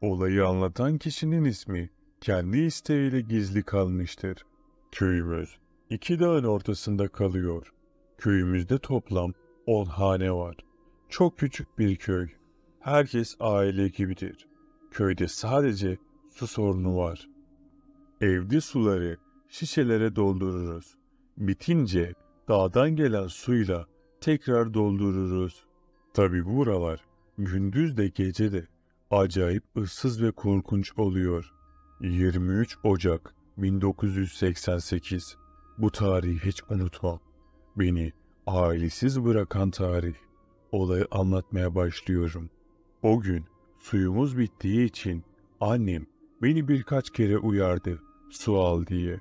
Olayı anlatan kişinin ismi kendi isteğiyle gizli kalmıştır. Köyümüz iki dağın ortasında kalıyor. Köyümüzde toplam 10 hane var. Çok küçük bir köy. Herkes aile gibidir. Köyde sadece su sorunu var. Evde suları şişelere doldururuz. Bitince dağdan gelen suyla tekrar doldururuz. Tabi bu buralar gündüz de gece de acayip ıssız ve korkunç oluyor. 23 Ocak 1988 Bu tarihi hiç unutmam. Beni ailesiz bırakan tarih. Olayı anlatmaya başlıyorum. O gün suyumuz bittiği için annem beni birkaç kere uyardı su al diye.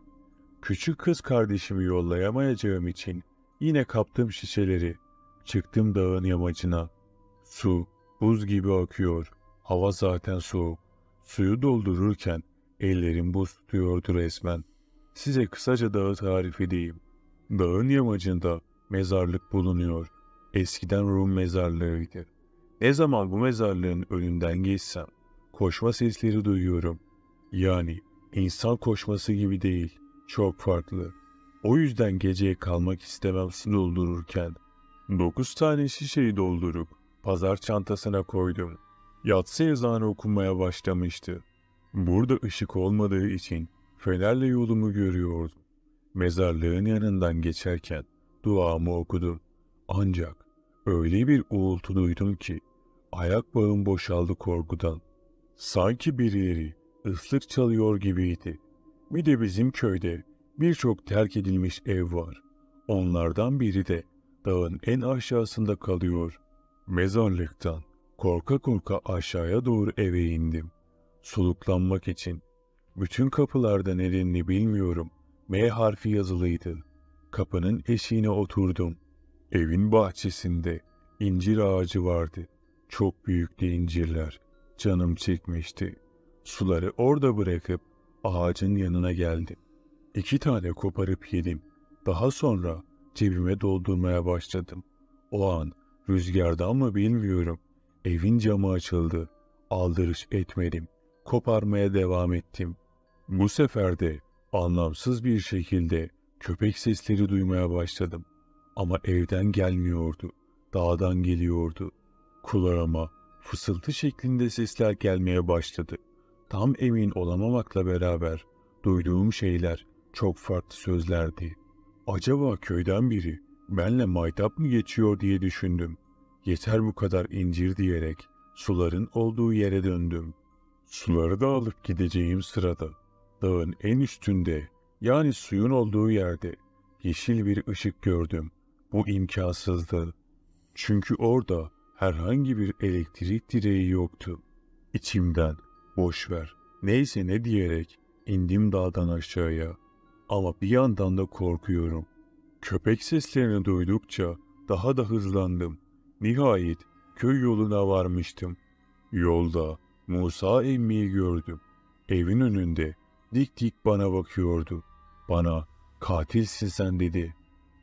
Küçük kız kardeşimi yollayamayacağım için yine kaptım şişeleri. Çıktım dağın yamacına. Su buz gibi akıyor. Hava zaten soğuk. Suyu doldururken ellerim buz tutuyordu resmen. Size kısaca dağı tarif edeyim. Dağın yamacında mezarlık bulunuyor. Eskiden Rum mezarlığıydı. Ne zaman bu mezarlığın önünden geçsem koşma sesleri duyuyorum. Yani insan koşması gibi değil, çok farklı. O yüzden geceye kalmak istemem su doldururken. Dokuz tane şişeyi doldurup pazar çantasına koydum yatsı ezanı okunmaya başlamıştı. Burada ışık olmadığı için fenerle yolumu görüyordum. Mezarlığın yanından geçerken duamı okudum. Ancak öyle bir uğultu duydum ki ayak bağım boşaldı korkudan. Sanki birileri ıslık çalıyor gibiydi. Bir de bizim köyde birçok terk edilmiş ev var. Onlardan biri de dağın en aşağısında kalıyor. Mezarlıktan Korka korka aşağıya doğru eve indim. Soluklanmak için. Bütün kapılarda nedenini bilmiyorum. M harfi yazılıydı. Kapının eşiğine oturdum. Evin bahçesinde incir ağacı vardı. Çok büyüktü incirler. Canım çekmişti. Suları orada bırakıp ağacın yanına geldim. İki tane koparıp yedim. Daha sonra cebime doldurmaya başladım. O an rüzgardan mı bilmiyorum Evin camı açıldı. Aldırış etmedim. Koparmaya devam ettim. Bu sefer de anlamsız bir şekilde köpek sesleri duymaya başladım. Ama evden gelmiyordu. Dağdan geliyordu. Kulağıma fısıltı şeklinde sesler gelmeye başladı. Tam emin olamamakla beraber duyduğum şeyler çok farklı sözlerdi. Acaba köyden biri benle maytap mı geçiyor diye düşündüm yeter bu kadar incir diyerek suların olduğu yere döndüm. Suları da alıp gideceğim sırada dağın en üstünde yani suyun olduğu yerde yeşil bir ışık gördüm. Bu imkansızdı. Çünkü orada herhangi bir elektrik direği yoktu. İçimden boş ver neyse ne diyerek indim dağdan aşağıya. Ama bir yandan da korkuyorum. Köpek seslerini duydukça daha da hızlandım. Nihayet köy yoluna varmıştım. Yolda Musa emmiyi gördüm. Evin önünde dik dik bana bakıyordu. Bana katilsin sen dedi.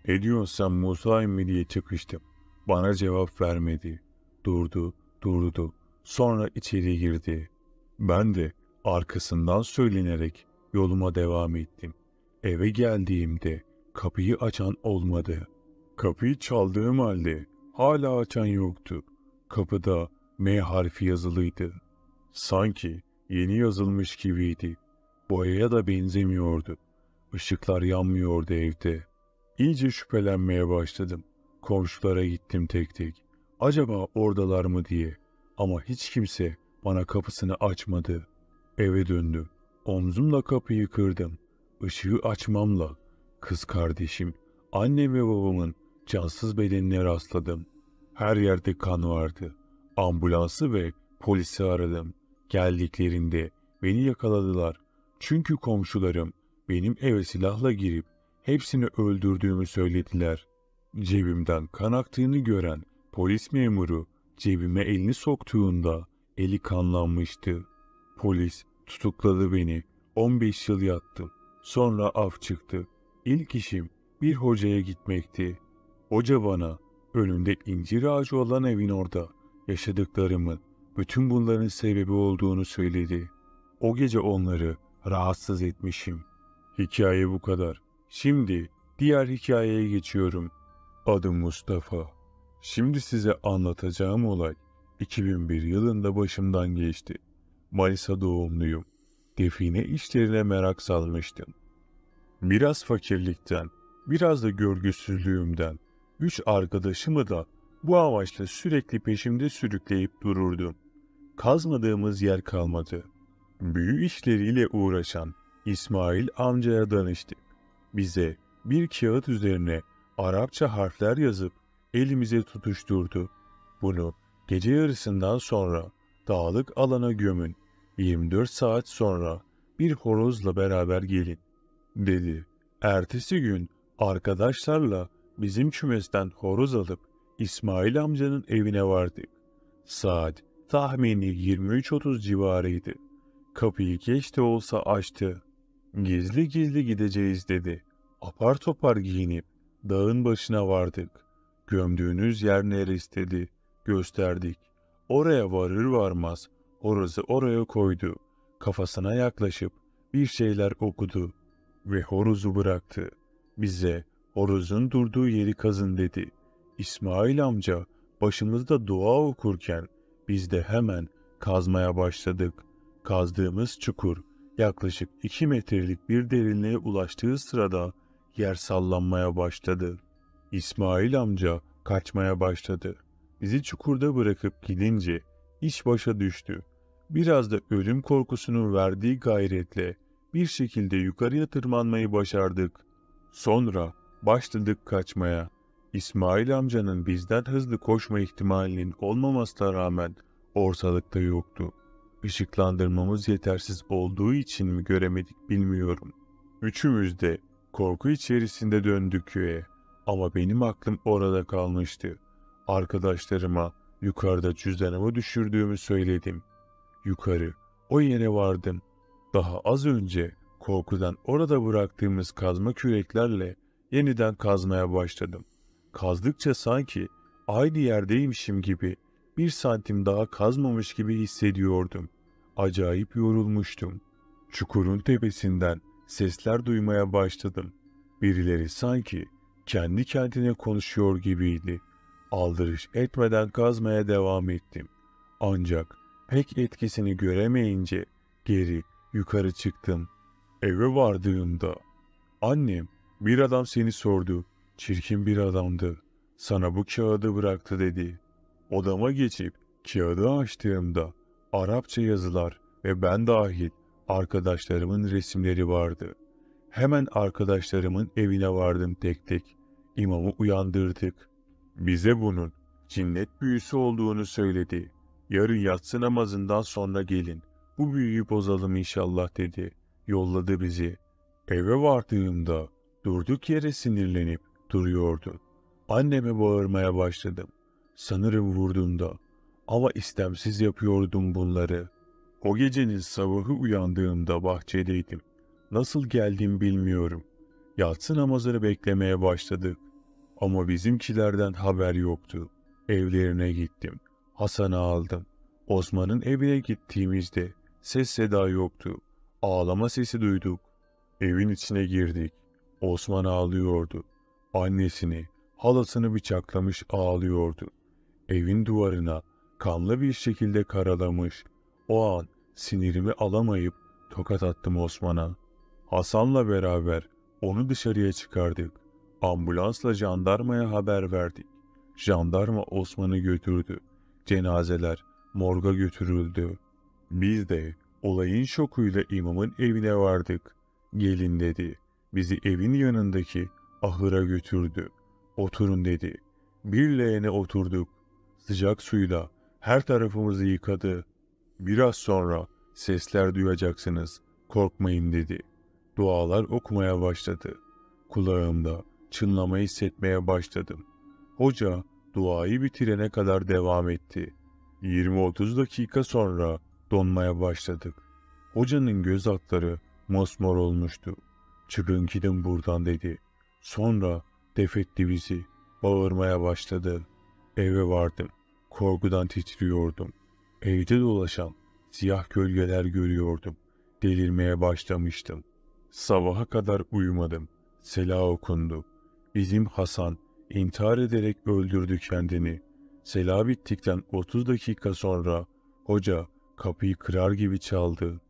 Ne diyorsan Musa emmi diye çıkıştım. Bana cevap vermedi. Durdu, durdu. Sonra içeri girdi. Ben de arkasından söylenerek yoluma devam ettim. Eve geldiğimde kapıyı açan olmadı. Kapıyı çaldığım halde Hala açan yoktu. Kapıda M harfi yazılıydı. Sanki yeni yazılmış gibiydi. Boyaya da benzemiyordu. Işıklar yanmıyordu evde. İyice şüphelenmeye başladım. Komşulara gittim tek tek. Acaba oradalar mı diye. Ama hiç kimse bana kapısını açmadı. Eve döndüm. Omzumla kapıyı kırdım. Işığı açmamla kız kardeşim, annem ve babamın cansız bedenine rastladım. Her yerde kan vardı. Ambulansı ve polisi aradım. Geldiklerinde beni yakaladılar. Çünkü komşularım benim eve silahla girip hepsini öldürdüğümü söylediler. Cebimden kan aktığını gören polis memuru cebime elini soktuğunda eli kanlanmıştı. Polis tutukladı beni. 15 yıl yattım. Sonra af çıktı. İlk işim bir hocaya gitmekti. Hoca bana önünde incir ağacı olan evin orada yaşadıklarımın bütün bunların sebebi olduğunu söyledi. O gece onları rahatsız etmişim. Hikaye bu kadar. Şimdi diğer hikayeye geçiyorum. Adım Mustafa. Şimdi size anlatacağım olay 2001 yılında başımdan geçti. Manisa doğumluyum. Define işlerine merak salmıştım. Biraz fakirlikten, biraz da görgüsüzlüğümden üç arkadaşımı da bu amaçla sürekli peşimde sürükleyip dururdu. Kazmadığımız yer kalmadı. Büyü işleriyle uğraşan İsmail amcaya danıştık. Bize bir kağıt üzerine Arapça harfler yazıp elimize tutuşturdu. Bunu gece yarısından sonra dağlık alana gömün. 24 saat sonra bir horozla beraber gelin, dedi. Ertesi gün arkadaşlarla bizim kümesten horoz alıp İsmail amcanın evine vardık. Saat tahmini 23.30 civarıydı. Kapıyı geç de olsa açtı. Gizli gizli gideceğiz dedi. Apar topar giyinip dağın başına vardık. Gömdüğünüz yer neresi dedi. Gösterdik. Oraya varır varmaz horozu oraya koydu. Kafasına yaklaşıp bir şeyler okudu ve horozu bıraktı. Bize Oruz'un durduğu yeri kazın dedi. İsmail amca başımızda dua okurken biz de hemen kazmaya başladık. Kazdığımız çukur yaklaşık iki metrelik bir derinliğe ulaştığı sırada yer sallanmaya başladı. İsmail amca kaçmaya başladı. Bizi çukurda bırakıp gidince iş başa düştü. Biraz da ölüm korkusunun verdiği gayretle bir şekilde yukarıya tırmanmayı başardık. Sonra Başladık kaçmaya. İsmail amcanın bizden hızlı koşma ihtimalinin olmamasına rağmen ortalıkta yoktu. Işıklandırmamız yetersiz olduğu için mi göremedik bilmiyorum. Üçümüz de korku içerisinde döndük köye ama benim aklım orada kalmıştı. Arkadaşlarıma yukarıda cüzdanımı düşürdüğümü söyledim. Yukarı, o yere vardım. Daha az önce korkudan orada bıraktığımız kazma küreklerle yeniden kazmaya başladım. Kazdıkça sanki aynı yerdeymişim gibi bir santim daha kazmamış gibi hissediyordum. Acayip yorulmuştum. Çukurun tepesinden sesler duymaya başladım. Birileri sanki kendi kendine konuşuyor gibiydi. Aldırış etmeden kazmaya devam ettim. Ancak pek etkisini göremeyince geri yukarı çıktım. Eve vardığımda annem bir adam seni sordu. Çirkin bir adamdı. Sana bu kağıdı bıraktı dedi. Odama geçip kağıdı açtığımda Arapça yazılar ve ben dahil arkadaşlarımın resimleri vardı. Hemen arkadaşlarımın evine vardım tek tek. İmamı uyandırdık. Bize bunun cinnet büyüsü olduğunu söyledi. Yarın yatsı namazından sonra gelin. Bu büyüyü bozalım inşallah dedi. Yolladı bizi. Eve vardığımda Durduk yere sinirlenip duruyordu. Anneme bağırmaya başladım. Sanırım vurdum da. Ama istemsiz yapıyordum bunları. O gecenin sabahı uyandığımda bahçedeydim. Nasıl geldim bilmiyorum. Yatsı namazını beklemeye başladık. Ama bizimkilerden haber yoktu. Evlerine gittim. Hasan'ı aldım. Osman'ın evine gittiğimizde ses seda yoktu. Ağlama sesi duyduk. Evin içine girdik. Osman ağlıyordu. Annesini, halasını bıçaklamış ağlıyordu. Evin duvarına kanlı bir şekilde karalamış. O an sinirimi alamayıp tokat attım Osman'a. Hasan'la beraber onu dışarıya çıkardık. Ambulansla jandarmaya haber verdik. Jandarma Osman'ı götürdü. Cenazeler morga götürüldü. Biz de olayın şokuyla imamın evine vardık. Gelin dedi. Bizi evin yanındaki ahıra götürdü. Oturun dedi. Bir leğene oturduk. Sıcak suyla her tarafımızı yıkadı. Biraz sonra sesler duyacaksınız. Korkmayın dedi. Dualar okumaya başladı. Kulağımda çınlama hissetmeye başladım. Hoca duayı bitirene kadar devam etti. 20-30 dakika sonra donmaya başladık. Hocanın göz atları mosmor olmuştu. Çıkın gidin buradan dedi. Sonra defetti bizi. Bağırmaya başladı. Eve vardım. Korkudan titriyordum. Evde dolaşan siyah gölgeler görüyordum. Delirmeye başlamıştım. Sabaha kadar uyumadım. Sela okundu. Bizim Hasan intihar ederek öldürdü kendini. Sela bittikten 30 dakika sonra hoca kapıyı kırar gibi çaldı.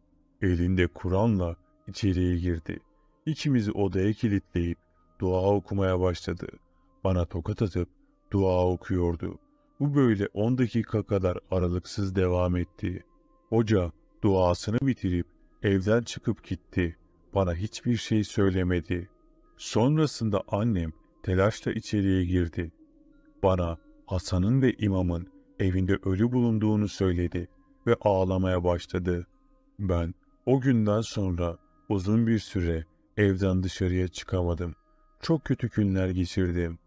Elinde Kur'an'la içeriye girdi.'' İkimizi odaya kilitleyip dua okumaya başladı. Bana tokat atıp dua okuyordu. Bu böyle 10 dakika kadar aralıksız devam etti. Hoca duasını bitirip evden çıkıp gitti. Bana hiçbir şey söylemedi. Sonrasında annem telaşla içeriye girdi. Bana Hasan'ın ve imamın evinde ölü bulunduğunu söyledi ve ağlamaya başladı. Ben o günden sonra uzun bir süre Evden dışarıya çıkamadım. Çok kötü günler geçirdim.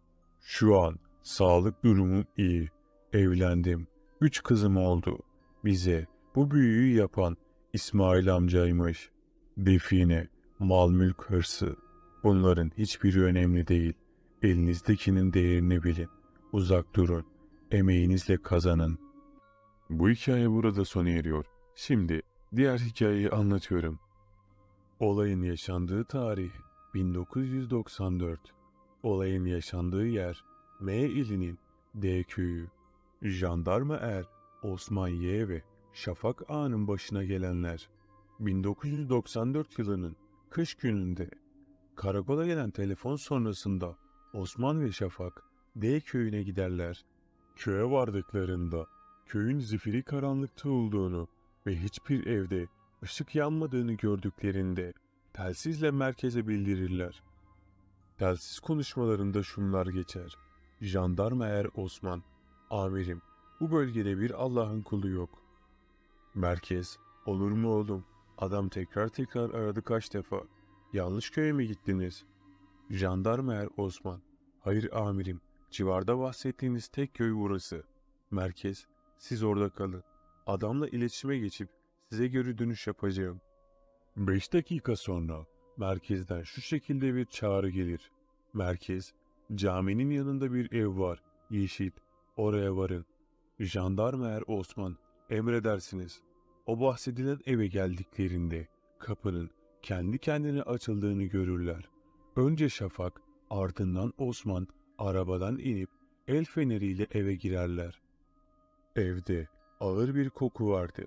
Şu an sağlık durumum iyi. Evlendim. Üç kızım oldu. Bize bu büyüyü yapan İsmail amcaymış. Define, mal mülk hırsı. Bunların hiçbiri önemli değil. Elinizdekinin değerini bilin. Uzak durun. Emeğinizle kazanın. Bu hikaye burada sona eriyor. Şimdi diğer hikayeyi anlatıyorum. Olayın yaşandığı tarih 1994. Olayın yaşandığı yer M ilinin D köyü. Jandarma er Osman Y ve Şafak A'nın başına gelenler 1994 yılının kış gününde karakola gelen telefon sonrasında Osman ve Şafak D köyüne giderler. Köye vardıklarında köyün zifiri karanlıkta olduğunu ve hiçbir evde ışık yanmadığını gördüklerinde telsizle merkeze bildirirler. Telsiz konuşmalarında şunlar geçer. Jandarma Er Osman, amirim bu bölgede bir Allah'ın kulu yok. Merkez, olur mu oğlum? Adam tekrar tekrar aradı kaç defa. Yanlış köye mi gittiniz? Jandarma Er Osman, hayır amirim. Civarda bahsettiğiniz tek köy burası. Merkez, siz orada kalın. Adamla iletişime geçip size geri dönüş yapacağım. Beş dakika sonra merkezden şu şekilde bir çağrı gelir. Merkez, caminin yanında bir ev var, yeşil, oraya varın. Jandarma Er Osman, emredersiniz. O bahsedilen eve geldiklerinde kapının kendi kendine açıldığını görürler. Önce Şafak, ardından Osman arabadan inip el feneriyle eve girerler. Evde ağır bir koku vardı.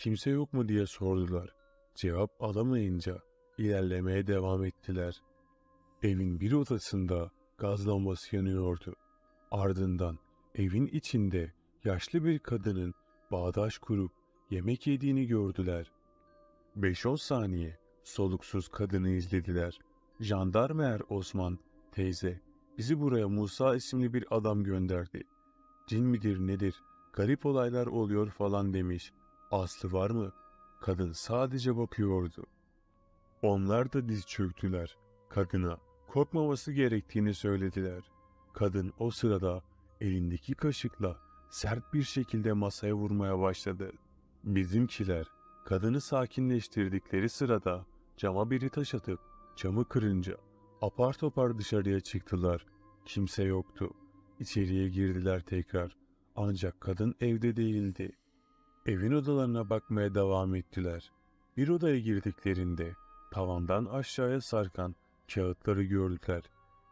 Kimse yok mu diye sordular. Cevap alamayınca ilerlemeye devam ettiler. Evin bir odasında gaz lambası yanıyordu. Ardından evin içinde yaşlı bir kadının bağdaş kurup yemek yediğini gördüler. 5-10 saniye soluksuz kadını izlediler. Jandarma Er Osman, teyze, bizi buraya Musa isimli bir adam gönderdi. Cin midir nedir, garip olaylar oluyor falan demiş. Aslı var mı? Kadın sadece bakıyordu. Onlar da diz çöktüler. Kadına korkmaması gerektiğini söylediler. Kadın o sırada elindeki kaşıkla sert bir şekilde masaya vurmaya başladı. Bizimkiler kadını sakinleştirdikleri sırada cama biri taş atıp camı kırınca apar topar dışarıya çıktılar. Kimse yoktu. İçeriye girdiler tekrar. Ancak kadın evde değildi. Evin odalarına bakmaya devam ettiler. Bir odaya girdiklerinde tavandan aşağıya sarkan kağıtları gördüler.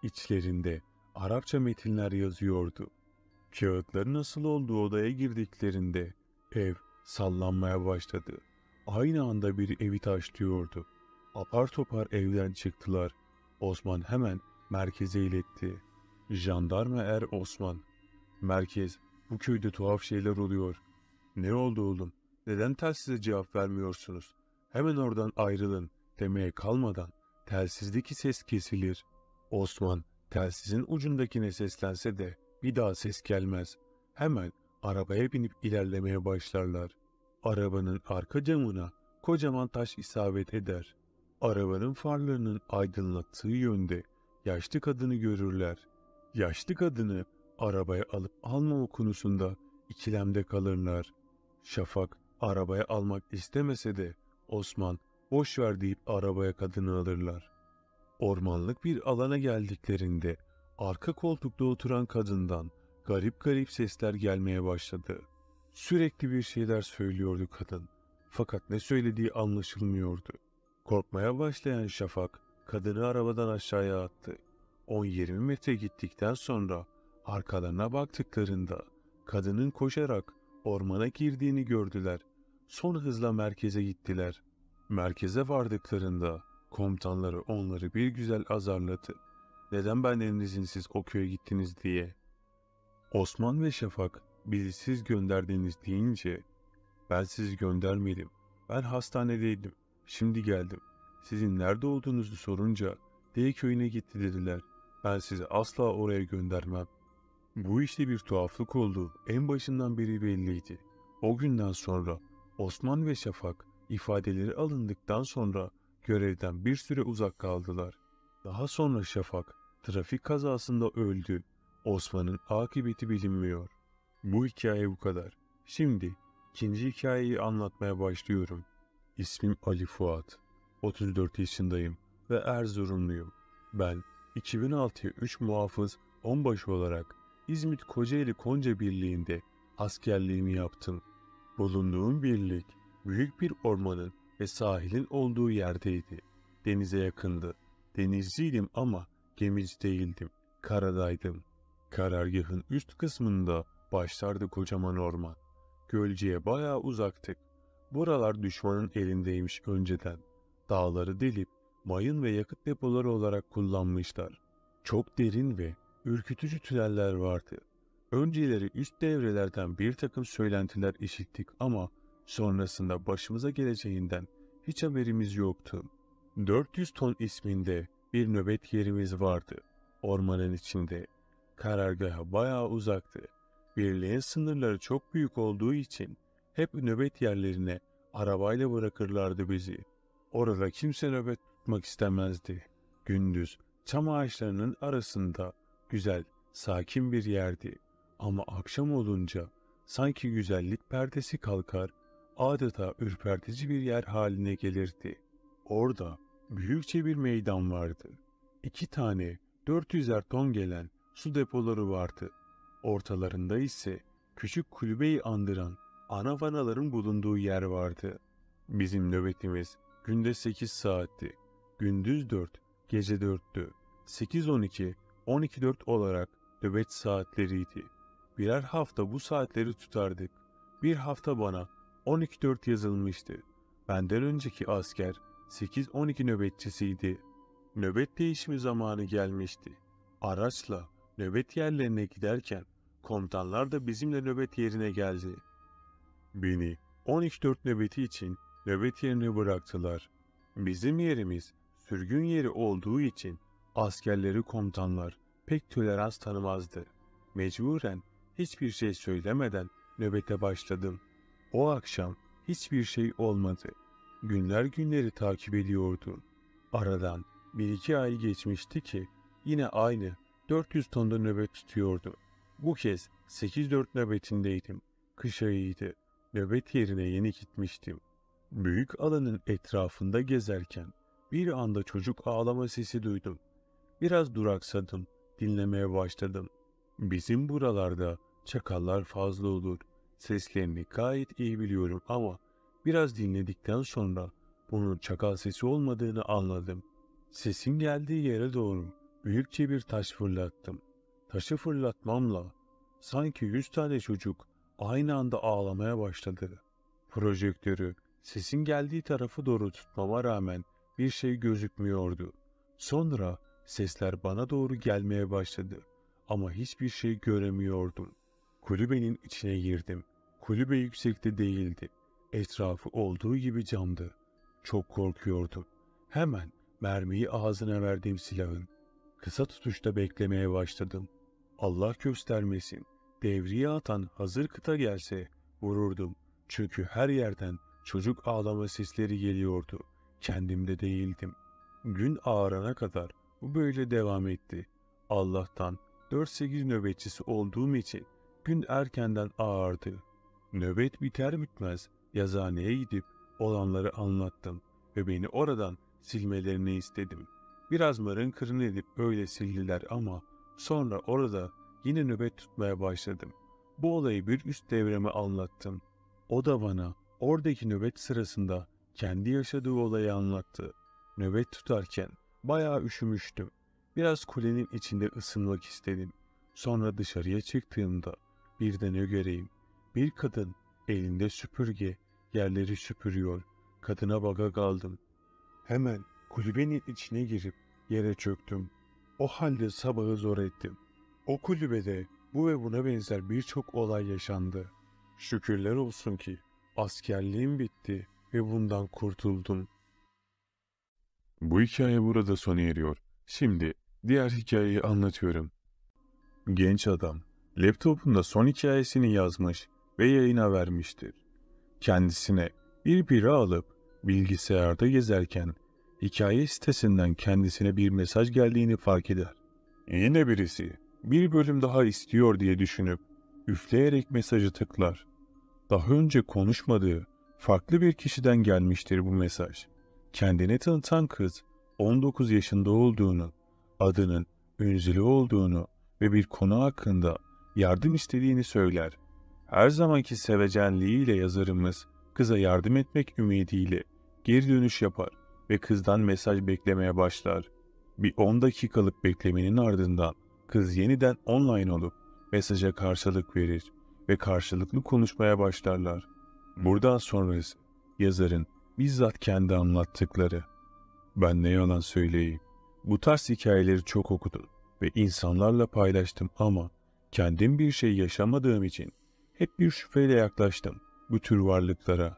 İçlerinde Arapça metinler yazıyordu. Kağıtların nasıl olduğu odaya girdiklerinde ev sallanmaya başladı. Aynı anda bir evi taşlıyordu. Apar topar evden çıktılar. Osman hemen merkeze iletti. Jandarma er Osman. Merkez, bu köyde tuhaf şeyler oluyor. Ne oldu oğlum? Neden telsize cevap vermiyorsunuz? Hemen oradan ayrılın demeye kalmadan telsizdeki ses kesilir. Osman telsizin ucundakine seslense de bir daha ses gelmez. Hemen arabaya binip ilerlemeye başlarlar. Arabanın arka camına kocaman taş isabet eder. Arabanın farlarının aydınlattığı yönde yaşlı kadını görürler. Yaşlı kadını arabaya alıp almama konusunda ikilemde kalırlar. Şafak arabaya almak istemese de Osman boş ver deyip arabaya kadını alırlar. Ormanlık bir alana geldiklerinde arka koltukta oturan kadından garip garip sesler gelmeye başladı. Sürekli bir şeyler söylüyordu kadın. Fakat ne söylediği anlaşılmıyordu. Korkmaya başlayan Şafak kadını arabadan aşağıya attı. 10-20 metre gittikten sonra arkalarına baktıklarında kadının koşarak Ormana girdiğini gördüler. Son hızla merkeze gittiler. Merkeze vardıklarında komutanları onları bir güzel azarladı. Neden benden izinsiz o köye gittiniz diye. Osman ve Şafak siz gönderdiniz deyince ben sizi göndermedim. Ben hastanedeydim. Şimdi geldim. Sizin nerede olduğunuzu sorunca D köyüne gitti dediler. Ben sizi asla oraya göndermem. Bu işte bir tuhaflık oldu. en başından beri belliydi. O günden sonra Osman ve Şafak ifadeleri alındıktan sonra görevden bir süre uzak kaldılar. Daha sonra Şafak trafik kazasında öldü. Osman'ın akıbeti bilinmiyor. Bu hikaye bu kadar. Şimdi ikinci hikayeyi anlatmaya başlıyorum. İsmim Ali Fuat. 34 yaşındayım ve Erzurumluyum. Ben 2006'ya 3 muhafız onbaşı olarak İzmit Kocaeli Konca Birliği'nde askerliğimi yaptım. Bulunduğum birlik büyük bir ormanın ve sahilin olduğu yerdeydi. Denize yakındı. Denizciydim ama gemici değildim. Karadaydım. Karargahın üst kısmında başlardı kocaman orman. Gölceye bayağı uzaktık. Buralar düşmanın elindeymiş önceden. Dağları delip mayın ve yakıt depoları olarak kullanmışlar. Çok derin ve ürkütücü tüneller vardı. Önceleri üst devrelerden bir takım söylentiler işittik ama sonrasında başımıza geleceğinden hiç haberimiz yoktu. 400 ton isminde bir nöbet yerimiz vardı. Ormanın içinde. Karargaha bayağı uzaktı. Birliğin sınırları çok büyük olduğu için hep nöbet yerlerine arabayla bırakırlardı bizi. Orada kimse nöbet tutmak istemezdi. Gündüz çam ağaçlarının arasında güzel, sakin bir yerdi. Ama akşam olunca sanki güzellik perdesi kalkar, adeta ürpertici bir yer haline gelirdi. Orada büyükçe bir meydan vardı. İki tane 400'er ton gelen su depoları vardı. Ortalarında ise küçük kulübeyi andıran ana vanaların bulunduğu yer vardı. Bizim nöbetimiz günde 8 saatti. Gündüz 4, gece 4'tü. 8-12 12 olarak nöbet saatleriydi. Birer hafta bu saatleri tutardık. Bir hafta bana 12 yazılmıştı. Benden önceki asker 8-12 nöbetçisiydi. Nöbet değişimi zamanı gelmişti. Araçla nöbet yerlerine giderken komutanlar da bizimle nöbet yerine geldi. Beni 12 nöbeti için nöbet yerine bıraktılar. Bizim yerimiz sürgün yeri olduğu için Askerleri komutanlar pek tolerans tanımazdı. Mecburen hiçbir şey söylemeden nöbete başladım. O akşam hiçbir şey olmadı. Günler günleri takip ediyordum. Aradan bir iki ay geçmişti ki yine aynı 400 tonda nöbet tutuyordu. Bu kez 8-4 nöbetindeydim. Kış ayıydı. Nöbet yerine yeni gitmiştim. Büyük alanın etrafında gezerken bir anda çocuk ağlama sesi duydum. Biraz duraksadım, dinlemeye başladım. Bizim buralarda çakallar fazla olur. Seslerini gayet iyi biliyorum ama biraz dinledikten sonra bunun çakal sesi olmadığını anladım. Sesin geldiği yere doğru büyükçe bir taş fırlattım. Taşı fırlatmamla sanki yüz tane çocuk aynı anda ağlamaya başladı. Projektörü sesin geldiği tarafı doğru tutmama rağmen bir şey gözükmüyordu. Sonra Sesler bana doğru gelmeye başladı ama hiçbir şey göremiyordum. Kulübenin içine girdim. Kulübe yüksekte değildi. Etrafı olduğu gibi camdı. Çok korkuyordum. Hemen mermiyi ağzına verdiğim silahın. Kısa tutuşta beklemeye başladım. Allah göstermesin. Devriye atan hazır kıta gelse vururdum. Çünkü her yerden çocuk ağlama sesleri geliyordu. Kendimde değildim. Gün ağarana kadar bu böyle devam etti. Allah'tan 4-8 nöbetçisi olduğum için gün erkenden ağardı. Nöbet biter bitmez yazaneye gidip olanları anlattım ve beni oradan silmelerini istedim. Biraz marın kırın edip öyle sildiler ama sonra orada yine nöbet tutmaya başladım. Bu olayı bir üst devreme anlattım. O da bana oradaki nöbet sırasında kendi yaşadığı olayı anlattı. Nöbet tutarken Bayağı üşümüştüm. Biraz kulenin içinde ısınmak istedim. Sonra dışarıya çıktığımda birden ögereyim. Bir kadın elinde süpürge yerleri süpürüyor. Kadına baka kaldım. Hemen kulübenin içine girip yere çöktüm. O halde sabahı zor ettim. O kulübede bu ve buna benzer birçok olay yaşandı. Şükürler olsun ki askerliğim bitti ve bundan kurtuldum. Bu hikaye burada sona eriyor. Şimdi diğer hikayeyi anlatıyorum. Genç adam laptopunda son hikayesini yazmış ve yayına vermiştir. Kendisine bir bira alıp bilgisayarda gezerken hikaye sitesinden kendisine bir mesaj geldiğini fark eder. Yine birisi bir bölüm daha istiyor diye düşünüp üfleyerek mesajı tıklar. Daha önce konuşmadığı farklı bir kişiden gelmiştir bu mesaj kendini tanıtan kız 19 yaşında olduğunu, adının Ünzile olduğunu ve bir konu hakkında yardım istediğini söyler. Her zamanki sevecenliğiyle yazarımız kıza yardım etmek ümidiyle geri dönüş yapar ve kızdan mesaj beklemeye başlar. Bir 10 dakikalık beklemenin ardından kız yeniden online olup mesaja karşılık verir ve karşılıklı konuşmaya başlarlar. Buradan sonrası yazarın bizzat kendi anlattıkları. Ben ne yalan söyleyeyim. Bu tarz hikayeleri çok okudum ve insanlarla paylaştım ama kendim bir şey yaşamadığım için hep bir şüpheyle yaklaştım bu tür varlıklara.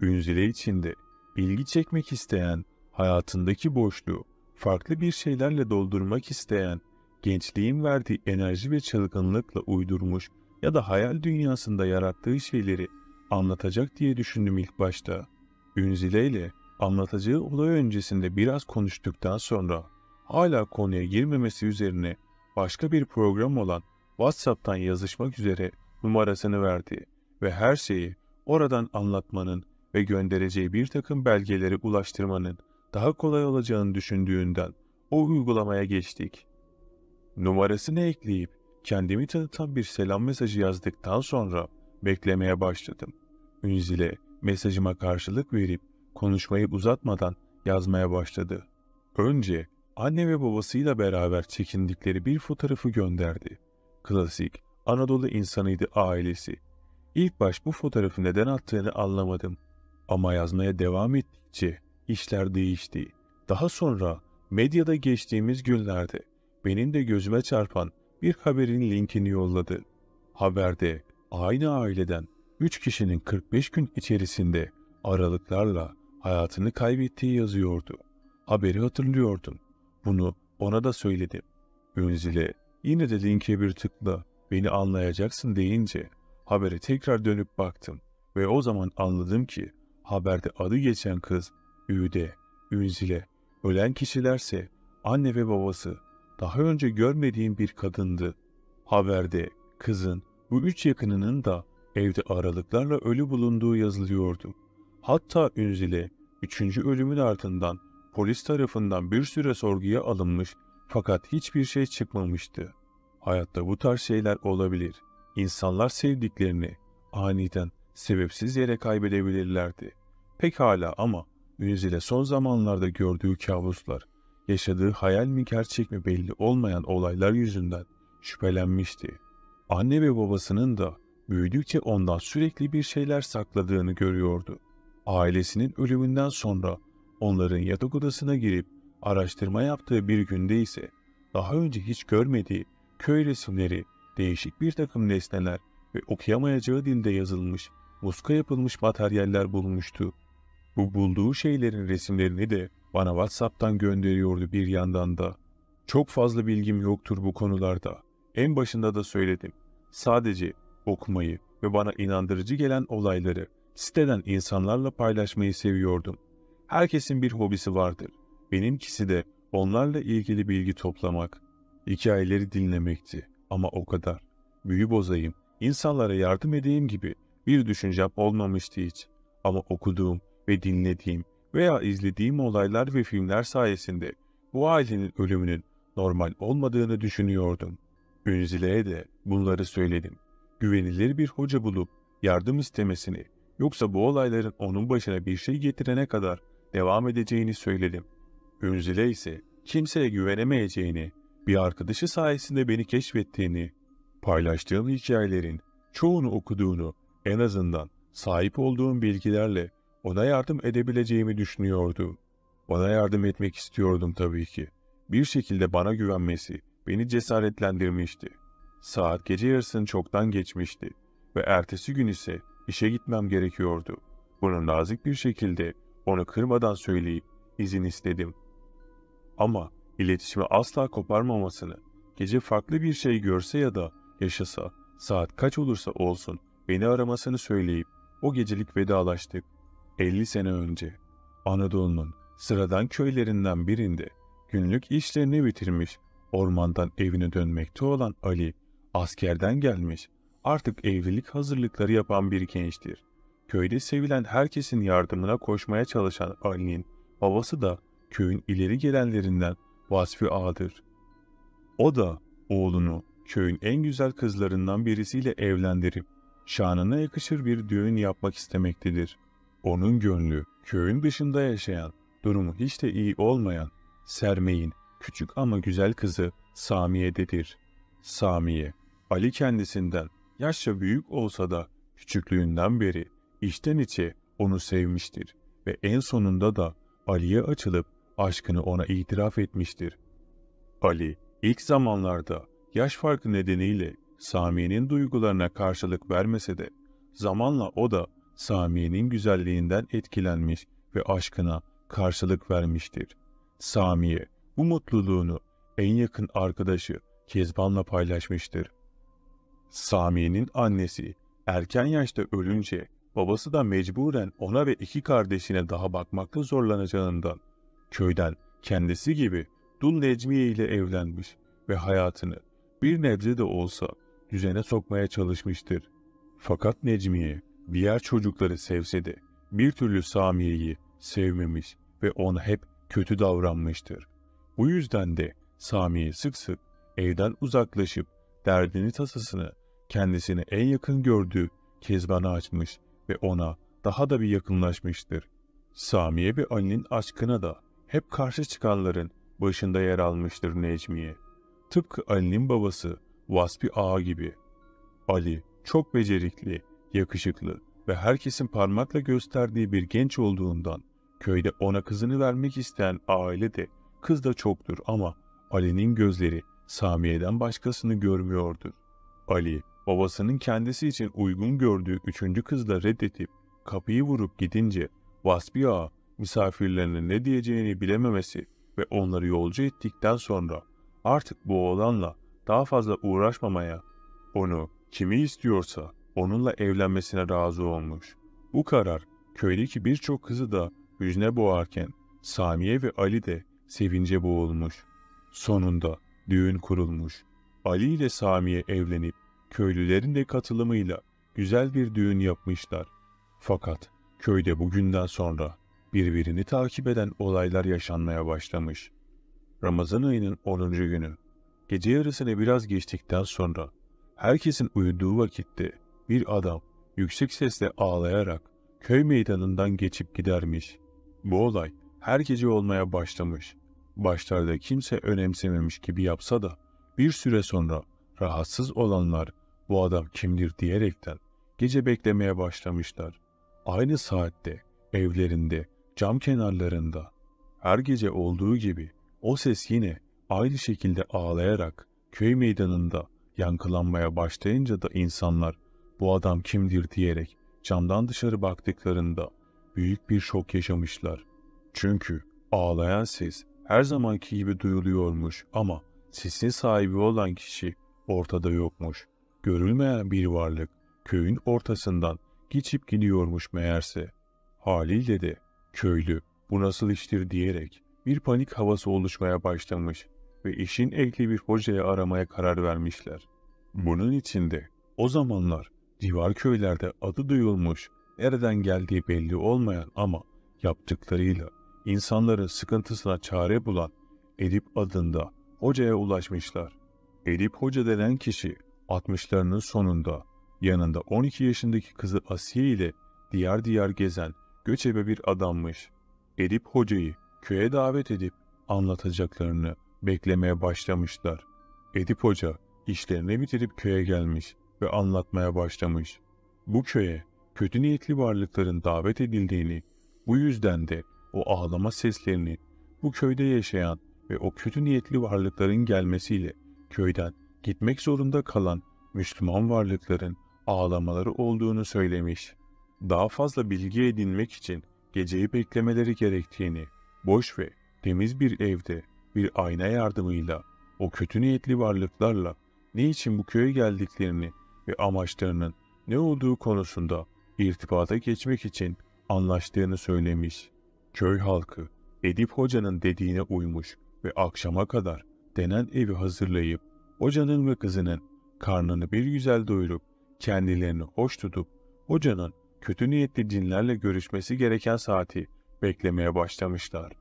Ünzile içinde bilgi çekmek isteyen, hayatındaki boşluğu farklı bir şeylerle doldurmak isteyen, gençliğin verdiği enerji ve çılgınlıkla uydurmuş ya da hayal dünyasında yarattığı şeyleri anlatacak diye düşündüm ilk başta.'' Günzile ile anlatacağı olay öncesinde biraz konuştuktan sonra hala konuya girmemesi üzerine başka bir program olan WhatsApp'tan yazışmak üzere numarasını verdi ve her şeyi oradan anlatmanın ve göndereceği bir takım belgeleri ulaştırmanın daha kolay olacağını düşündüğünden o uygulamaya geçtik. Numarasını ekleyip kendimi tanıtan bir selam mesajı yazdıktan sonra beklemeye başladım. Ünzile Mesajıma karşılık verip konuşmayı uzatmadan yazmaya başladı. Önce anne ve babasıyla beraber çekindikleri bir fotoğrafı gönderdi. Klasik, Anadolu insanıydı ailesi. İlk baş bu fotoğrafı neden attığını anlamadım. Ama yazmaya devam ettikçe işler değişti. Daha sonra medyada geçtiğimiz günlerde benim de gözüme çarpan bir haberin linkini yolladı. Haberde aynı aileden 3 kişinin 45 gün içerisinde aralıklarla hayatını kaybettiği yazıyordu. Haberi hatırlıyordum. Bunu ona da söyledim. Ünzile yine de linke bir tıkla beni anlayacaksın deyince habere tekrar dönüp baktım ve o zaman anladım ki haberde adı geçen kız Üde, Ünzile, ölen kişilerse anne ve babası daha önce görmediğim bir kadındı. Haberde kızın bu üç yakınının da Evde aralıklarla ölü bulunduğu yazılıyordu. Hatta Ünzile, üçüncü ölümün ardından polis tarafından bir süre sorguya alınmış fakat hiçbir şey çıkmamıştı. Hayatta bu tarz şeyler olabilir. İnsanlar sevdiklerini aniden sebepsiz yere kaybedebilirlerdi. Pekala ama Ünzile son zamanlarda gördüğü kabuslar, yaşadığı hayal mi gerçek mi belli olmayan olaylar yüzünden şüphelenmişti. Anne ve babasının da büyüdükçe ondan sürekli bir şeyler sakladığını görüyordu. Ailesinin ölümünden sonra onların yatak odasına girip araştırma yaptığı bir günde ise daha önce hiç görmediği köy resimleri, değişik bir takım nesneler ve okuyamayacağı dilde yazılmış, muska yapılmış materyaller bulmuştu. Bu bulduğu şeylerin resimlerini de bana WhatsApp'tan gönderiyordu bir yandan da. Çok fazla bilgim yoktur bu konularda. En başında da söyledim. Sadece okumayı ve bana inandırıcı gelen olayları siteden insanlarla paylaşmayı seviyordum. Herkesin bir hobisi vardır. Benimkisi de onlarla ilgili bilgi toplamak, hikayeleri dinlemekti ama o kadar. Büyü bozayım, insanlara yardım edeyim gibi bir düşüncem olmamıştı hiç. Ama okuduğum ve dinlediğim veya izlediğim olaylar ve filmler sayesinde bu ailenin ölümünün normal olmadığını düşünüyordum. Ünzile'ye de bunları söyledim güvenilir bir hoca bulup yardım istemesini yoksa bu olayların onun başına bir şey getirene kadar devam edeceğini söyledim. Ünzile ise kimseye güvenemeyeceğini, bir arkadaşı sayesinde beni keşfettiğini, paylaştığım hikayelerin çoğunu okuduğunu, en azından sahip olduğum bilgilerle ona yardım edebileceğimi düşünüyordu. Ona yardım etmek istiyordum tabii ki. Bir şekilde bana güvenmesi beni cesaretlendirmişti. Saat gece yarısını çoktan geçmişti ve ertesi gün ise işe gitmem gerekiyordu. Bunu nazik bir şekilde onu kırmadan söyleyip izin istedim. Ama iletişimi asla koparmamasını, gece farklı bir şey görse ya da yaşasa, saat kaç olursa olsun beni aramasını söyleyip o gecelik vedalaştık. 50 sene önce Anadolu'nun sıradan köylerinden birinde günlük işlerini bitirmiş ormandan evine dönmekte olan Ali Askerden gelmiş, artık evlilik hazırlıkları yapan bir gençtir. Köyde sevilen herkesin yardımına koşmaya çalışan Ali'nin babası da köyün ileri gelenlerinden Vasfi A'dır. O da oğlunu köyün en güzel kızlarından birisiyle evlendirip şanına yakışır bir düğün yapmak istemektedir. Onun gönlü köyün dışında yaşayan, durumu hiç de iyi olmayan Sermey'in küçük ama güzel kızı Samiye'dedir. Samiye Ali kendisinden yaşça büyük olsa da küçüklüğünden beri içten içe onu sevmiştir ve en sonunda da Ali'ye açılıp aşkını ona itiraf etmiştir. Ali ilk zamanlarda yaş farkı nedeniyle Sami'nin duygularına karşılık vermese de zamanla o da Sami'nin güzelliğinden etkilenmiş ve aşkına karşılık vermiştir. Samiye bu mutluluğunu en yakın arkadaşı Kezban'la paylaşmıştır. Sami'nin annesi erken yaşta ölünce babası da mecburen ona ve iki kardeşine daha bakmakta zorlanacağından köyden kendisi gibi Dul Necmiye ile evlenmiş ve hayatını bir nebze de olsa düzene sokmaya çalışmıştır. Fakat Necmiye diğer çocukları sevse de bir türlü Sami'yi sevmemiş ve ona hep kötü davranmıştır. Bu yüzden de Samiye sık sık evden uzaklaşıp derdini tasasını Kendisini en yakın gördüğü Kezban'ı açmış ve ona daha da bir yakınlaşmıştır. Samiye ve Ali'nin aşkına da hep karşı çıkanların başında yer almıştır Necmiye. Tıpkı Ali'nin babası Vaspi Ağa gibi. Ali çok becerikli, yakışıklı ve herkesin parmakla gösterdiği bir genç olduğundan köyde ona kızını vermek isteyen aile de kız da çoktur ama Ali'nin gözleri Samiye'den başkasını görmüyordur. Ali babasının kendisi için uygun gördüğü üçüncü kızla reddetip kapıyı vurup gidince Vasfi Ağa misafirlerine ne diyeceğini bilememesi ve onları yolcu ettikten sonra artık bu oğlanla daha fazla uğraşmamaya, onu kimi istiyorsa onunla evlenmesine razı olmuş. Bu karar köydeki birçok kızı da hüzne boğarken Samiye ve Ali de sevince boğulmuş. Sonunda düğün kurulmuş. Ali ile Samiye evlenip köylülerin de katılımıyla güzel bir düğün yapmışlar. Fakat köyde bugünden sonra birbirini takip eden olaylar yaşanmaya başlamış. Ramazan ayının 10. günü gece yarısını biraz geçtikten sonra herkesin uyuduğu vakitte bir adam yüksek sesle ağlayarak köy meydanından geçip gidermiş. Bu olay her gece olmaya başlamış. Başlarda kimse önemsememiş gibi yapsa da bir süre sonra rahatsız olanlar bu adam kimdir diyerekten gece beklemeye başlamışlar. Aynı saatte, evlerinde, cam kenarlarında, her gece olduğu gibi o ses yine aynı şekilde ağlayarak köy meydanında yankılanmaya başlayınca da insanlar bu adam kimdir diyerek camdan dışarı baktıklarında büyük bir şok yaşamışlar. Çünkü ağlayan ses her zamanki gibi duyuluyormuş ama sesin sahibi olan kişi ortada yokmuş. Görülmeyen bir varlık köyün ortasından geçip gidiyormuş meğerse. Halil dedi köylü bu nasıl iştir diyerek bir panik havası oluşmaya başlamış ve işin ekli bir hocayı aramaya karar vermişler. Bunun içinde o zamanlar civar köylerde adı duyulmuş, nereden geldiği belli olmayan ama yaptıklarıyla insanların sıkıntısına çare bulan Edip adında hocaya ulaşmışlar. Edip Hoca denen kişi 60'larının sonunda yanında 12 yaşındaki kızı Asiye ile diğer diğer gezen göçebe bir adammış. Edip hocayı köye davet edip anlatacaklarını beklemeye başlamışlar. Edip hoca işlerini bitirip köye gelmiş ve anlatmaya başlamış. Bu köye kötü niyetli varlıkların davet edildiğini, bu yüzden de o ağlama seslerini bu köyde yaşayan ve o kötü niyetli varlıkların gelmesiyle köyden gitmek zorunda kalan Müslüman varlıkların ağlamaları olduğunu söylemiş. Daha fazla bilgi edinmek için geceyi beklemeleri gerektiğini, boş ve temiz bir evde bir ayna yardımıyla o kötü niyetli varlıklarla ne için bu köye geldiklerini ve amaçlarının ne olduğu konusunda irtibata geçmek için anlaştığını söylemiş. Köy halkı Edip Hoca'nın dediğine uymuş ve akşama kadar denen evi hazırlayıp Hocanın ve kızının karnını bir güzel doyurup kendilerini hoş tutup hocanın kötü niyetli cinlerle görüşmesi gereken saati beklemeye başlamışlar.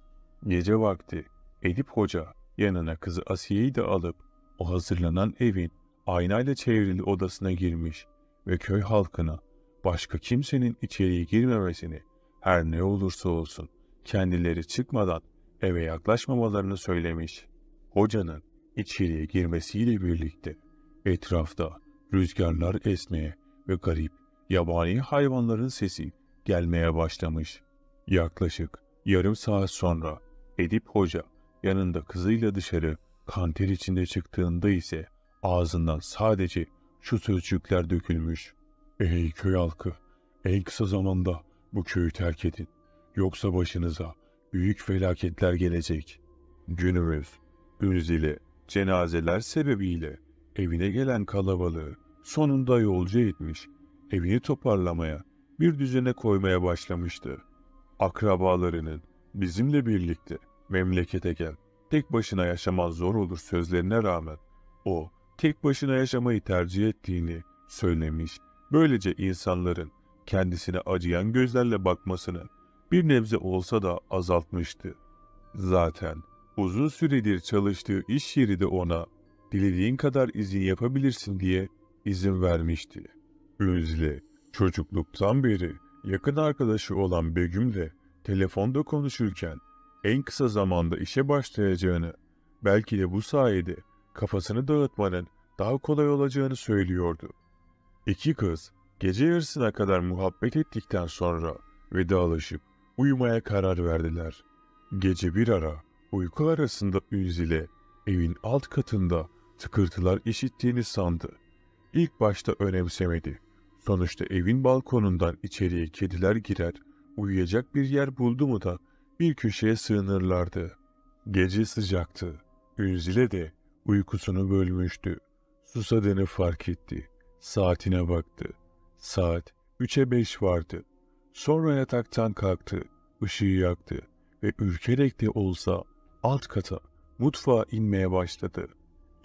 Gece vakti Edip Hoca yanına kızı Asiye'yi de alıp o hazırlanan evin aynayla çevrili odasına girmiş ve köy halkına başka kimsenin içeriye girmemesini her ne olursa olsun kendileri çıkmadan eve yaklaşmamalarını söylemiş. Hocanın İçeriye girmesiyle birlikte etrafta rüzgarlar esmeye ve garip yabani hayvanların sesi gelmeye başlamış. Yaklaşık yarım saat sonra Edip Hoca yanında kızıyla dışarı kanter içinde çıktığında ise ağzından sadece şu sözcükler dökülmüş. Ey köy halkı! En kısa zamanda bu köyü terk edin. Yoksa başınıza büyük felaketler gelecek. Günümüz, Ürzile, Cenazeler sebebiyle evine gelen kalabalığı sonunda yolcu etmiş, evini toparlamaya, bir düzene koymaya başlamıştı. Akrabalarının bizimle birlikte memlekete gel, tek başına yaşaman zor olur sözlerine rağmen o tek başına yaşamayı tercih ettiğini söylemiş. Böylece insanların kendisine acıyan gözlerle bakmasını bir nebze olsa da azaltmıştı. Zaten uzun süredir çalıştığı iş yeri de ona dilediğin kadar izin yapabilirsin diye izin vermişti. Özle çocukluktan beri yakın arkadaşı olan Begüm de telefonda konuşurken en kısa zamanda işe başlayacağını, belki de bu sayede kafasını dağıtmanın daha kolay olacağını söylüyordu. İki kız gece yarısına kadar muhabbet ettikten sonra vedalaşıp uyumaya karar verdiler. Gece bir ara Uyku arasında ile evin alt katında tıkırtılar işittiğini sandı. İlk başta önemsemedi. Sonuçta evin balkonundan içeriye kediler girer, uyuyacak bir yer buldu mu da bir köşeye sığınırlardı. Gece sıcaktı. ile de uykusunu bölmüştü. Susadığını fark etti. Saatine baktı. Saat üçe beş vardı. Sonra yataktan kalktı, ışığı yaktı ve ürkerek de olsa alt kata, mutfağa inmeye başladı.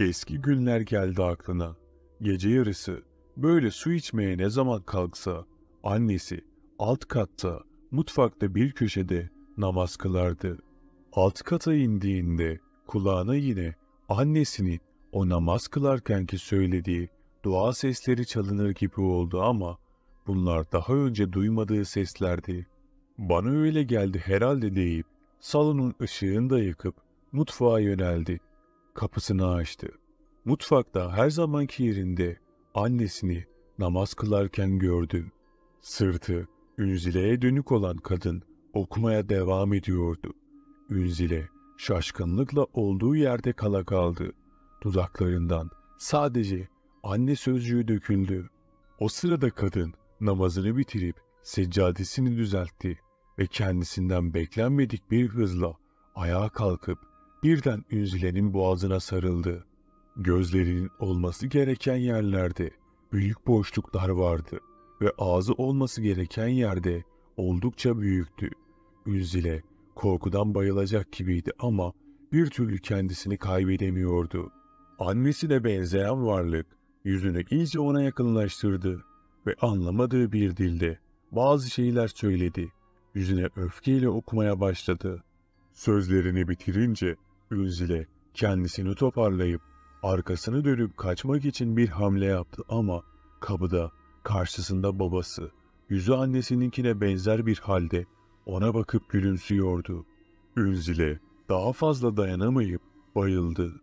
Eski günler geldi aklına. Gece yarısı böyle su içmeye ne zaman kalksa annesi alt katta, mutfakta bir köşede namaz kılardı. Alt kata indiğinde kulağına yine annesinin o namaz kılarkenki söylediği dua sesleri çalınır gibi oldu ama bunlar daha önce duymadığı seslerdi. Bana öyle geldi herhalde deyip Salonun ışığını da yakıp mutfağa yöneldi. Kapısını açtı. Mutfakta her zamanki yerinde annesini namaz kılarken gördü. Sırtı Ünzile'ye dönük olan kadın okumaya devam ediyordu. Ünzile şaşkınlıkla olduğu yerde kala kaldı. Dudaklarından sadece anne sözcüğü döküldü. O sırada kadın namazını bitirip seccadesini düzeltti ve kendisinden beklenmedik bir hızla ayağa kalkıp birden Ünzile'nin boğazına sarıldı. Gözlerinin olması gereken yerlerde büyük boşluklar vardı ve ağzı olması gereken yerde oldukça büyüktü. Ünzile korkudan bayılacak gibiydi ama bir türlü kendisini kaybedemiyordu. Annesine benzeyen varlık yüzünü iyice ona yakınlaştırdı ve anlamadığı bir dilde bazı şeyler söyledi yüzüne öfkeyle okumaya başladı. Sözlerini bitirince Ünzile kendisini toparlayıp arkasını dönüp kaçmak için bir hamle yaptı ama kapıda karşısında babası, yüzü annesininkine benzer bir halde ona bakıp gülümsüyordu. Ünzile daha fazla dayanamayıp bayıldı.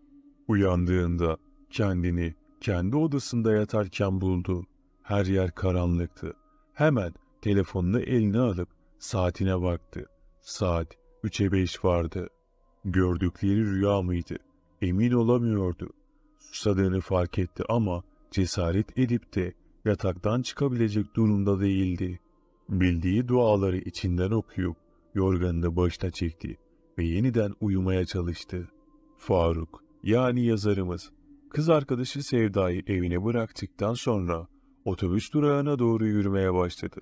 Uyandığında kendini kendi odasında yatarken buldu. Her yer karanlıktı. Hemen telefonunu eline alıp Saatine baktı. Saat üçe beş vardı. Gördükleri rüya mıydı? Emin olamıyordu. Susadığını fark etti ama cesaret edip de yataktan çıkabilecek durumda değildi. Bildiği duaları içinden okuyup yorganını başına çekti ve yeniden uyumaya çalıştı. Faruk, yani yazarımız, kız arkadaşı Sevda'yı evine bıraktıktan sonra otobüs durağına doğru yürümeye başladı.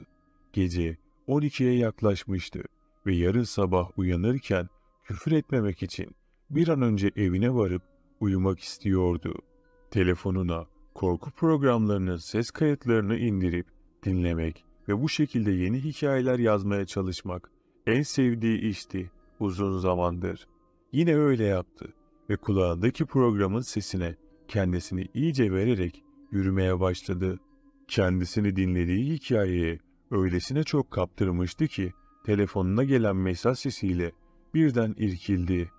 Gece 12'ye yaklaşmıştı ve yarın sabah uyanırken küfür etmemek için bir an önce evine varıp uyumak istiyordu. Telefonuna korku programlarının ses kayıtlarını indirip dinlemek ve bu şekilde yeni hikayeler yazmaya çalışmak en sevdiği işti uzun zamandır. Yine öyle yaptı ve kulağındaki programın sesine kendisini iyice vererek yürümeye başladı. Kendisini dinlediği hikayeye öylesine çok kaptırmıştı ki telefonuna gelen mesaj sesiyle birden irkildi.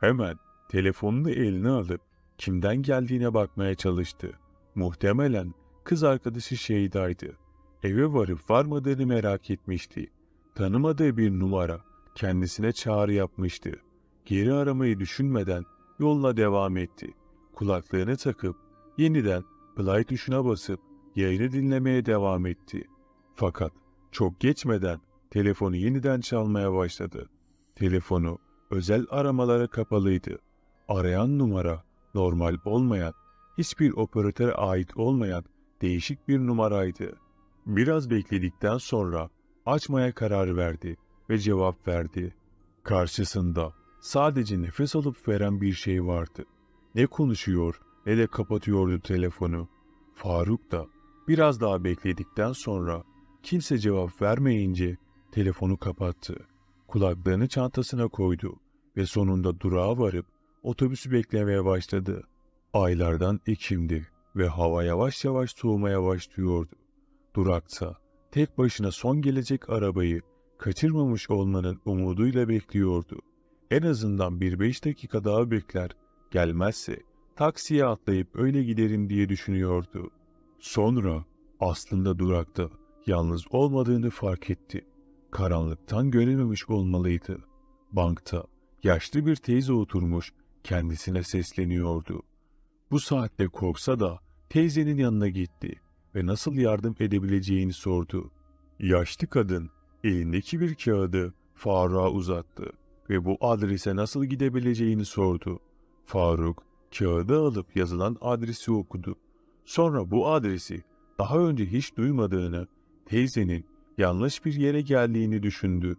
Hemen telefonunu eline alıp kimden geldiğine bakmaya çalıştı. Muhtemelen kız arkadaşı Şeyda'ydı. Eve varıp varmadığını merak etmişti. Tanımadığı bir numara kendisine çağrı yapmıştı. Geri aramayı düşünmeden yoluna devam etti. Kulaklığını takıp yeniden play tuşuna basıp yayını dinlemeye devam etti. Fakat çok geçmeden telefonu yeniden çalmaya başladı. Telefonu özel aramalara kapalıydı. Arayan numara normal olmayan, hiçbir operatöre ait olmayan değişik bir numaraydı. Biraz bekledikten sonra açmaya karar verdi ve cevap verdi. Karşısında sadece nefes alıp veren bir şey vardı. Ne konuşuyor ne de kapatıyordu telefonu. Faruk da biraz daha bekledikten sonra Kimse cevap vermeyince telefonu kapattı. Kulaklığını çantasına koydu ve sonunda durağa varıp otobüsü beklemeye başladı. Aylardan Ekim'di ve hava yavaş yavaş soğumaya başlıyordu. Durakta tek başına son gelecek arabayı kaçırmamış olmanın umuduyla bekliyordu. En azından bir beş dakika daha bekler, gelmezse taksiye atlayıp öyle giderim diye düşünüyordu. Sonra aslında durakta Yalnız olmadığını fark etti. Karanlıktan görememiş olmalıydı. Bankta yaşlı bir teyze oturmuş kendisine sesleniyordu. Bu saatte korksa da teyzenin yanına gitti ve nasıl yardım edebileceğini sordu. Yaşlı kadın elindeki bir kağıdı Faruk'a uzattı ve bu adrese nasıl gidebileceğini sordu. Faruk kağıdı alıp yazılan adresi okudu. Sonra bu adresi daha önce hiç duymadığını teyzenin yanlış bir yere geldiğini düşündü.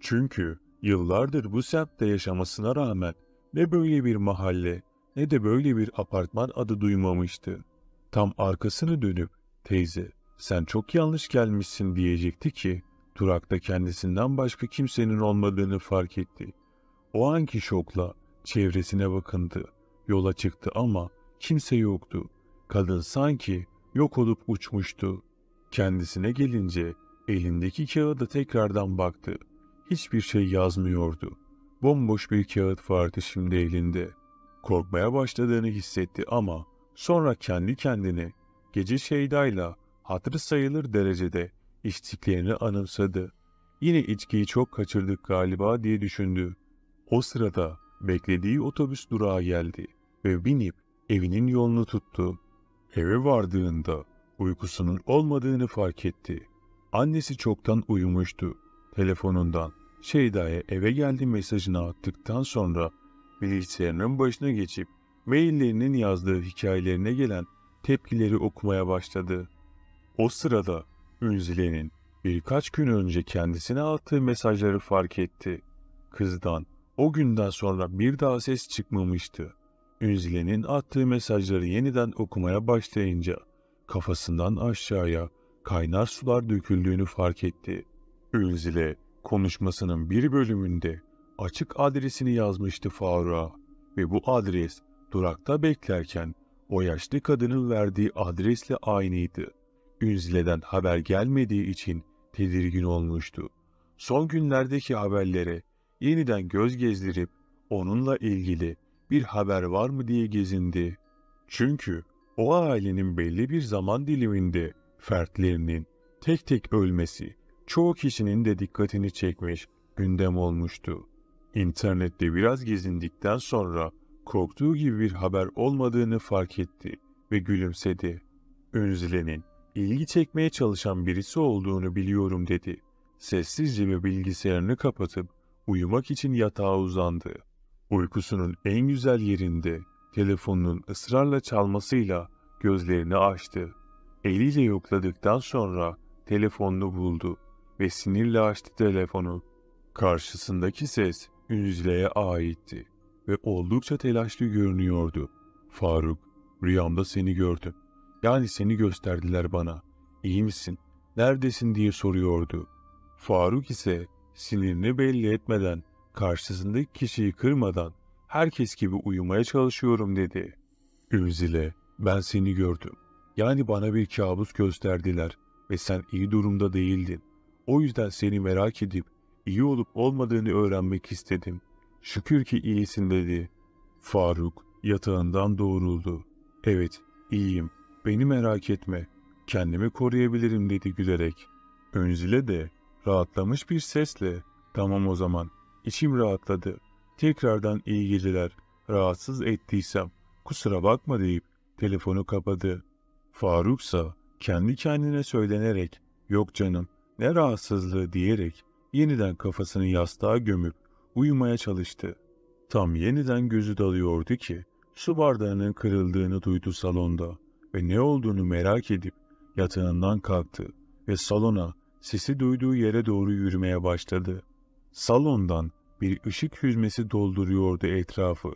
Çünkü yıllardır bu semtte yaşamasına rağmen ne böyle bir mahalle ne de böyle bir apartman adı duymamıştı. Tam arkasını dönüp teyze sen çok yanlış gelmişsin diyecekti ki durakta kendisinden başka kimsenin olmadığını fark etti. O anki şokla çevresine bakındı. Yola çıktı ama kimse yoktu. Kadın sanki yok olup uçmuştu. Kendisine gelince elindeki kağıda tekrardan baktı. Hiçbir şey yazmıyordu. Bomboş bir kağıt vardı şimdi elinde. Korkmaya başladığını hissetti ama sonra kendi kendine gece şeydayla hatırı sayılır derecede içtiklerini anımsadı. Yine içkiyi çok kaçırdık galiba diye düşündü. O sırada beklediği otobüs durağı geldi ve binip evinin yolunu tuttu. Eve vardığında uykusunun olmadığını fark etti. Annesi çoktan uyumuştu. Telefonundan Şeyda'ya eve geldi mesajını attıktan sonra bilgisayarının başına geçip maillerinin yazdığı hikayelerine gelen tepkileri okumaya başladı. O sırada Ünzile'nin birkaç gün önce kendisine attığı mesajları fark etti. Kızdan o günden sonra bir daha ses çıkmamıştı. Ünzile'nin attığı mesajları yeniden okumaya başlayınca kafasından aşağıya kaynar sular döküldüğünü fark etti. Ünzile konuşmasının bir bölümünde açık adresini yazmıştı Faruk'a ve bu adres durakta beklerken o yaşlı kadının verdiği adresle aynıydı. Ünzile'den haber gelmediği için tedirgin olmuştu. Son günlerdeki haberlere yeniden göz gezdirip onunla ilgili bir haber var mı diye gezindi. Çünkü o ailenin belli bir zaman diliminde fertlerinin tek tek ölmesi çoğu kişinin de dikkatini çekmiş, gündem olmuştu. İnternette biraz gezindikten sonra korktuğu gibi bir haber olmadığını fark etti ve gülümsedi. Önzile'nin ilgi çekmeye çalışan birisi olduğunu biliyorum dedi. Sessizce ve bilgisayarını kapatıp uyumak için yatağa uzandı. Uykusunun en güzel yerinde Telefonun ısrarla çalmasıyla gözlerini açtı. Eliyle yokladıktan sonra telefonunu buldu ve sinirle açtı telefonu. Karşısındaki ses Ünzile'ye aitti ve oldukça telaşlı görünüyordu. Faruk, rüyamda seni gördüm. Yani seni gösterdiler bana. İyi misin? Neredesin diye soruyordu. Faruk ise sinirini belli etmeden, karşısındaki kişiyi kırmadan herkes gibi uyumaya çalışıyorum dedi. Ünzile, ben seni gördüm. Yani bana bir kabus gösterdiler ve sen iyi durumda değildin. O yüzden seni merak edip iyi olup olmadığını öğrenmek istedim. Şükür ki iyisin dedi. Faruk yatağından doğruldu. Evet, iyiyim. Beni merak etme. Kendimi koruyabilirim dedi gülerek. Önzile de rahatlamış bir sesle tamam o zaman İçim rahatladı. Tekrardan iyi geceler, rahatsız ettiysem kusura bakma deyip telefonu kapadı. Faruksa kendi kendine söylenerek yok canım ne rahatsızlığı diyerek yeniden kafasını yastığa gömüp uyumaya çalıştı. Tam yeniden gözü dalıyordu ki su bardağının kırıldığını duydu salonda ve ne olduğunu merak edip yatağından kalktı ve salona sesi duyduğu yere doğru yürümeye başladı. Salondan bir ışık hüzmesi dolduruyordu etrafı.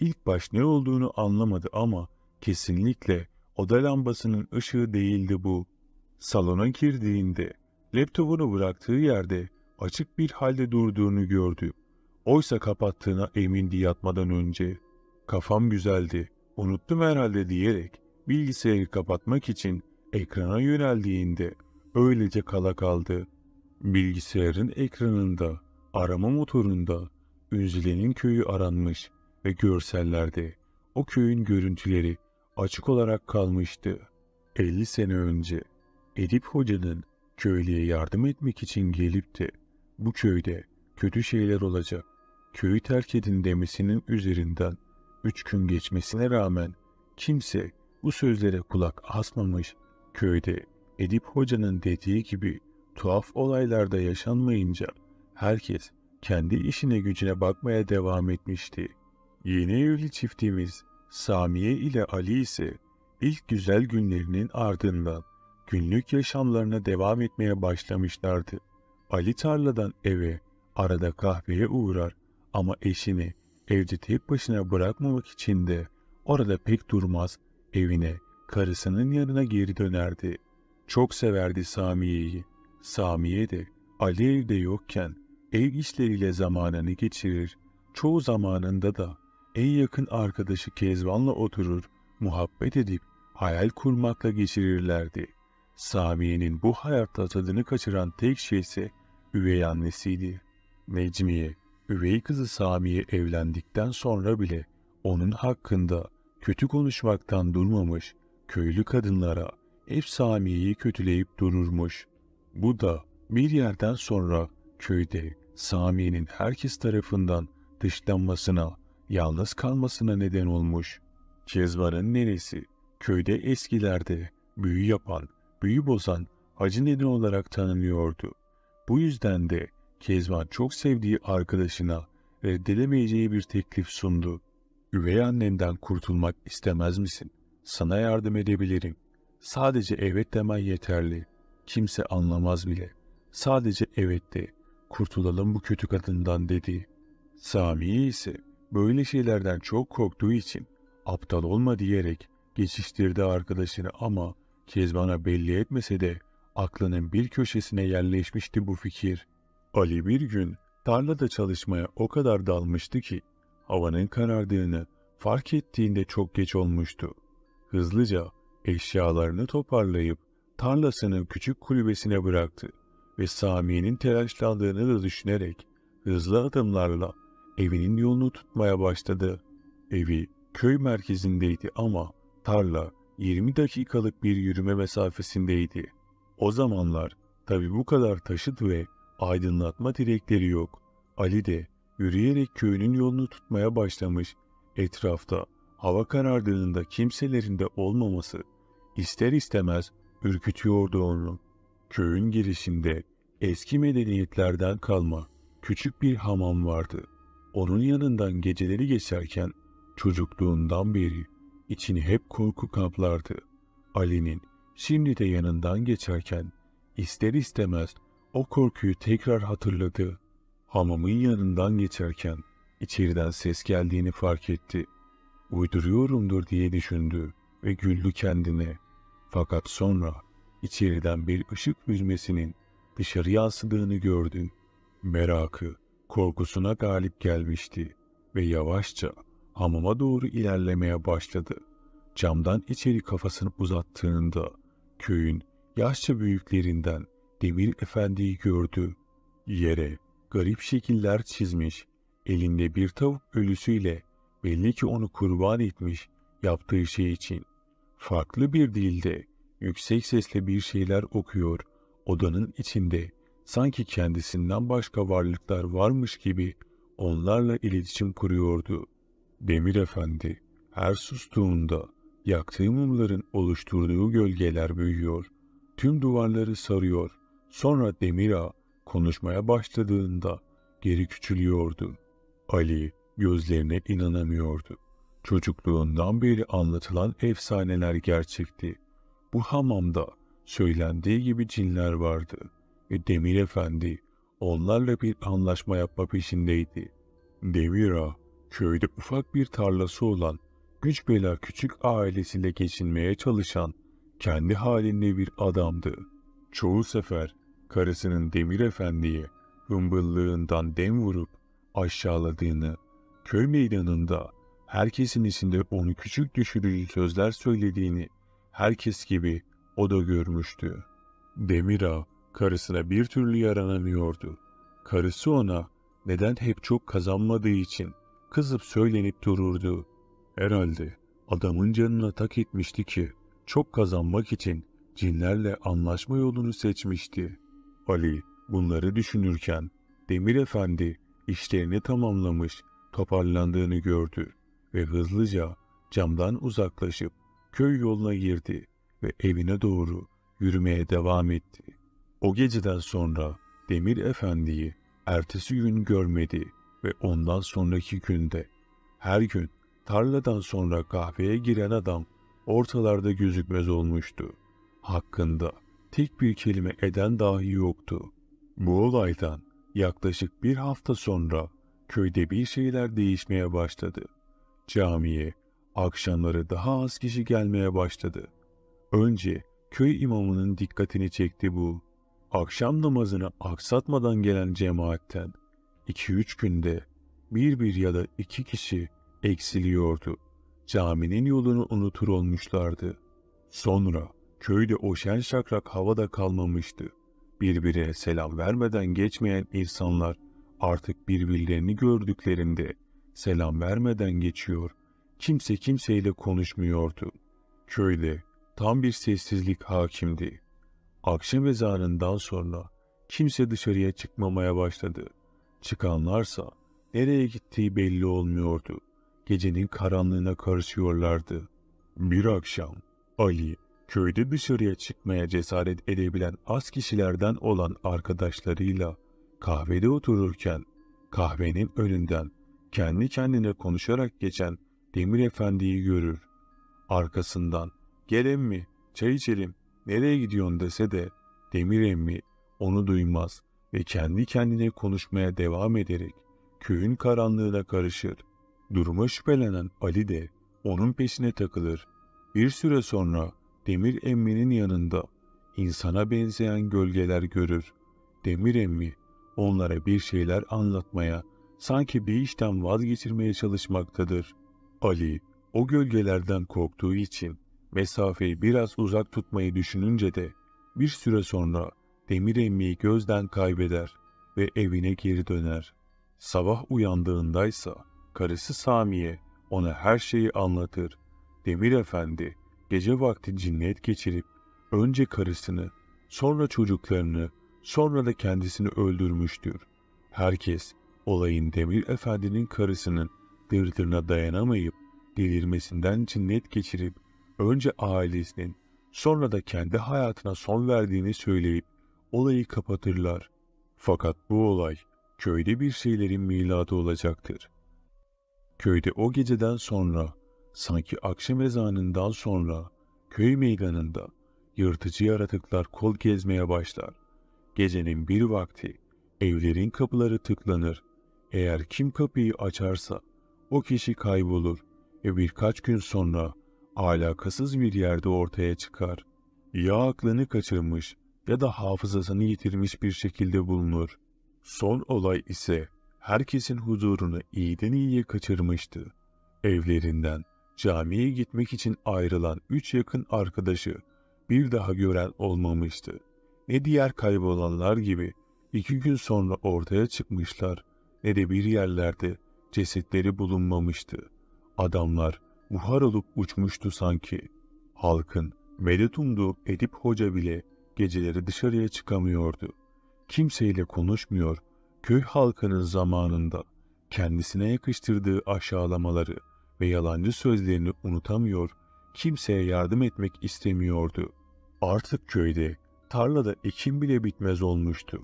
İlk baş ne olduğunu anlamadı ama kesinlikle oda lambasının ışığı değildi bu. Salona girdiğinde laptopunu bıraktığı yerde açık bir halde durduğunu gördü. Oysa kapattığına emindi yatmadan önce. Kafam güzeldi, unuttum herhalde diyerek bilgisayarı kapatmak için ekrana yöneldiğinde öylece kala kaldı. Bilgisayarın ekranında Arama motorunda Ünzile'nin köyü aranmış ve görsellerde o köyün görüntüleri açık olarak kalmıştı. 50 sene önce Edip Hoca'nın köylüye yardım etmek için gelip de bu köyde kötü şeyler olacak, köyü terk edin demesinin üzerinden üç gün geçmesine rağmen kimse bu sözlere kulak asmamış. Köyde Edip Hoca'nın dediği gibi tuhaf olaylarda yaşanmayınca Herkes kendi işine gücüne bakmaya devam etmişti. Yeni evli çiftimiz Samiye ile Ali ise ilk güzel günlerinin ardından günlük yaşamlarına devam etmeye başlamışlardı. Ali tarladan eve, arada kahveye uğrar ama eşini evde tek başına bırakmamak için de orada pek durmaz, evine, karısının yanına geri dönerdi. Çok severdi Samiye'yi. Samiye de Ali evde yokken ev işleriyle zamanını geçirir, çoğu zamanında da en yakın arkadaşı Kezvanla oturur, muhabbet edip hayal kurmakla geçirirlerdi. Samiye'nin bu hayatta tadını kaçıran tek şey ise üvey annesiydi. Necmiye, üvey kızı Samiye evlendikten sonra bile onun hakkında kötü konuşmaktan durmamış, köylü kadınlara hep Samiye'yi kötüleyip dururmuş. Bu da bir yerden sonra köyde Sami'nin herkes tarafından dışlanmasına, yalnız kalmasına neden olmuş. Cezvar'ın neresi, köyde eskilerde büyü yapan, büyü bozan hacı neden olarak tanınıyordu. Bu yüzden de Kezban çok sevdiği arkadaşına reddedemeyeceği bir teklif sundu. Üvey annenden kurtulmak istemez misin? Sana yardım edebilirim. Sadece evet demen yeterli. Kimse anlamaz bile. Sadece evet de kurtulalım bu kötü kadından dedi. Sami ise böyle şeylerden çok korktuğu için aptal olma diyerek geçiştirdi arkadaşını ama Kezban'a belli etmese de aklının bir köşesine yerleşmişti bu fikir. Ali bir gün tarlada çalışmaya o kadar dalmıştı ki havanın karardığını fark ettiğinde çok geç olmuştu. Hızlıca eşyalarını toparlayıp tarlasının küçük kulübesine bıraktı ve Sami'nin telaşlandığını da düşünerek hızlı adımlarla evinin yolunu tutmaya başladı. Evi köy merkezindeydi ama tarla 20 dakikalık bir yürüme mesafesindeydi. O zamanlar tabi bu kadar taşıt ve aydınlatma direkleri yok. Ali de yürüyerek köyünün yolunu tutmaya başlamış. Etrafta hava karardığında kimselerin de olmaması ister istemez ürkütüyordu onu. Köyün girişinde eski medeniyetlerden kalma küçük bir hamam vardı. Onun yanından geceleri geçerken çocukluğundan beri içini hep korku kaplardı. Ali'nin şimdi de yanından geçerken ister istemez o korkuyu tekrar hatırladı. Hamamın yanından geçerken içeriden ses geldiğini fark etti. Uyduruyorumdur diye düşündü ve güldü kendine. Fakat sonra İçeriden bir ışık hüzmesinin dışarı yansıdığını gördün. Merakı, korkusuna galip gelmişti ve yavaşça hamama doğru ilerlemeye başladı. Camdan içeri kafasını uzattığında köyün yaşça büyüklerinden Demir Efendi'yi gördü. Yere garip şekiller çizmiş, elinde bir tavuk ölüsüyle belli ki onu kurban etmiş yaptığı şey için. Farklı bir dilde yüksek sesle bir şeyler okuyor, odanın içinde sanki kendisinden başka varlıklar varmış gibi onlarla iletişim kuruyordu. Demir Efendi her sustuğunda yaktığı mumların oluşturduğu gölgeler büyüyor, tüm duvarları sarıyor. Sonra Demir Ağa konuşmaya başladığında geri küçülüyordu. Ali gözlerine inanamıyordu. Çocukluğundan beri anlatılan efsaneler gerçekti. Bu hamamda söylendiği gibi cinler vardı ve Demir Efendi onlarla bir anlaşma yapma peşindeydi. Demir Ağa, köyde ufak bir tarlası olan güç bela küçük ailesiyle geçinmeye çalışan kendi halinde bir adamdı. Çoğu sefer karısının Demir Efendi'ye hımbıllığından dem vurup aşağıladığını, köy meydanında herkesin içinde onu küçük düşürücü sözler söylediğini herkes gibi o da görmüştü. Demir Ağa karısına bir türlü yaranamıyordu. Karısı ona neden hep çok kazanmadığı için kızıp söylenip dururdu. Herhalde adamın canına tak etmişti ki çok kazanmak için cinlerle anlaşma yolunu seçmişti. Ali bunları düşünürken Demir Efendi işlerini tamamlamış toparlandığını gördü ve hızlıca camdan uzaklaşıp köy yoluna girdi ve evine doğru yürümeye devam etti. O geceden sonra Demir Efendi'yi ertesi gün görmedi ve ondan sonraki günde her gün tarladan sonra kahveye giren adam ortalarda gözükmez olmuştu. Hakkında tek bir kelime eden dahi yoktu. Bu olaydan yaklaşık bir hafta sonra köyde bir şeyler değişmeye başladı. Camiye Akşamları daha az kişi gelmeye başladı. Önce köy imamının dikkatini çekti bu. Akşam namazını aksatmadan gelen cemaatten 2-3 günde bir bir ya da iki kişi eksiliyordu. Caminin yolunu unutur olmuşlardı. Sonra köyde o şen şakrak havada kalmamıştı. Birbirine selam vermeden geçmeyen insanlar artık birbirlerini gördüklerinde selam vermeden geçiyor.'' kimse kimseyle konuşmuyordu. Köyde tam bir sessizlik hakimdi. Akşam ezanından sonra kimse dışarıya çıkmamaya başladı. Çıkanlarsa nereye gittiği belli olmuyordu. Gecenin karanlığına karışıyorlardı. Bir akşam Ali köyde dışarıya çıkmaya cesaret edebilen az kişilerden olan arkadaşlarıyla kahvede otururken kahvenin önünden kendi kendine konuşarak geçen Demir Efendi'yi görür. Arkasından gel emmi çay içelim nereye gidiyorsun dese de Demir emmi onu duymaz ve kendi kendine konuşmaya devam ederek köyün karanlığına karışır. Duruma şüphelenen Ali de onun peşine takılır. Bir süre sonra Demir Emmi'nin yanında insana benzeyen gölgeler görür. Demir Emmi onlara bir şeyler anlatmaya, sanki bir işten vazgeçirmeye çalışmaktadır. Ali o gölgelerden korktuğu için mesafeyi biraz uzak tutmayı düşününce de bir süre sonra demir emmiyi gözden kaybeder ve evine geri döner. Sabah uyandığındaysa karısı Samiye ona her şeyi anlatır. Demir Efendi gece vakti cinnet geçirip önce karısını, sonra çocuklarını, sonra da kendisini öldürmüştür. Herkes olayın Demir Efendi'nin karısının Dırtırına dayanamayıp delirmesinden cinnet geçirip önce ailesinin sonra da kendi hayatına son verdiğini söyleyip olayı kapatırlar. Fakat bu olay köyde bir şeylerin miladı olacaktır. Köyde o geceden sonra sanki akşam ezanından sonra köy meydanında yırtıcı yaratıklar kol gezmeye başlar. Gecenin bir vakti evlerin kapıları tıklanır. Eğer kim kapıyı açarsa o kişi kaybolur ve birkaç gün sonra alakasız bir yerde ortaya çıkar. Ya aklını kaçırmış ya da hafızasını yitirmiş bir şekilde bulunur. Son olay ise herkesin huzurunu iyiden iyiye kaçırmıştı. Evlerinden camiye gitmek için ayrılan üç yakın arkadaşı bir daha gören olmamıştı. Ne diğer kaybolanlar gibi iki gün sonra ortaya çıkmışlar ne de bir yerlerde Cesetleri bulunmamıştı. Adamlar buhar olup uçmuştu sanki. Halkın medetumduğu Edip Hoca bile geceleri dışarıya çıkamıyordu. Kimseyle konuşmuyor, köy halkının zamanında kendisine yakıştırdığı aşağılamaları ve yalancı sözlerini unutamıyor, kimseye yardım etmek istemiyordu. Artık köyde, tarlada ekim bile bitmez olmuştu.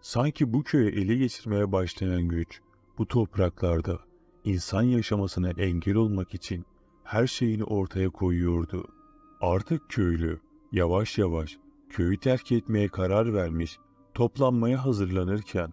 Sanki bu köye ele geçirmeye başlayan güç, bu topraklarda insan yaşamasına engel olmak için her şeyini ortaya koyuyordu. Artık köylü yavaş yavaş köyü terk etmeye karar vermiş, toplanmaya hazırlanırken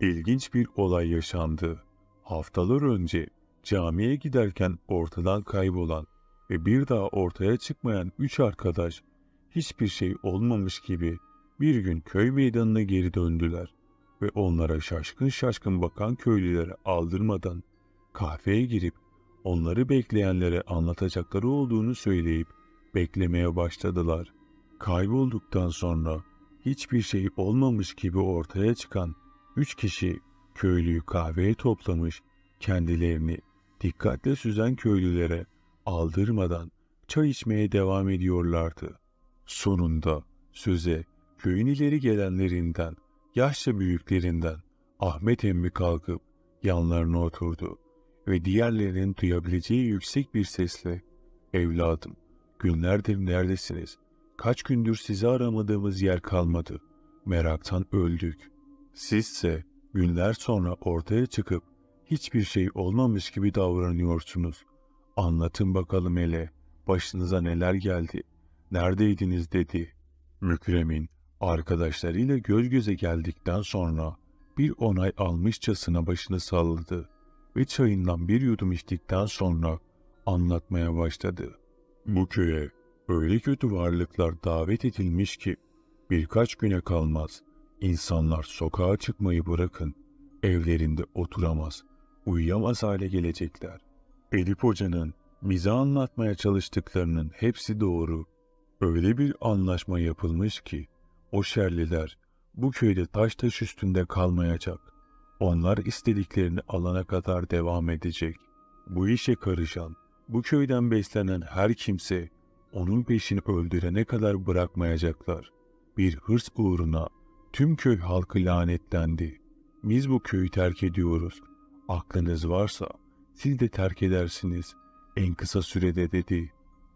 ilginç bir olay yaşandı. Haftalar önce camiye giderken ortadan kaybolan ve bir daha ortaya çıkmayan üç arkadaş hiçbir şey olmamış gibi bir gün köy meydanına geri döndüler ve onlara şaşkın şaşkın bakan köylülere aldırmadan kahveye girip onları bekleyenlere anlatacakları olduğunu söyleyip beklemeye başladılar. Kaybolduktan sonra hiçbir şey olmamış gibi ortaya çıkan üç kişi köylüyü kahveye toplamış, kendilerini dikkatle süzen köylülere aldırmadan çay içmeye devam ediyorlardı. Sonunda söze köyün ileri gelenlerinden yaşça büyüklerinden Ahmet emmi kalkıp yanlarına oturdu ve diğerlerinin duyabileceği yüksek bir sesle ''Evladım, günlerdir neredesiniz? Kaç gündür sizi aramadığımız yer kalmadı. Meraktan öldük. Sizse günler sonra ortaya çıkıp hiçbir şey olmamış gibi davranıyorsunuz. Anlatın bakalım hele, başınıza neler geldi, neredeydiniz?'' dedi. Mükremin Arkadaşlarıyla göz göze geldikten sonra bir onay almışçasına başını salladı ve çayından bir yudum içtikten sonra anlatmaya başladı. Bu köye öyle kötü varlıklar davet edilmiş ki birkaç güne kalmaz insanlar sokağa çıkmayı bırakın evlerinde oturamaz, uyuyamaz hale gelecekler. Elif Hoca'nın bize anlatmaya çalıştıklarının hepsi doğru. Öyle bir anlaşma yapılmış ki o şerliler bu köyde taş taş üstünde kalmayacak. Onlar istediklerini alana kadar devam edecek. Bu işe karışan, bu köyden beslenen her kimse onun peşini öldürene kadar bırakmayacaklar. Bir hırs uğruna tüm köy halkı lanetlendi. Biz bu köyü terk ediyoruz. Aklınız varsa siz de terk edersiniz en kısa sürede dedi.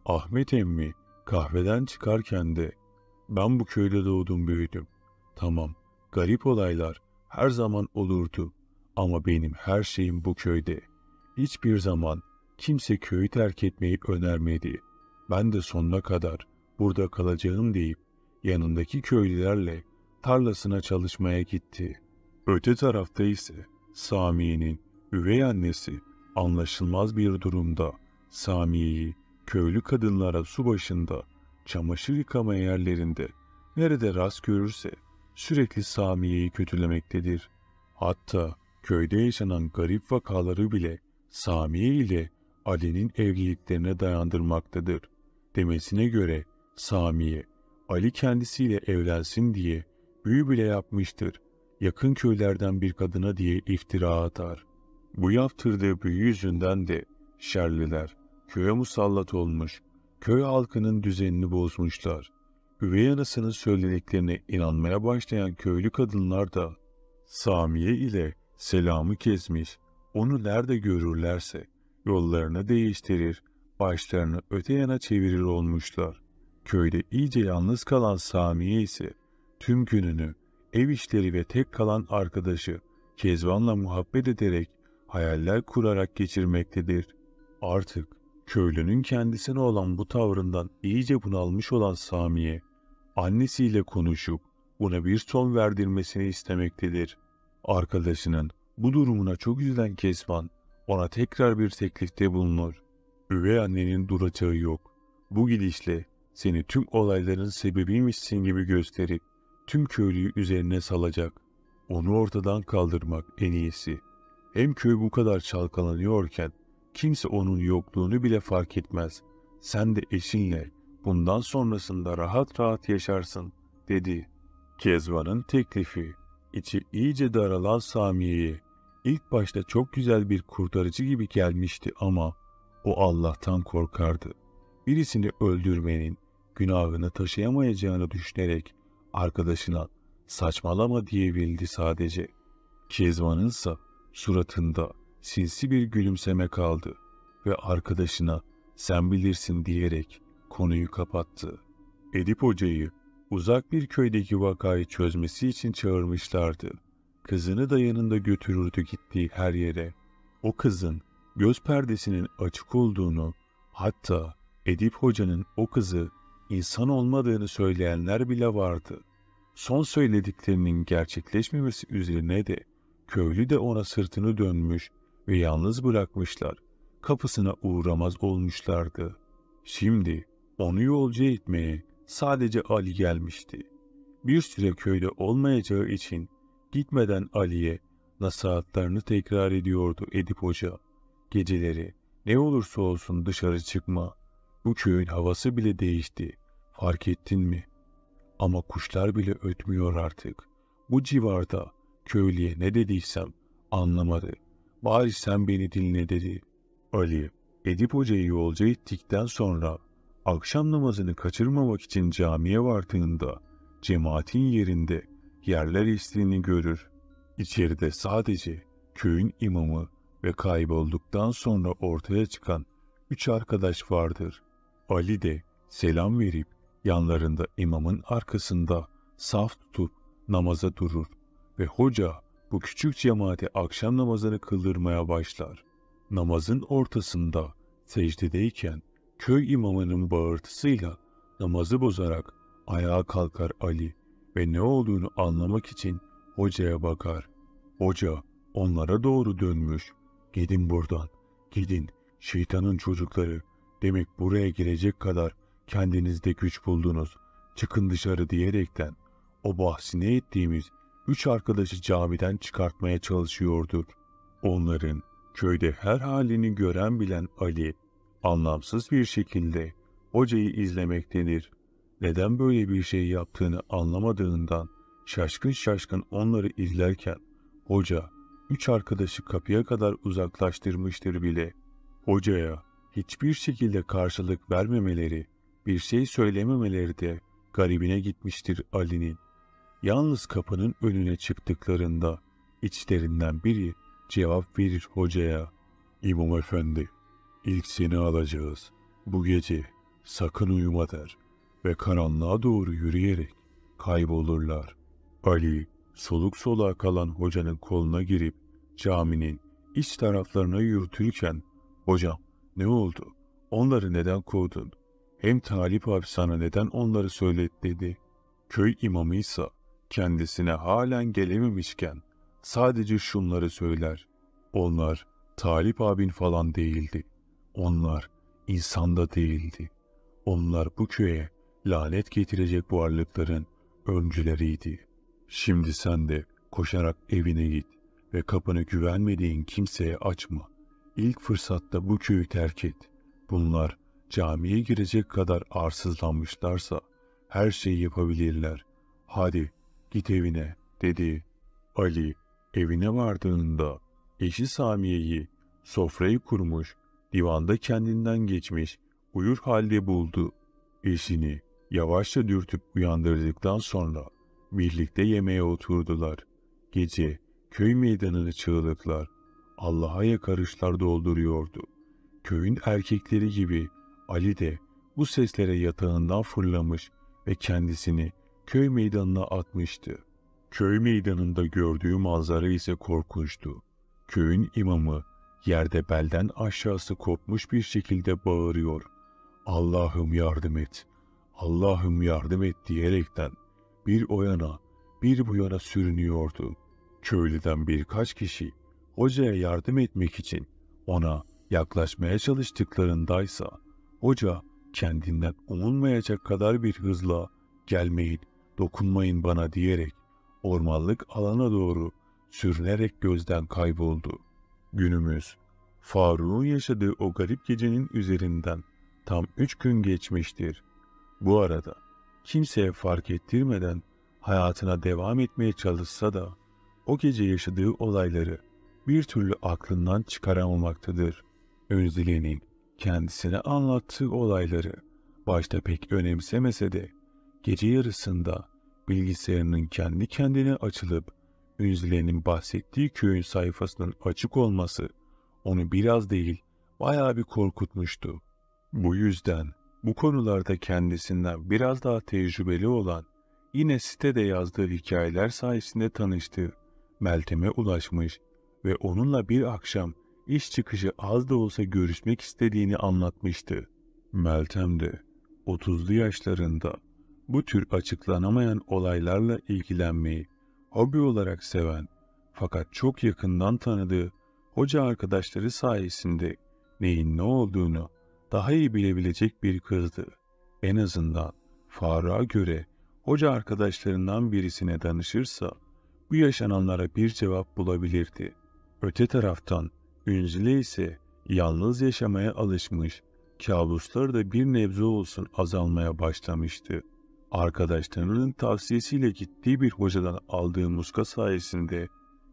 Ahmet emmi kahveden çıkarken de ben bu köyde doğdum büyüdüm. Tamam, garip olaylar her zaman olurdu. Ama benim her şeyim bu köyde. Hiçbir zaman kimse köyü terk etmeyi önermedi. Ben de sonuna kadar burada kalacağım deyip yanındaki köylülerle tarlasına çalışmaya gitti. Öte tarafta ise Sami'nin üvey annesi anlaşılmaz bir durumda Sami'yi köylü kadınlara su başında çamaşır yıkama yerlerinde nerede rast görürse sürekli Samiye'yi kötülemektedir. Hatta köyde yaşanan garip vakaları bile Samiye ile Ali'nin evliliklerine dayandırmaktadır. Demesine göre Samiye, Ali kendisiyle evlensin diye büyü bile yapmıştır. Yakın köylerden bir kadına diye iftira atar. Bu yaptırdığı büyü yüzünden de Şerliler köye musallat olmuş Köy halkının düzenini bozmuşlar. Üvey anasının söylediklerine inanmaya başlayan köylü kadınlar da Samiye ile selamı kesmiş, onu nerede görürlerse yollarını değiştirir, başlarını öte yana çevirir olmuşlar. Köyde iyice yalnız kalan Samiye ise tüm gününü ev işleri ve tek kalan arkadaşı Kezban'la muhabbet ederek hayaller kurarak geçirmektedir. Artık Köylünün kendisine olan bu tavrından iyice bunalmış olan Sami'ye annesiyle konuşup buna bir son verdirmesini istemektedir. Arkadaşının bu durumuna çok üzülen Kesvan ona tekrar bir teklifte bulunur. Üvey annenin duracağı yok. Bu gidişle seni tüm olayların sebebiymişsin gibi gösterip tüm köylüyü üzerine salacak. Onu ortadan kaldırmak en iyisi. Hem köy bu kadar çalkalanıyorken Kimse onun yokluğunu bile fark etmez. Sen de eşinle bundan sonrasında rahat rahat yaşarsın dedi. Kezban'ın teklifi içi iyice daralan Samiye'ye ilk başta çok güzel bir kurtarıcı gibi gelmişti ama o Allah'tan korkardı. Birisini öldürmenin günahını taşıyamayacağını düşünerek arkadaşına saçmalama diyebildi sadece. Kezban'ınsa suratında sinsi bir gülümseme kaldı ve arkadaşına sen bilirsin diyerek konuyu kapattı. Edip Hoca'yı uzak bir köydeki vakayı çözmesi için çağırmışlardı. Kızını da yanında götürürdü gittiği her yere. O kızın göz perdesinin açık olduğunu, hatta Edip Hoca'nın o kızı insan olmadığını söyleyenler bile vardı. Son söylediklerinin gerçekleşmemesi üzerine de köylü de ona sırtını dönmüş ve yalnız bırakmışlar. Kapısına uğramaz olmuşlardı. Şimdi onu yolcu etmeye sadece Ali gelmişti. Bir süre köyde olmayacağı için gitmeden Ali'ye nasihatlarını tekrar ediyordu Edip Hoca. Geceleri ne olursa olsun dışarı çıkma. Bu köyün havası bile değişti. Fark ettin mi? Ama kuşlar bile ötmüyor artık. Bu civarda köylüye ne dediysem anlamadı.'' Bari sen beni dinle dedi. Ali, Edip Hoca'yı yolcu ettikten sonra akşam namazını kaçırmamak için camiye vardığında cemaatin yerinde yerler istediğini görür. İçeride sadece köyün imamı ve kaybolduktan sonra ortaya çıkan üç arkadaş vardır. Ali de selam verip yanlarında imamın arkasında saf tutup namaza durur ve hoca bu küçük cemaati akşam namazını kıldırmaya başlar. Namazın ortasında secdedeyken köy imamının bağırtısıyla namazı bozarak ayağa kalkar Ali ve ne olduğunu anlamak için hocaya bakar. Hoca onlara doğru dönmüş. Gidin buradan, gidin şeytanın çocukları. Demek buraya girecek kadar kendinizde güç buldunuz. Çıkın dışarı diyerekten o bahsine ettiğimiz üç arkadaşı camiden çıkartmaya çalışıyordur. Onların köyde her halini gören bilen Ali, anlamsız bir şekilde hocayı izlemektedir. Neden böyle bir şey yaptığını anlamadığından şaşkın şaşkın onları izlerken hoca üç arkadaşı kapıya kadar uzaklaştırmıştır bile. Hocaya hiçbir şekilde karşılık vermemeleri, bir şey söylememeleri de garibine gitmiştir Ali'nin. Yalnız kapının önüne çıktıklarında içlerinden biri cevap verir hocaya. İmam efendi, ilk seni alacağız. Bu gece sakın uyuma der ve karanlığa doğru yürüyerek kaybolurlar. Ali soluk soluğa kalan hocanın koluna girip caminin iç taraflarına yürütürken hocam ne oldu? Onları neden kovdun? Hem Talip abi sana neden onları söylet dedi. Köy imamıysa kendisine halen gelememişken sadece şunları söyler. Onlar Talip abin falan değildi. Onlar insanda değildi. Onlar bu köye lanet getirecek varlıkların öncüleriydi. Şimdi sen de koşarak evine git ve kapını güvenmediğin kimseye açma. İlk fırsatta bu köyü terk et. Bunlar camiye girecek kadar arsızlanmışlarsa her şeyi yapabilirler. Hadi git evine dedi. Ali evine vardığında eşi Samiye'yi sofrayı kurmuş, divanda kendinden geçmiş, uyur halde buldu. Eşini yavaşça dürtüp uyandırdıktan sonra birlikte yemeğe oturdular. Gece köy meydanını çığlıklar, Allah'a yakarışlar dolduruyordu. Köyün erkekleri gibi Ali de bu seslere yatağından fırlamış ve kendisini köy meydanına atmıştı. Köy meydanında gördüğü manzara ise korkunçtu. Köyün imamı yerde belden aşağısı kopmuş bir şekilde bağırıyor. Allah'ım yardım et, Allah'ım yardım et diyerekten bir o yana bir bu yana sürünüyordu. Köylüden birkaç kişi hocaya yardım etmek için ona yaklaşmaya çalıştıklarındaysa hoca kendinden umulmayacak kadar bir hızla gelmeyin dokunmayın bana diyerek ormanlık alana doğru sürünerek gözden kayboldu. Günümüz, Faruk'un yaşadığı o garip gecenin üzerinden tam üç gün geçmiştir. Bu arada kimseye fark ettirmeden hayatına devam etmeye çalışsa da o gece yaşadığı olayları bir türlü aklından çıkaramamaktadır. Özdile'nin kendisine anlattığı olayları başta pek önemsemese de Gece yarısında bilgisayarının kendi kendine açılıp Ünzile'nin bahsettiği köyün sayfasının açık olması onu biraz değil bayağı bir korkutmuştu. Bu yüzden bu konularda kendisinden biraz daha tecrübeli olan yine sitede yazdığı hikayeler sayesinde tanıştı. Meltem'e ulaşmış ve onunla bir akşam iş çıkışı az da olsa görüşmek istediğini anlatmıştı. Meltem de 30'lu yaşlarında bu tür açıklanamayan olaylarla ilgilenmeyi hobi olarak seven fakat çok yakından tanıdığı hoca arkadaşları sayesinde neyin ne olduğunu daha iyi bilebilecek bir kızdı. En azından Faruk'a göre hoca arkadaşlarından birisine danışırsa bu yaşananlara bir cevap bulabilirdi. Öte taraftan Ünzile ise yalnız yaşamaya alışmış, kabusları da bir nebze olsun azalmaya başlamıştı. Arkadaşlarının tavsiyesiyle gittiği bir hocadan aldığı muska sayesinde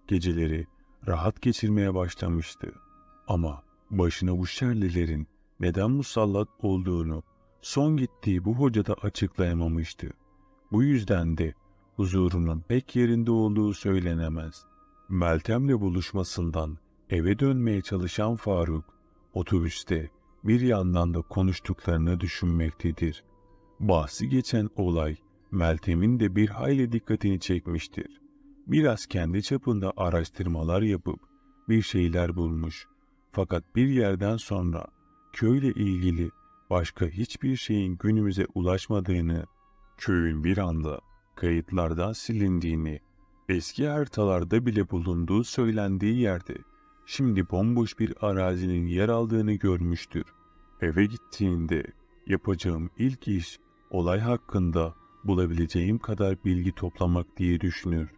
geceleri rahat geçirmeye başlamıştı. Ama başına bu şerlilerin neden musallat olduğunu son gittiği bu hocada açıklayamamıştı. Bu yüzden de huzurunun pek yerinde olduğu söylenemez. Meltem'le buluşmasından eve dönmeye çalışan Faruk, otobüste bir yandan da konuştuklarını düşünmektedir. Bahsi geçen olay Meltem'in de bir hayli dikkatini çekmiştir. Biraz kendi çapında araştırmalar yapıp bir şeyler bulmuş. Fakat bir yerden sonra köyle ilgili başka hiçbir şeyin günümüze ulaşmadığını, köyün bir anda kayıtlardan silindiğini, eski haritalarda bile bulunduğu söylendiği yerde şimdi bomboş bir arazinin yer aldığını görmüştür. Eve gittiğinde yapacağım ilk iş olay hakkında bulabileceğim kadar bilgi toplamak diye düşünür.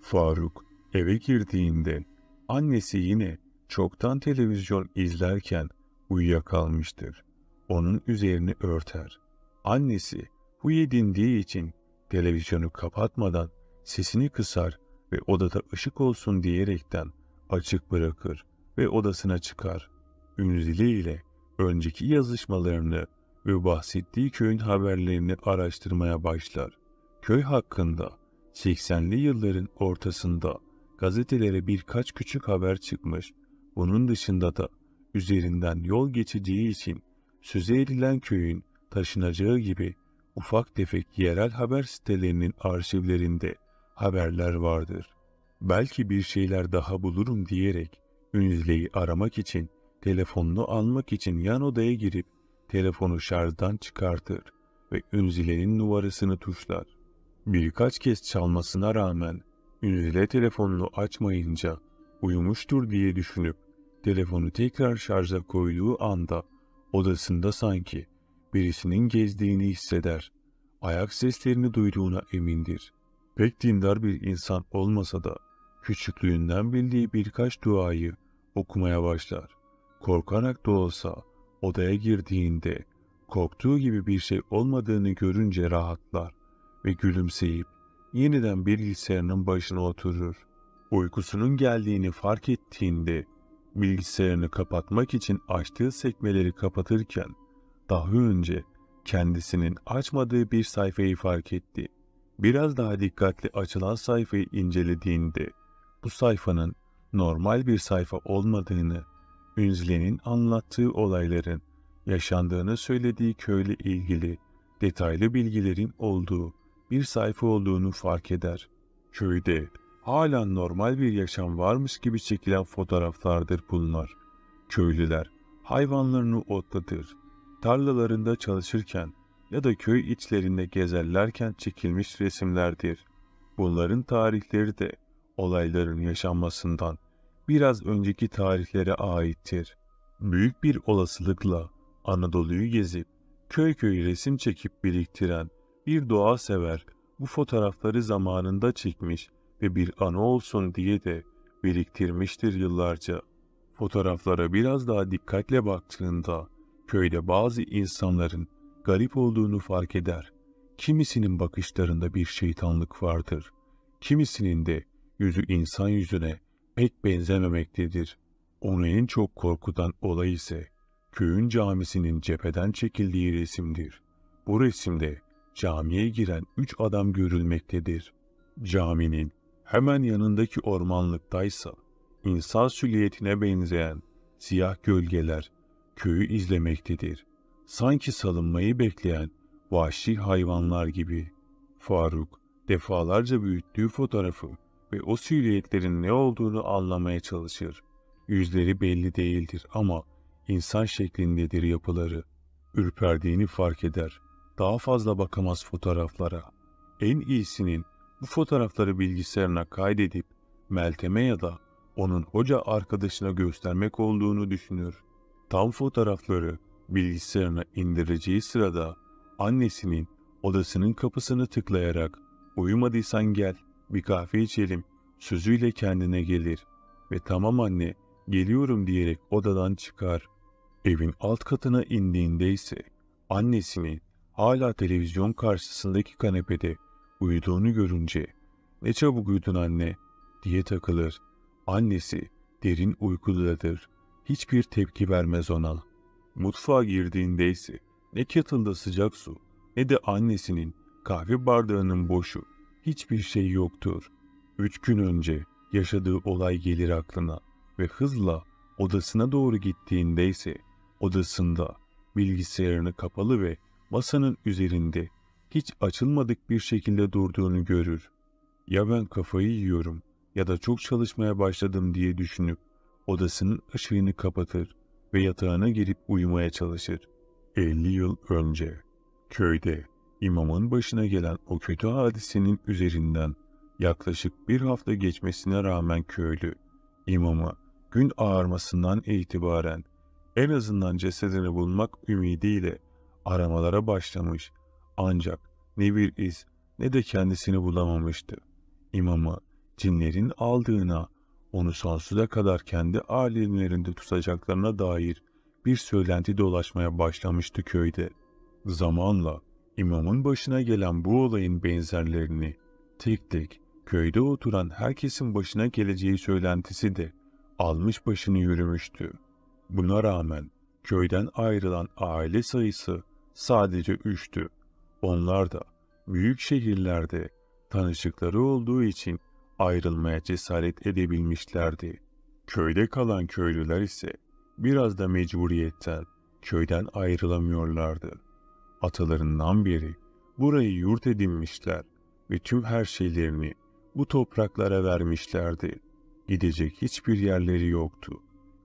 Faruk eve girdiğinde annesi yine çoktan televizyon izlerken uyuyakalmıştır. Onun üzerini örter. Annesi Huye için televizyonu kapatmadan sesini kısar ve odada ışık olsun diyerekten açık bırakır ve odasına çıkar. Ünzile ile önceki yazışmalarını ve bahsettiği köyün haberlerini araştırmaya başlar. Köy hakkında 80'li yılların ortasında gazetelere birkaç küçük haber çıkmış. Bunun dışında da üzerinden yol geçeceği için söze edilen köyün taşınacağı gibi ufak tefek yerel haber sitelerinin arşivlerinde haberler vardır. Belki bir şeyler daha bulurum diyerek Ünlü'yi aramak için, telefonunu almak için yan odaya girip telefonu şarjdan çıkartır ve Ünzile'nin numarasını tuşlar. Birkaç kez çalmasına rağmen Ünzile telefonunu açmayınca uyumuştur diye düşünüp telefonu tekrar şarja koyduğu anda odasında sanki birisinin gezdiğini hisseder. Ayak seslerini duyduğuna emindir. Pek dindar bir insan olmasa da küçüklüğünden bildiği birkaç duayı okumaya başlar. Korkarak da olsa Odaya girdiğinde korktuğu gibi bir şey olmadığını görünce rahatlar ve gülümseyip yeniden bilgisayarının başına oturur. Uykusunun geldiğini fark ettiğinde bilgisayarını kapatmak için açtığı sekmeleri kapatırken daha önce kendisinin açmadığı bir sayfayı fark etti. Biraz daha dikkatli açılan sayfayı incelediğinde bu sayfanın normal bir sayfa olmadığını Ünzle'nin anlattığı olayların yaşandığını söylediği köyle ilgili detaylı bilgilerin olduğu bir sayfa olduğunu fark eder. Köyde hala normal bir yaşam varmış gibi çekilen fotoğraflardır bunlar. Köylüler hayvanlarını otlatır, tarlalarında çalışırken ya da köy içlerinde gezerlerken çekilmiş resimlerdir. Bunların tarihleri de olayların yaşanmasından biraz önceki tarihlere aittir. Büyük bir olasılıkla Anadolu'yu gezip köy köy resim çekip biriktiren bir doğa sever bu fotoğrafları zamanında çekmiş ve bir anı olsun diye de biriktirmiştir yıllarca. Fotoğraflara biraz daha dikkatle baktığında köyde bazı insanların garip olduğunu fark eder. Kimisinin bakışlarında bir şeytanlık vardır. Kimisinin de yüzü insan yüzüne pek benzememektedir. Onu en çok korkutan olay ise köyün camisinin cepheden çekildiği resimdir. Bu resimde camiye giren üç adam görülmektedir. Caminin hemen yanındaki ormanlıktaysa insan silüetine benzeyen siyah gölgeler köyü izlemektedir. Sanki salınmayı bekleyen vahşi hayvanlar gibi. Faruk defalarca büyüttüğü fotoğrafı ve o silüetlerin ne olduğunu anlamaya çalışır. Yüzleri belli değildir ama insan şeklindedir yapıları. Ürperdiğini fark eder. Daha fazla bakamaz fotoğraflara. En iyisinin bu fotoğrafları bilgisayarına kaydedip Meltem'e ya da onun hoca arkadaşına göstermek olduğunu düşünür. Tam fotoğrafları bilgisayarına indireceği sırada annesinin odasının kapısını tıklayarak uyumadıysan gel bir kahve içelim sözüyle kendine gelir ve tamam anne geliyorum diyerek odadan çıkar. Evin alt katına indiğinde ise annesinin hala televizyon karşısındaki kanepede uyuduğunu görünce ne çabuk uyudun anne diye takılır. Annesi derin uykudadır. Hiçbir tepki vermez ona. Mutfağa girdiğinde ise ne kettle'da sıcak su ne de annesinin kahve bardağının boşu hiçbir şey yoktur. Üç gün önce yaşadığı olay gelir aklına ve hızla odasına doğru gittiğinde ise odasında bilgisayarını kapalı ve masanın üzerinde hiç açılmadık bir şekilde durduğunu görür. Ya ben kafayı yiyorum ya da çok çalışmaya başladım diye düşünüp odasının ışığını kapatır ve yatağına girip uyumaya çalışır. 50 yıl önce köyde İmamın başına gelen o kötü hadisenin üzerinden yaklaşık bir hafta geçmesine rağmen köylü, imamı gün ağarmasından itibaren en azından cesedini bulmak ümidiyle aramalara başlamış ancak ne bir iz ne de kendisini bulamamıştı. İmamı cinlerin aldığına, onu sonsuza kadar kendi alemlerinde tutacaklarına dair bir söylenti dolaşmaya başlamıştı köyde. Zamanla İmamın başına gelen bu olayın benzerlerini tek tek köyde oturan herkesin başına geleceği söylentisi de almış başını yürümüştü. Buna rağmen köyden ayrılan aile sayısı sadece üçtü. Onlar da büyük şehirlerde tanışıkları olduğu için ayrılmaya cesaret edebilmişlerdi. Köyde kalan köylüler ise biraz da mecburiyetten köyden ayrılamıyorlardı.'' Atalarından beri burayı yurt edinmişler ve tüm her şeylerini bu topraklara vermişlerdi. Gidecek hiçbir yerleri yoktu.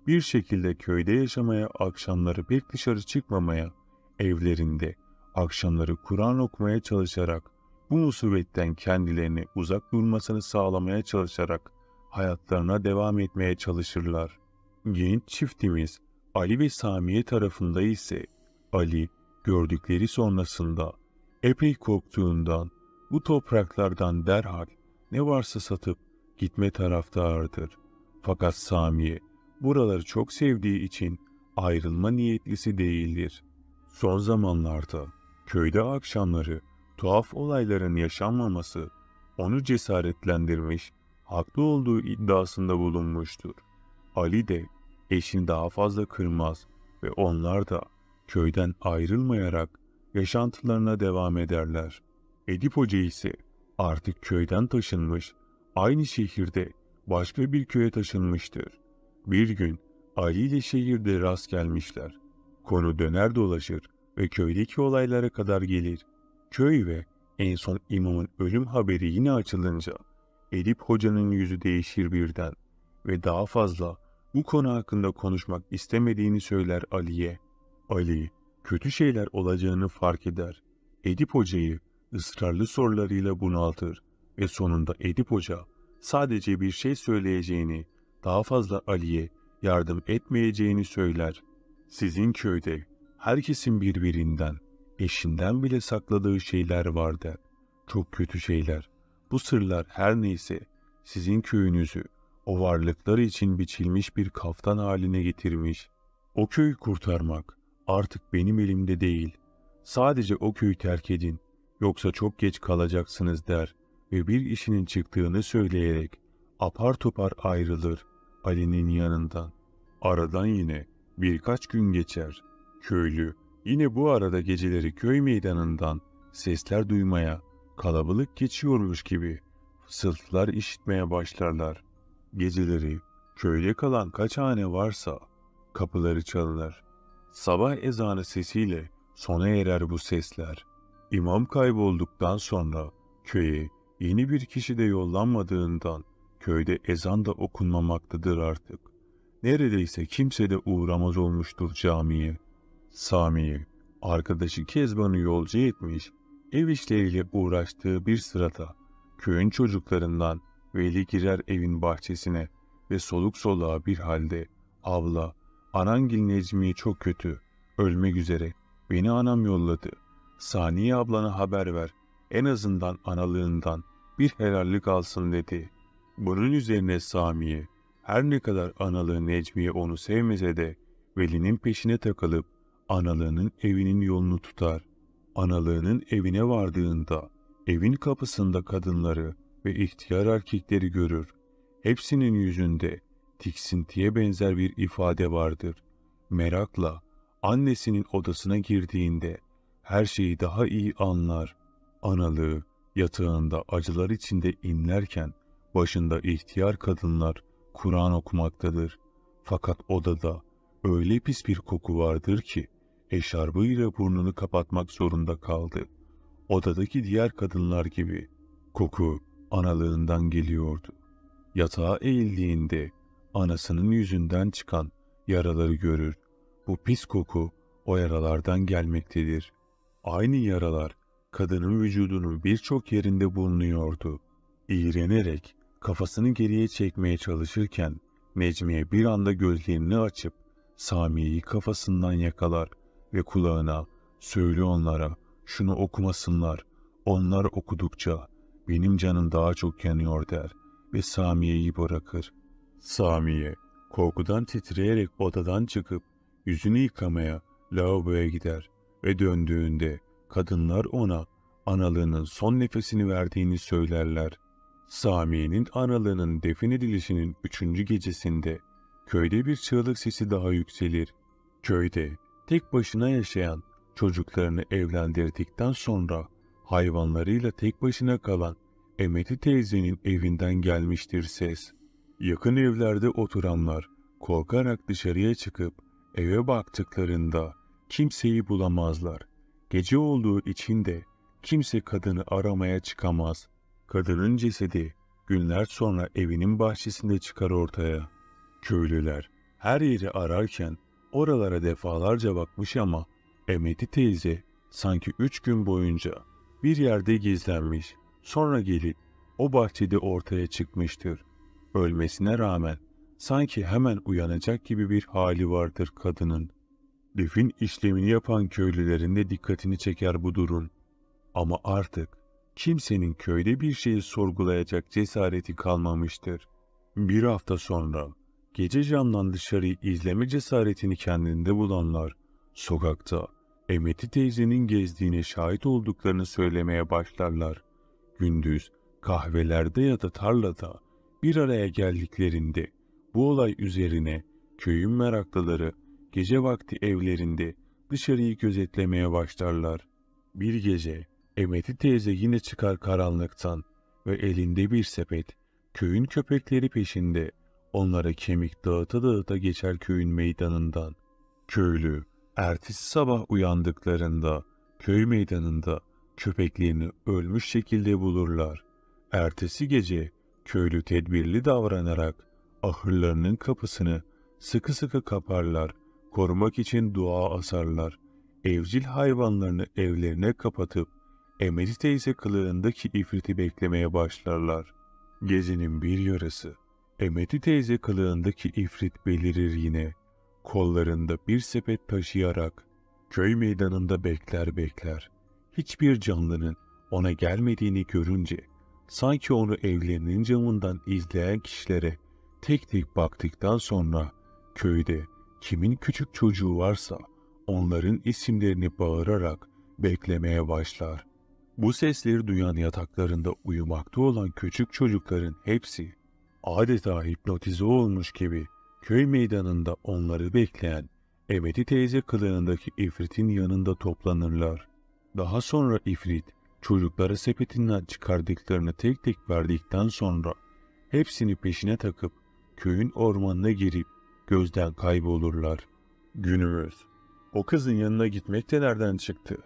Bir şekilde köyde yaşamaya, akşamları pek dışarı çıkmamaya, evlerinde akşamları Kur'an okumaya çalışarak, bu musibetten kendilerini uzak durmasını sağlamaya çalışarak hayatlarına devam etmeye çalışırlar. Genç çiftimiz Ali ve Samiye tarafında ise Ali gördükleri sonrasında epey korktuğundan bu topraklardan derhal ne varsa satıp gitme taraftarıdır. Fakat sami buraları çok sevdiği için ayrılma niyetlisi değildir. Son zamanlarda köyde akşamları tuhaf olayların yaşanmaması onu cesaretlendirmiş, haklı olduğu iddiasında bulunmuştur. Ali de eşini daha fazla kırmaz ve onlar da köyden ayrılmayarak yaşantılarına devam ederler. Edip Hoca ise artık köyden taşınmış, aynı şehirde başka bir köye taşınmıştır. Bir gün Ali ile şehirde rast gelmişler. Konu döner dolaşır ve köydeki olaylara kadar gelir. Köy ve en son imamın ölüm haberi yine açılınca Edip Hoca'nın yüzü değişir birden ve daha fazla bu konu hakkında konuşmak istemediğini söyler Ali'ye. Ali kötü şeyler olacağını fark eder. Edip Hoca'yı ısrarlı sorularıyla bunaltır ve sonunda Edip Hoca sadece bir şey söyleyeceğini, daha fazla Ali'ye yardım etmeyeceğini söyler. Sizin köyde herkesin birbirinden, eşinden bile sakladığı şeyler vardı. Çok kötü şeyler. Bu sırlar her neyse sizin köyünüzü o varlıklar için biçilmiş bir kaftan haline getirmiş. O köyü kurtarmak artık benim elimde değil. Sadece o köyü terk edin, yoksa çok geç kalacaksınız der ve bir işinin çıktığını söyleyerek apar topar ayrılır Ali'nin yanından. Aradan yine birkaç gün geçer. Köylü yine bu arada geceleri köy meydanından sesler duymaya, kalabalık geçiyormuş gibi fısıltılar işitmeye başlarlar. Geceleri köyde kalan kaç hane varsa kapıları çalınır. Sabah ezanı sesiyle sona erer bu sesler. İmam kaybolduktan sonra köye yeni bir kişi de yollanmadığından köyde ezan da okunmamaktadır artık. Neredeyse kimse de uğramaz olmuştur camiye. Sami arkadaşı Kezban'ı yolcu etmiş, ev işleriyle uğraştığı bir sırada köyün çocuklarından Veli girer evin bahçesine ve soluk soluğa bir halde avla, Anangil Necmiye çok kötü. Ölmek üzere. Beni anam yolladı. Saniye ablana haber ver. En azından analığından bir helallik alsın dedi. Bunun üzerine Samiye her ne kadar analığı Necmiye onu sevmese de Veli'nin peşine takılıp analığının evinin yolunu tutar. Analığının evine vardığında evin kapısında kadınları ve ihtiyar erkekleri görür. Hepsinin yüzünde tiksintiye benzer bir ifade vardır. Merakla annesinin odasına girdiğinde her şeyi daha iyi anlar. Analığı yatağında acılar içinde inlerken başında ihtiyar kadınlar Kur'an okumaktadır. Fakat odada öyle pis bir koku vardır ki eşarbıyla burnunu kapatmak zorunda kaldı. Odadaki diğer kadınlar gibi koku analığından geliyordu. Yatağa eğildiğinde anasının yüzünden çıkan yaraları görür. Bu pis koku o yaralardan gelmektedir. Aynı yaralar kadının vücudunun birçok yerinde bulunuyordu. İğrenerek kafasını geriye çekmeye çalışırken Necmiye bir anda gözlerini açıp Sami'yi kafasından yakalar ve kulağına söyle onlara şunu okumasınlar. Onlar okudukça benim canım daha çok yanıyor der ve Sami'yi bırakır.'' Samiye korkudan titreyerek odadan çıkıp yüzünü yıkamaya lavaboya gider ve döndüğünde kadınlar ona analığının son nefesini verdiğini söylerler. Samiye'nin analığının defin edilişinin üçüncü gecesinde köyde bir çığlık sesi daha yükselir. Köyde tek başına yaşayan çocuklarını evlendirdikten sonra hayvanlarıyla tek başına kalan Emeti teyzenin evinden gelmiştir ses.'' Yakın evlerde oturanlar korkarak dışarıya çıkıp eve baktıklarında kimseyi bulamazlar. Gece olduğu için de kimse kadını aramaya çıkamaz. Kadının cesedi günler sonra evinin bahçesinde çıkar ortaya. Köylüler her yeri ararken oralara defalarca bakmış ama Emedi teyze sanki üç gün boyunca bir yerde gizlenmiş, sonra gelip o bahçede ortaya çıkmıştır.'' Ölmesine rağmen sanki hemen uyanacak gibi bir hali vardır kadının. Defin işlemini yapan köylülerin de dikkatini çeker bu durum. Ama artık kimsenin köyde bir şeyi sorgulayacak cesareti kalmamıştır. Bir hafta sonra gece camdan dışarıyı izleme cesaretini kendinde bulanlar sokakta Emeti teyzenin gezdiğine şahit olduklarını söylemeye başlarlar. Gündüz kahvelerde ya da tarlada bir araya geldiklerinde bu olay üzerine köyün meraklıları gece vakti evlerinde dışarıyı gözetlemeye başlarlar. Bir gece Emeti teyze yine çıkar karanlıktan ve elinde bir sepet köyün köpekleri peşinde onlara kemik dağıta dağıta geçer köyün meydanından. Köylü ertesi sabah uyandıklarında köy meydanında köpeklerini ölmüş şekilde bulurlar. Ertesi gece Köylü tedbirli davranarak ahırlarının kapısını sıkı sıkı kaparlar, korumak için dua asarlar. Evcil hayvanlarını evlerine kapatıp Emeli teyze kılığındaki ifriti beklemeye başlarlar. Gezinin bir yarısı Emeti teyze kılığındaki ifrit belirir yine. Kollarında bir sepet taşıyarak köy meydanında bekler bekler. Hiçbir canlının ona gelmediğini görünce Sanki onu evlerinin camından izleyen kişilere tek tek baktıktan sonra köyde kimin küçük çocuğu varsa onların isimlerini bağırarak beklemeye başlar. Bu sesleri duyan yataklarında uyumakta olan küçük çocukların hepsi adeta hipnotize olmuş gibi köy meydanında onları bekleyen Emeti teyze kılığındaki ifritin yanında toplanırlar. Daha sonra ifrit Çocuklara sepetinden çıkardıklarını tek tek verdikten sonra hepsini peşine takıp köyün ormanına girip gözden kaybolurlar. Günümüz. O kızın yanına gitmek de nereden çıktı?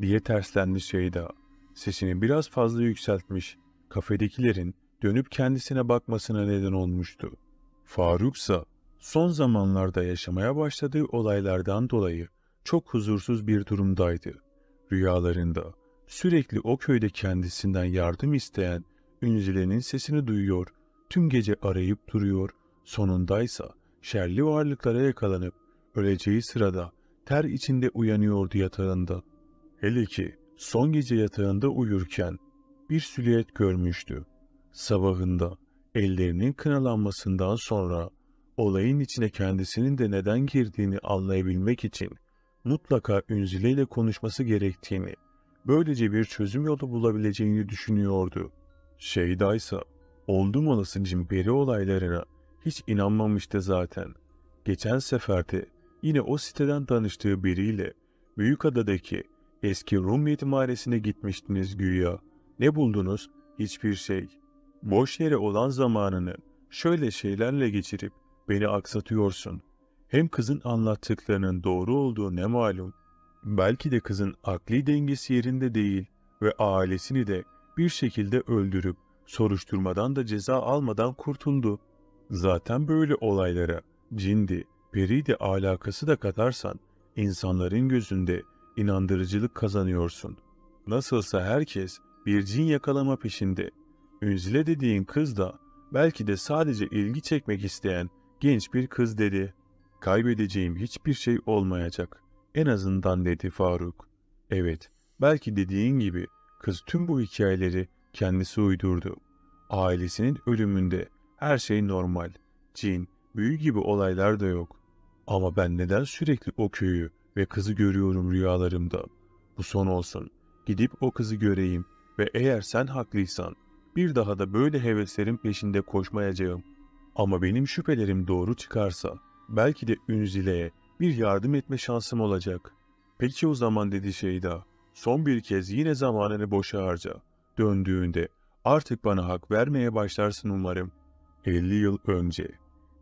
diye terslendi Şeyda. Sesini biraz fazla yükseltmiş, kafedekilerin dönüp kendisine bakmasına neden olmuştu. Faruksa son zamanlarda yaşamaya başladığı olaylardan dolayı çok huzursuz bir durumdaydı. Rüyalarında Sürekli o köyde kendisinden yardım isteyen Ünzile'nin sesini duyuyor, tüm gece arayıp duruyor. Sonundaysa şerli varlıklara yakalanıp öleceği sırada ter içinde uyanıyordu yatağında. Hele ki son gece yatağında uyurken bir silüet görmüştü. Sabahında ellerinin kınalanmasından sonra olayın içine kendisinin de neden girdiğini anlayabilmek için mutlaka Ünzile ile konuşması gerektiğini böylece bir çözüm yolu bulabileceğini düşünüyordu. Şeyda ise oldum olasıncım Cimperi olaylarına hiç inanmamıştı zaten. Geçen seferde yine o siteden tanıştığı biriyle Büyükada'daki eski Rum yetimhanesine gitmiştiniz güya. Ne buldunuz? Hiçbir şey. Boş yere olan zamanını şöyle şeylerle geçirip beni aksatıyorsun. Hem kızın anlattıklarının doğru olduğu ne malum Belki de kızın akli dengesi yerinde değil ve ailesini de bir şekilde öldürüp soruşturmadan da ceza almadan kurtuldu. Zaten böyle olaylara cindi, periydi alakası da katarsan insanların gözünde inandırıcılık kazanıyorsun. Nasılsa herkes bir cin yakalama peşinde. Ünzile dediğin kız da belki de sadece ilgi çekmek isteyen genç bir kız dedi. Kaybedeceğim hiçbir şey olmayacak. En azından dedi Faruk. Evet, belki dediğin gibi kız tüm bu hikayeleri kendisi uydurdu. Ailesinin ölümünde her şey normal. Cin, büyü gibi olaylar da yok. Ama ben neden sürekli o köyü ve kızı görüyorum rüyalarımda? Bu son olsun. Gidip o kızı göreyim ve eğer sen haklıysan bir daha da böyle heveslerin peşinde koşmayacağım. Ama benim şüphelerim doğru çıkarsa belki de Ünzile'ye bir yardım etme şansım olacak. Peki o zaman dedi Şeyda. Son bir kez yine zamanını boşa harca. Döndüğünde artık bana hak vermeye başlarsın umarım. 50 yıl önce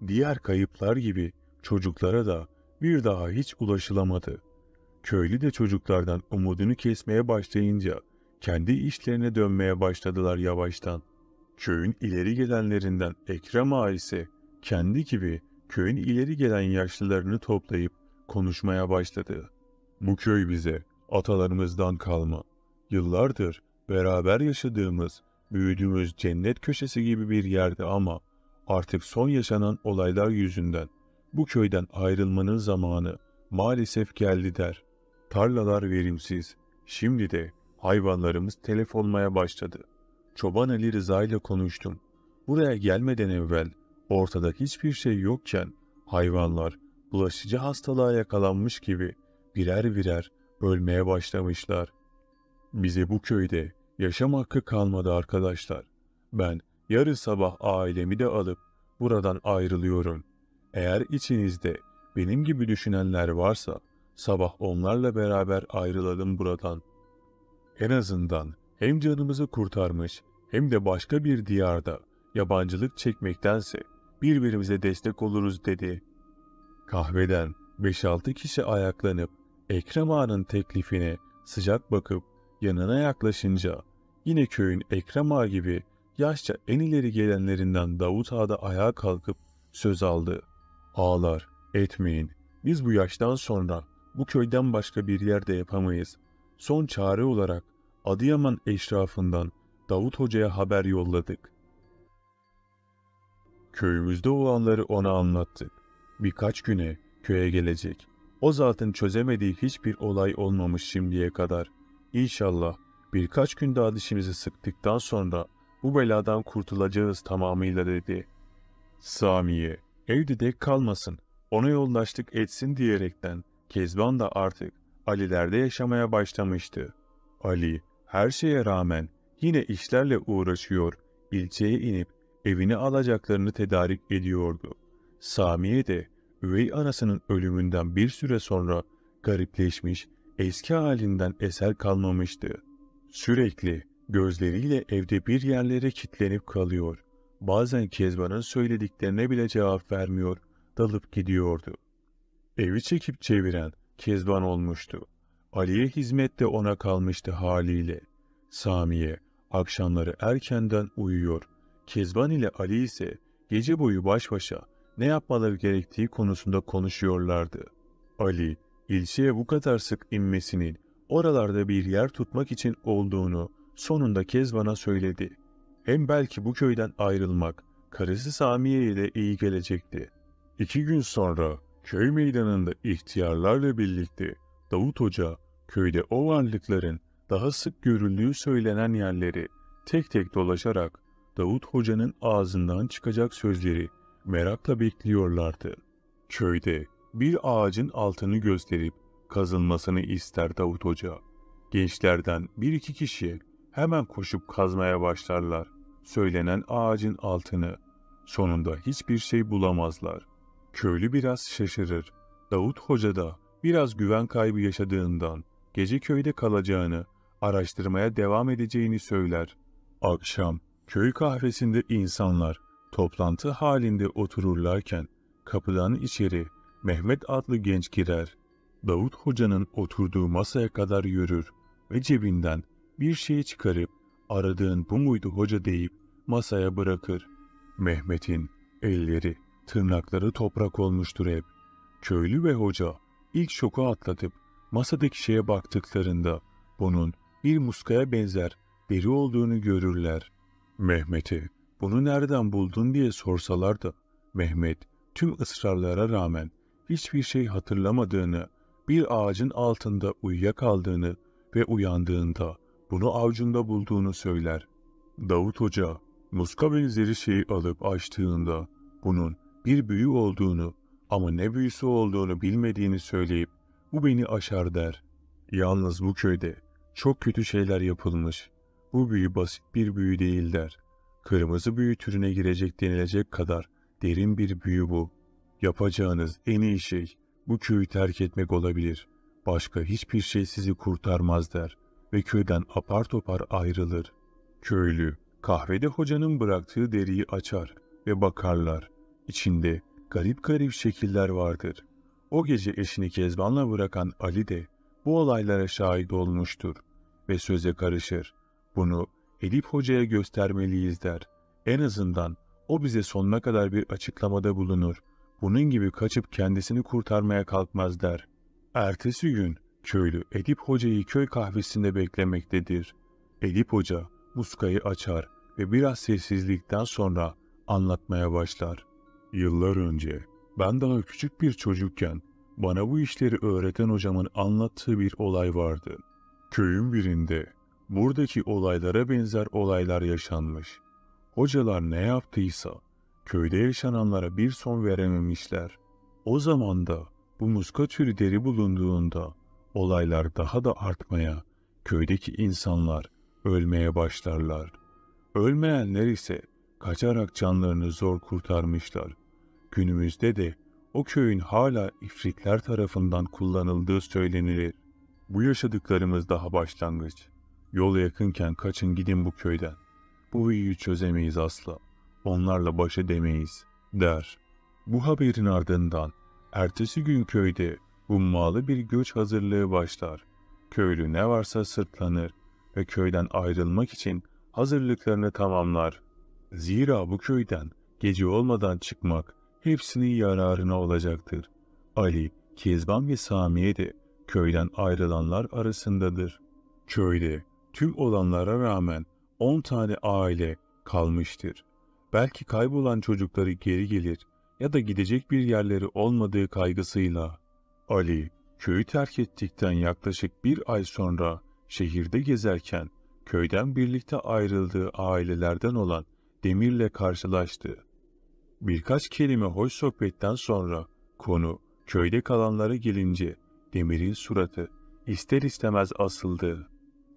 diğer kayıplar gibi çocuklara da bir daha hiç ulaşılamadı. Köylü de çocuklardan umudunu kesmeye başlayınca kendi işlerine dönmeye başladılar yavaştan. Köyün ileri gelenlerinden Ekrem ailesi kendi gibi köyün ileri gelen yaşlılarını toplayıp konuşmaya başladı. Bu köy bize atalarımızdan kalma, yıllardır beraber yaşadığımız, büyüdüğümüz cennet köşesi gibi bir yerde ama artık son yaşanan olaylar yüzünden bu köyden ayrılmanın zamanı maalesef geldi der. Tarlalar verimsiz, şimdi de hayvanlarımız telef olmaya başladı. Çoban Ali Rıza ile konuştum. Buraya gelmeden evvel Ortada hiçbir şey yokken hayvanlar bulaşıcı hastalığa yakalanmış gibi birer birer ölmeye başlamışlar. Bize bu köyde yaşam hakkı kalmadı arkadaşlar. Ben yarı sabah ailemi de alıp buradan ayrılıyorum. Eğer içinizde benim gibi düşünenler varsa sabah onlarla beraber ayrılalım buradan. En azından hem canımızı kurtarmış hem de başka bir diyarda yabancılık çekmektense birbirimize destek oluruz dedi. Kahveden 5-6 kişi ayaklanıp Ekrem Ağa'nın teklifine sıcak bakıp yanına yaklaşınca yine köyün Ekrem Ağa gibi yaşça en ileri gelenlerinden Davut Ağa da ayağa kalkıp söz aldı. Ağlar, etmeyin. Biz bu yaştan sonra bu köyden başka bir yerde yapamayız. Son çare olarak Adıyaman eşrafından Davut Hoca'ya haber yolladık. Köyümüzde olanları ona anlattı. Birkaç güne köye gelecek. O zaten çözemediği hiçbir olay olmamış şimdiye kadar. İnşallah birkaç gün daha dişimizi sıktıktan sonra bu beladan kurtulacağız tamamıyla dedi. Samiye evde tek kalmasın ona yoldaşlık etsin diyerekten Kezban da artık Ali'lerde yaşamaya başlamıştı. Ali her şeye rağmen yine işlerle uğraşıyor, ilçeye inip Evini alacaklarını tedarik ediyordu. Samiye de üvey anasının ölümünden bir süre sonra garipleşmiş, eski halinden eser kalmamıştı. Sürekli gözleriyle evde bir yerlere kilitlenip kalıyor. Bazen Kezban'ın söylediklerine bile cevap vermiyor, dalıp gidiyordu. Evi çekip çeviren Kezban olmuştu. Ali'ye hizmet de ona kalmıştı haliyle. Samiye akşamları erkenden uyuyor. Kezban ile Ali ise gece boyu baş başa ne yapmaları gerektiği konusunda konuşuyorlardı. Ali, ilçeye bu kadar sık inmesinin oralarda bir yer tutmak için olduğunu sonunda Kezban'a söyledi. Hem belki bu köyden ayrılmak karısı Samiye ile iyi gelecekti. İki gün sonra köy meydanında ihtiyarlarla birlikte Davut Hoca köyde o varlıkların daha sık görüldüğü söylenen yerleri tek tek dolaşarak Davut Hoca'nın ağzından çıkacak sözleri merakla bekliyorlardı. Köyde bir ağacın altını gösterip kazılmasını ister Davut Hoca. Gençlerden bir iki kişi hemen koşup kazmaya başlarlar söylenen ağacın altını. Sonunda hiçbir şey bulamazlar. Köylü biraz şaşırır. Davut Hoca da biraz güven kaybı yaşadığından gece köyde kalacağını, araştırmaya devam edeceğini söyler. Akşam Köy kahvesinde insanlar toplantı halinde otururlarken kapıdan içeri Mehmet adlı genç girer. Davut Hoca'nın oturduğu masaya kadar yürür ve cebinden bir şey çıkarıp aradığın bu muydu hoca deyip masaya bırakır. Mehmet'in elleri, tırnakları toprak olmuştur hep. Köylü ve hoca ilk şoku atlatıp masadaki şeye baktıklarında bunun bir muskaya benzer deri olduğunu görürler. Mehmet'i, bunu nereden buldun diye sorsalardı, Mehmet tüm ısrarlara rağmen hiçbir şey hatırlamadığını, bir ağacın altında uyuyakaldığını ve uyandığında bunu avcunda bulduğunu söyler. Davut Hoca, muska benzeri şeyi alıp açtığında bunun bir büyü olduğunu ama ne büyüsü olduğunu bilmediğini söyleyip bu beni aşar der. Yalnız bu köyde çok kötü şeyler yapılmış. Bu büyü basit bir büyü değil der. Kırmızı büyü türüne girecek denilecek kadar derin bir büyü bu. Yapacağınız en iyi şey bu köyü terk etmek olabilir. Başka hiçbir şey sizi kurtarmaz der ve köyden apar topar ayrılır. Köylü kahvede hocanın bıraktığı deriyi açar ve bakarlar. İçinde garip garip şekiller vardır. O gece eşini Kezban'la bırakan Ali de bu olaylara şahit olmuştur ve söze karışır. Bunu Edip Hoca'ya göstermeliyiz der. En azından o bize sonuna kadar bir açıklamada bulunur. Bunun gibi kaçıp kendisini kurtarmaya kalkmaz der. Ertesi gün köylü Edip Hoca'yı köy kahvesinde beklemektedir. Edip Hoca muskayı açar ve biraz sessizlikten sonra anlatmaya başlar. Yıllar önce ben daha küçük bir çocukken bana bu işleri öğreten hocamın anlattığı bir olay vardı. Köyün birinde buradaki olaylara benzer olaylar yaşanmış. Hocalar ne yaptıysa köyde yaşananlara bir son verememişler. O zaman da bu muska türü deri bulunduğunda olaylar daha da artmaya, köydeki insanlar ölmeye başlarlar. Ölmeyenler ise kaçarak canlarını zor kurtarmışlar. Günümüzde de o köyün hala ifritler tarafından kullanıldığı söylenilir. Bu yaşadıklarımız daha başlangıç. Yol yakınken kaçın gidin bu köyden. Bu iyi çözemeyiz asla. Onlarla baş edemeyiz, der. Bu haberin ardından ertesi gün köyde ummalı bir göç hazırlığı başlar. Köylü ne varsa sırtlanır ve köyden ayrılmak için hazırlıklarını tamamlar. Zira bu köyden gece olmadan çıkmak hepsinin yararına olacaktır. Ali, Kezban ve Samiye de köyden ayrılanlar arasındadır. Köyde Tüm olanlara rağmen 10 tane aile kalmıştır. Belki kaybolan çocukları geri gelir ya da gidecek bir yerleri olmadığı kaygısıyla. Ali, köyü terk ettikten yaklaşık bir ay sonra şehirde gezerken köyden birlikte ayrıldığı ailelerden olan Demir'le karşılaştı. Birkaç kelime hoş sohbetten sonra konu köyde kalanlara gelince Demir'in suratı ister istemez asıldı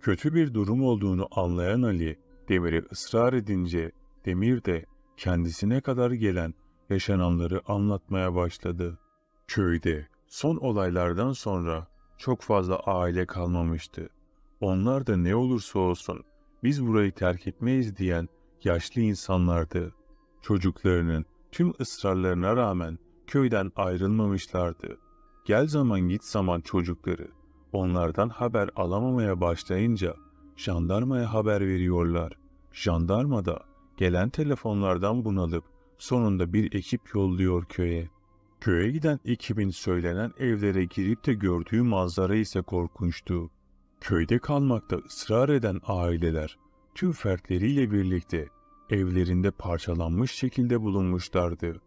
kötü bir durum olduğunu anlayan Ali, Demir'e ısrar edince Demir de kendisine kadar gelen yaşananları anlatmaya başladı. Köyde son olaylardan sonra çok fazla aile kalmamıştı. Onlar da ne olursa olsun biz burayı terk etmeyiz diyen yaşlı insanlardı. Çocuklarının tüm ısrarlarına rağmen köyden ayrılmamışlardı. Gel zaman git zaman çocukları Onlardan haber alamamaya başlayınca jandarmaya haber veriyorlar. Jandarma da gelen telefonlardan bunalıp sonunda bir ekip yolluyor köye. Köye giden ekibin söylenen evlere girip de gördüğü manzara ise korkunçtu. Köyde kalmakta ısrar eden aileler tüm fertleriyle birlikte evlerinde parçalanmış şekilde bulunmuşlardı.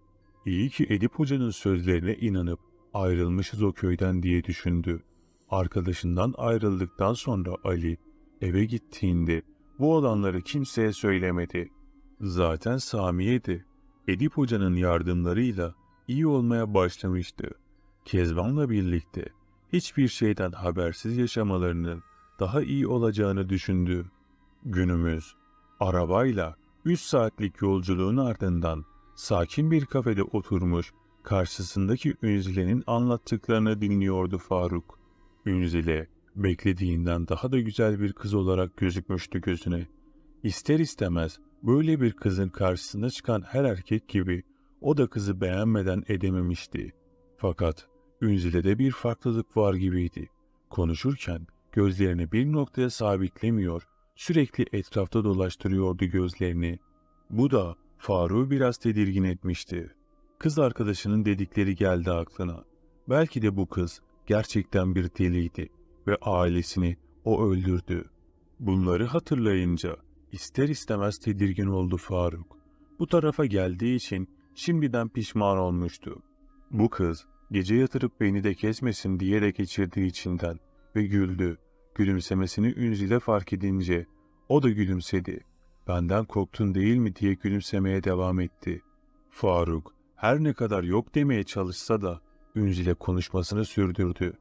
İyi ki Edip Hoca'nın sözlerine inanıp ayrılmışız o köyden diye düşündü. Arkadaşından ayrıldıktan sonra Ali eve gittiğinde bu olanları kimseye söylemedi. Zaten Samiye'di. Edip Hoca'nın yardımlarıyla iyi olmaya başlamıştı. Kezban'la birlikte hiçbir şeyden habersiz yaşamalarının daha iyi olacağını düşündü. Günümüz arabayla 3 saatlik yolculuğun ardından sakin bir kafede oturmuş karşısındaki Ünzile'nin anlattıklarını dinliyordu Faruk. Münzile beklediğinden daha da güzel bir kız olarak gözükmüştü gözüne. İster istemez böyle bir kızın karşısına çıkan her erkek gibi o da kızı beğenmeden edememişti. Fakat Ünzile'de bir farklılık var gibiydi. Konuşurken gözlerini bir noktaya sabitlemiyor, sürekli etrafta dolaştırıyordu gözlerini. Bu da Faruk'u biraz tedirgin etmişti. Kız arkadaşının dedikleri geldi aklına. Belki de bu kız gerçekten bir deliydi ve ailesini o öldürdü. Bunları hatırlayınca ister istemez tedirgin oldu Faruk. Bu tarafa geldiği için şimdiden pişman olmuştu. Bu kız gece yatırıp beni de kesmesin diye de geçirdiği içinden ve güldü. Gülümsemesini Ünzile fark edince o da gülümsedi. Benden korktun değil mi diye gülümsemeye devam etti. Faruk her ne kadar yok demeye çalışsa da ile konuşmasını sürdürdü.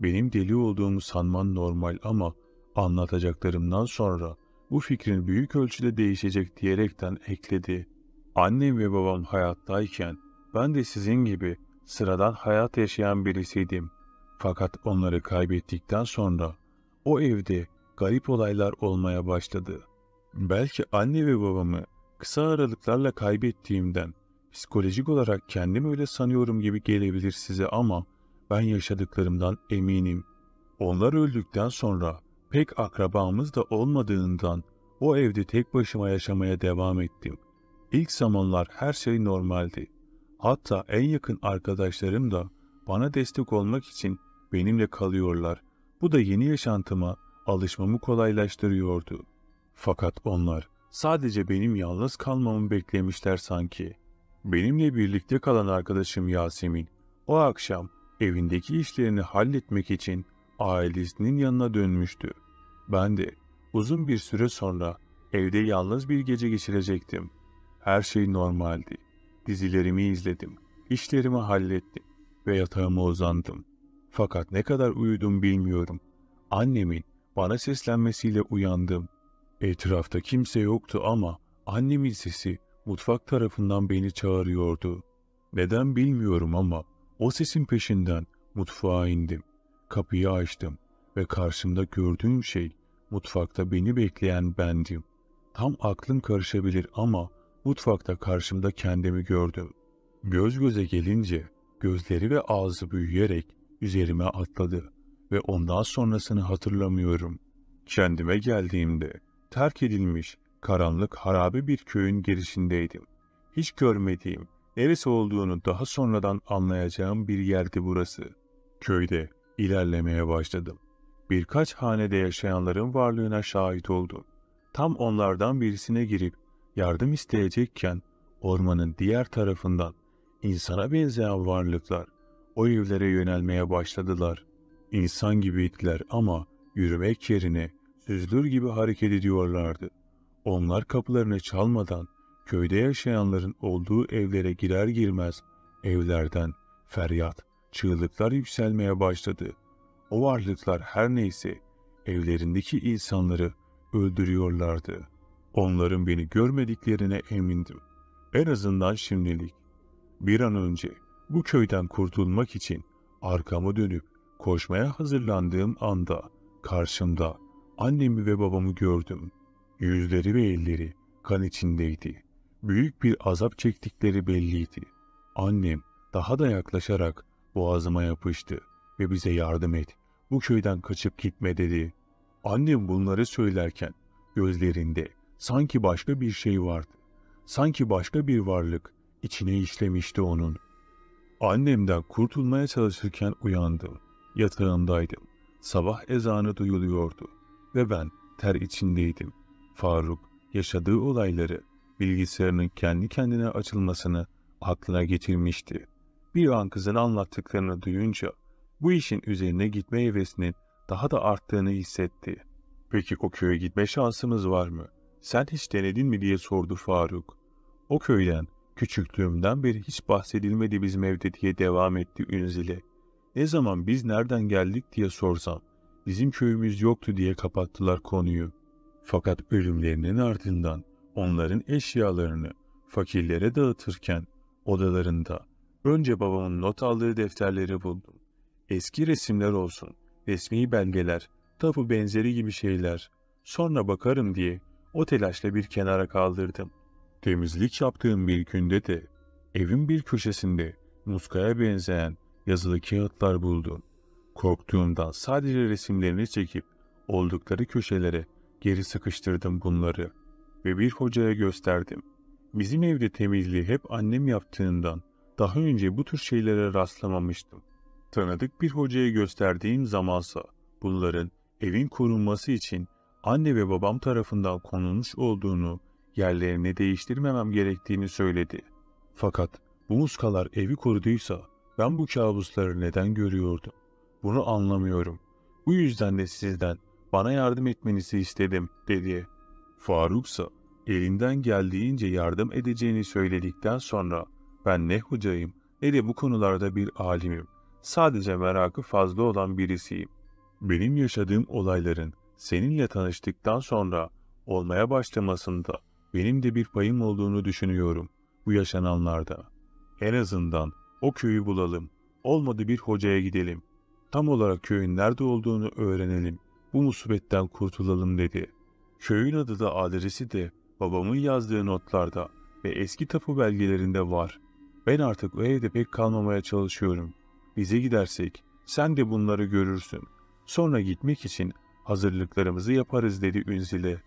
Benim deli olduğumu sanman normal ama anlatacaklarımdan sonra bu fikrin büyük ölçüde değişecek diyerekten ekledi. Annem ve babam hayattayken ben de sizin gibi sıradan hayat yaşayan birisiydim. Fakat onları kaybettikten sonra o evde garip olaylar olmaya başladı. Belki anne ve babamı kısa aralıklarla kaybettiğimden Psikolojik olarak kendim öyle sanıyorum gibi gelebilir size ama ben yaşadıklarımdan eminim. Onlar öldükten sonra pek akrabamız da olmadığından o evde tek başıma yaşamaya devam ettim. İlk zamanlar her şey normaldi. Hatta en yakın arkadaşlarım da bana destek olmak için benimle kalıyorlar. Bu da yeni yaşantıma alışmamı kolaylaştırıyordu. Fakat onlar sadece benim yalnız kalmamı beklemişler sanki. Benimle birlikte kalan arkadaşım Yasemin o akşam evindeki işlerini halletmek için ailesinin yanına dönmüştü. Ben de uzun bir süre sonra evde yalnız bir gece geçirecektim. Her şey normaldi. Dizilerimi izledim, işlerimi hallettim ve yatağıma uzandım. Fakat ne kadar uyudum bilmiyorum. Annemin bana seslenmesiyle uyandım. Etrafta kimse yoktu ama annemin sesi mutfak tarafından beni çağırıyordu. Neden bilmiyorum ama o sesin peşinden mutfağa indim. Kapıyı açtım ve karşımda gördüğüm şey mutfakta beni bekleyen bendim. Tam aklım karışabilir ama mutfakta karşımda kendimi gördüm. Göz göze gelince gözleri ve ağzı büyüyerek üzerime atladı ve ondan sonrasını hatırlamıyorum. Kendime geldiğimde terk edilmiş Karanlık harabe bir köyün girişindeydim. Hiç görmediğim, neresi olduğunu daha sonradan anlayacağım bir yerdi burası. Köyde ilerlemeye başladım. Birkaç hanede yaşayanların varlığına şahit oldum. Tam onlardan birisine girip yardım isteyecekken ormanın diğer tarafından insana benzeyen varlıklar o evlere yönelmeye başladılar. İnsan gibiydiler ama yürümek yerine süzülür gibi hareket ediyorlardı.'' Onlar kapılarını çalmadan köyde yaşayanların olduğu evlere girer girmez evlerden feryat, çığlıklar yükselmeye başladı. O varlıklar her neyse evlerindeki insanları öldürüyorlardı. Onların beni görmediklerine emindim. En azından şimdilik. Bir an önce bu köyden kurtulmak için arkamı dönüp koşmaya hazırlandığım anda karşımda annemi ve babamı gördüm. Yüzleri ve elleri kan içindeydi. Büyük bir azap çektikleri belliydi. Annem daha da yaklaşarak boğazıma yapıştı ve bize yardım et. Bu köyden kaçıp gitme dedi. Annem bunları söylerken gözlerinde sanki başka bir şey vardı. Sanki başka bir varlık içine işlemişti onun. Annemden kurtulmaya çalışırken uyandım. Yatağımdaydım. Sabah ezanı duyuluyordu ve ben ter içindeydim. Faruk yaşadığı olayları bilgisayarının kendi kendine açılmasını aklına getirmişti. Bir an kızın anlattıklarını duyunca bu işin üzerine gitme hevesinin daha da arttığını hissetti. Peki o köye gitme şansımız var mı? Sen hiç denedin mi diye sordu Faruk. O köyden küçüklüğümden beri hiç bahsedilmedi bizim evde diye devam etti Ünzile. Ne zaman biz nereden geldik diye sorsam bizim köyümüz yoktu diye kapattılar konuyu. Fakat ölümlerinin ardından onların eşyalarını fakirlere dağıtırken odalarında önce babamın not aldığı defterleri buldum. Eski resimler olsun, resmi belgeler, tapu benzeri gibi şeyler. Sonra bakarım diye o telaşla bir kenara kaldırdım. Temizlik yaptığım bir günde de evin bir köşesinde muskaya benzeyen yazılı kağıtlar buldum. Korktuğumdan sadece resimlerini çekip oldukları köşelere geri sıkıştırdım bunları ve bir hocaya gösterdim. Bizim evde temizliği hep annem yaptığından daha önce bu tür şeylere rastlamamıştım. Tanıdık bir hocaya gösterdiğim zamansa bunların evin korunması için anne ve babam tarafından konulmuş olduğunu, yerlerini değiştirmemem gerektiğini söyledi. Fakat bu muskalar evi koruduysa ben bu kabusları neden görüyordum? Bunu anlamıyorum. Bu yüzden de sizden bana yardım etmenizi istedim dedi. Faruksa elinden geldiğince yardım edeceğini söyledikten sonra ben ne hocayım ne de bu konularda bir alimim. Sadece merakı fazla olan birisiyim. Benim yaşadığım olayların seninle tanıştıktan sonra olmaya başlamasında benim de bir payım olduğunu düşünüyorum bu yaşananlarda. En azından o köyü bulalım, olmadı bir hocaya gidelim. Tam olarak köyün nerede olduğunu öğrenelim bu musibetten kurtulalım dedi. Köyün adı da adresi de babamın yazdığı notlarda ve eski tapu belgelerinde var. Ben artık o evde pek kalmamaya çalışıyorum. Bize gidersek sen de bunları görürsün. Sonra gitmek için hazırlıklarımızı yaparız dedi Ünzile.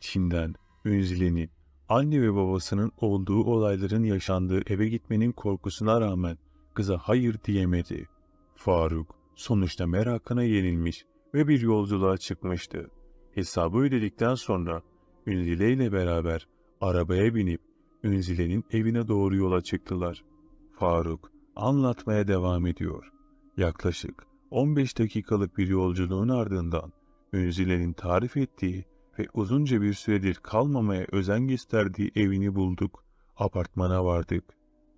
Çin'den Ünzile'nin anne ve babasının olduğu olayların yaşandığı eve gitmenin korkusuna rağmen kıza hayır diyemedi. Faruk sonuçta merakına yenilmiş ve bir yolculuğa çıkmıştı. Hesabı ödedikten sonra Ünzile ile beraber arabaya binip Ünzile'nin evine doğru yola çıktılar. Faruk anlatmaya devam ediyor. Yaklaşık 15 dakikalık bir yolculuğun ardından Ünzile'nin tarif ettiği ve uzunca bir süredir kalmamaya özen gösterdiği evini bulduk, apartmana vardık.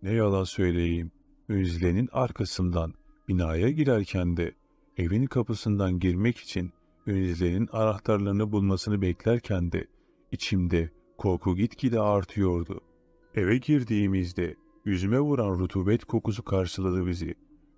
Ne yalan söyleyeyim, Ünzile'nin arkasından binaya girerken de evin kapısından girmek için Ünize'nin anahtarlarını bulmasını beklerken de içimde korku gitgide artıyordu. Eve girdiğimizde yüzüme vuran rutubet kokusu karşıladı bizi.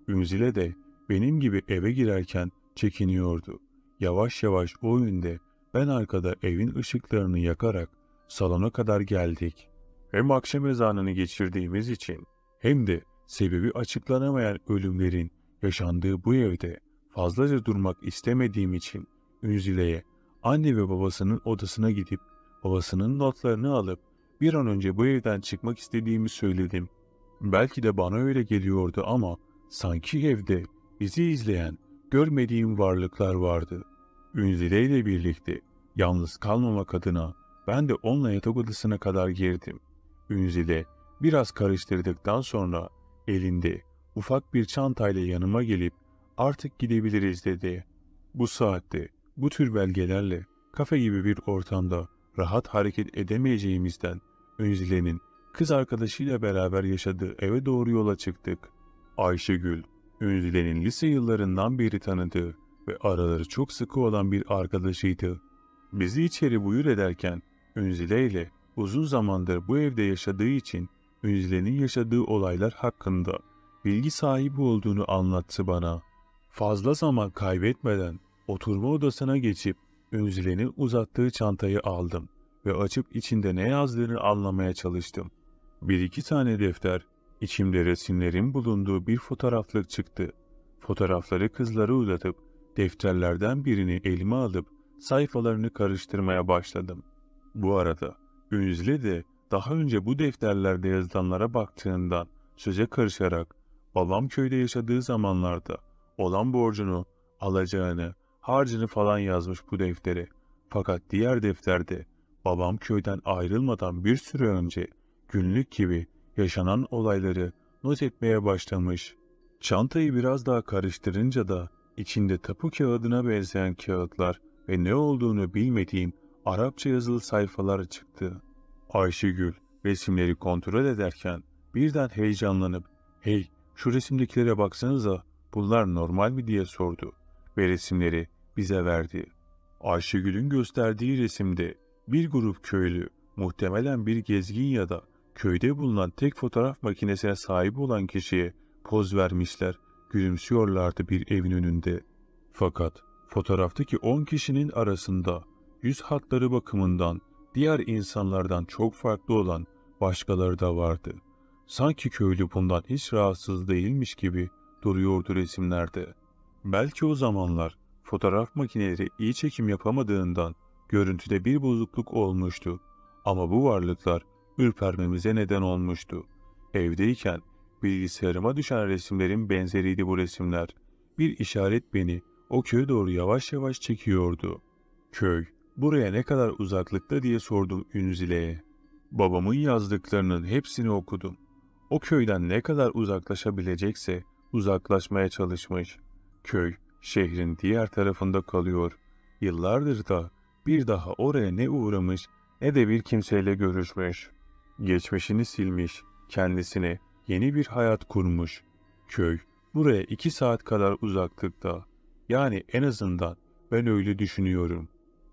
Ünzile de benim gibi eve girerken çekiniyordu. Yavaş yavaş o yönde ben arkada evin ışıklarını yakarak salona kadar geldik. Hem akşam ezanını geçirdiğimiz için hem de sebebi açıklanamayan ölümlerin yaşandığı bu evde Fazlaca durmak istemediğim için Ünzile'ye anne ve babasının odasına gidip babasının notlarını alıp bir an önce bu evden çıkmak istediğimi söyledim. Belki de bana öyle geliyordu ama sanki evde bizi izleyen görmediğim varlıklar vardı. Ünzile ile birlikte yalnız kalmamak adına ben de onunla yatak odasına kadar girdim. Ünzile biraz karıştırdıktan sonra elinde ufak bir çantayla yanıma gelip artık gidebiliriz dedi. Bu saatte, bu tür belgelerle, kafe gibi bir ortamda rahat hareket edemeyeceğimizden Önzile'nin kız arkadaşıyla beraber yaşadığı eve doğru yola çıktık. Ayşegül, Önzile'nin lise yıllarından beri tanıdığı ve araları çok sıkı olan bir arkadaşıydı. Bizi içeri buyur ederken Önzile ile uzun zamandır bu evde yaşadığı için Önzile'nin yaşadığı olaylar hakkında bilgi sahibi olduğunu anlattı bana.'' Fazla zaman kaybetmeden oturma odasına geçip Ünzile'nin uzattığı çantayı aldım ve açıp içinde ne yazdığını anlamaya çalıştım. Bir iki tane defter, içimde resimlerin bulunduğu bir fotoğraflık çıktı. Fotoğrafları kızlara uzatıp defterlerden birini elime alıp sayfalarını karıştırmaya başladım. Bu arada Ünzile de daha önce bu defterlerde yazılanlara baktığından söze karışarak babam köyde yaşadığı zamanlarda olan borcunu, alacağını, harcını falan yazmış bu defteri. Fakat diğer defterde babam köyden ayrılmadan bir süre önce günlük gibi yaşanan olayları not etmeye başlamış. Çantayı biraz daha karıştırınca da içinde tapu kağıdına benzeyen kağıtlar ve ne olduğunu bilmediğim Arapça yazılı sayfalar çıktı. Ayşegül resimleri kontrol ederken birden heyecanlanıp ''Hey şu resimdekilere baksanıza Bunlar normal mi diye sordu ve resimleri bize verdi. Ayşegül'ün gösterdiği resimde bir grup köylü, muhtemelen bir gezgin ya da köyde bulunan tek fotoğraf makinesine sahip olan kişiye poz vermişler, gülümsüyorlardı bir evin önünde. Fakat fotoğraftaki 10 kişinin arasında yüz hatları bakımından diğer insanlardan çok farklı olan başkaları da vardı. Sanki köylü bundan hiç rahatsız değilmiş gibi duruyordu resimlerde. Belki o zamanlar fotoğraf makineleri iyi çekim yapamadığından görüntüde bir bozukluk olmuştu. Ama bu varlıklar ürpermemize neden olmuştu. Evdeyken bilgisayarıma düşen resimlerin benzeriydi bu resimler. Bir işaret beni o köye doğru yavaş yavaş çekiyordu. Köy, buraya ne kadar uzaklıkta diye sordum Ünzile'ye. Babamın yazdıklarının hepsini okudum. O köyden ne kadar uzaklaşabilecekse uzaklaşmaya çalışmış. Köy şehrin diğer tarafında kalıyor. Yıllardır da bir daha oraya ne uğramış ne de bir kimseyle görüşmüş. Geçmişini silmiş, kendisine yeni bir hayat kurmuş. Köy buraya iki saat kadar uzaklıkta. Yani en azından ben öyle düşünüyorum.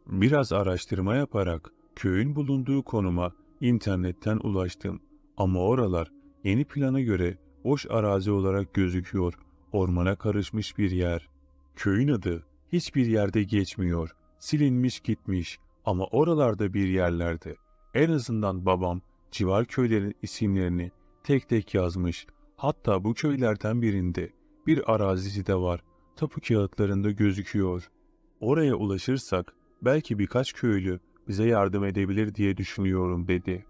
Biraz araştırma yaparak köyün bulunduğu konuma internetten ulaştım. Ama oralar yeni plana göre boş arazi olarak gözüküyor. Ormana karışmış bir yer. Köyün adı hiçbir yerde geçmiyor. Silinmiş gitmiş ama oralarda bir yerlerde. En azından babam civar köylerin isimlerini tek tek yazmış. Hatta bu köylerden birinde bir arazisi de var. Tapu kağıtlarında gözüküyor. Oraya ulaşırsak belki birkaç köylü bize yardım edebilir diye düşünüyorum dedi.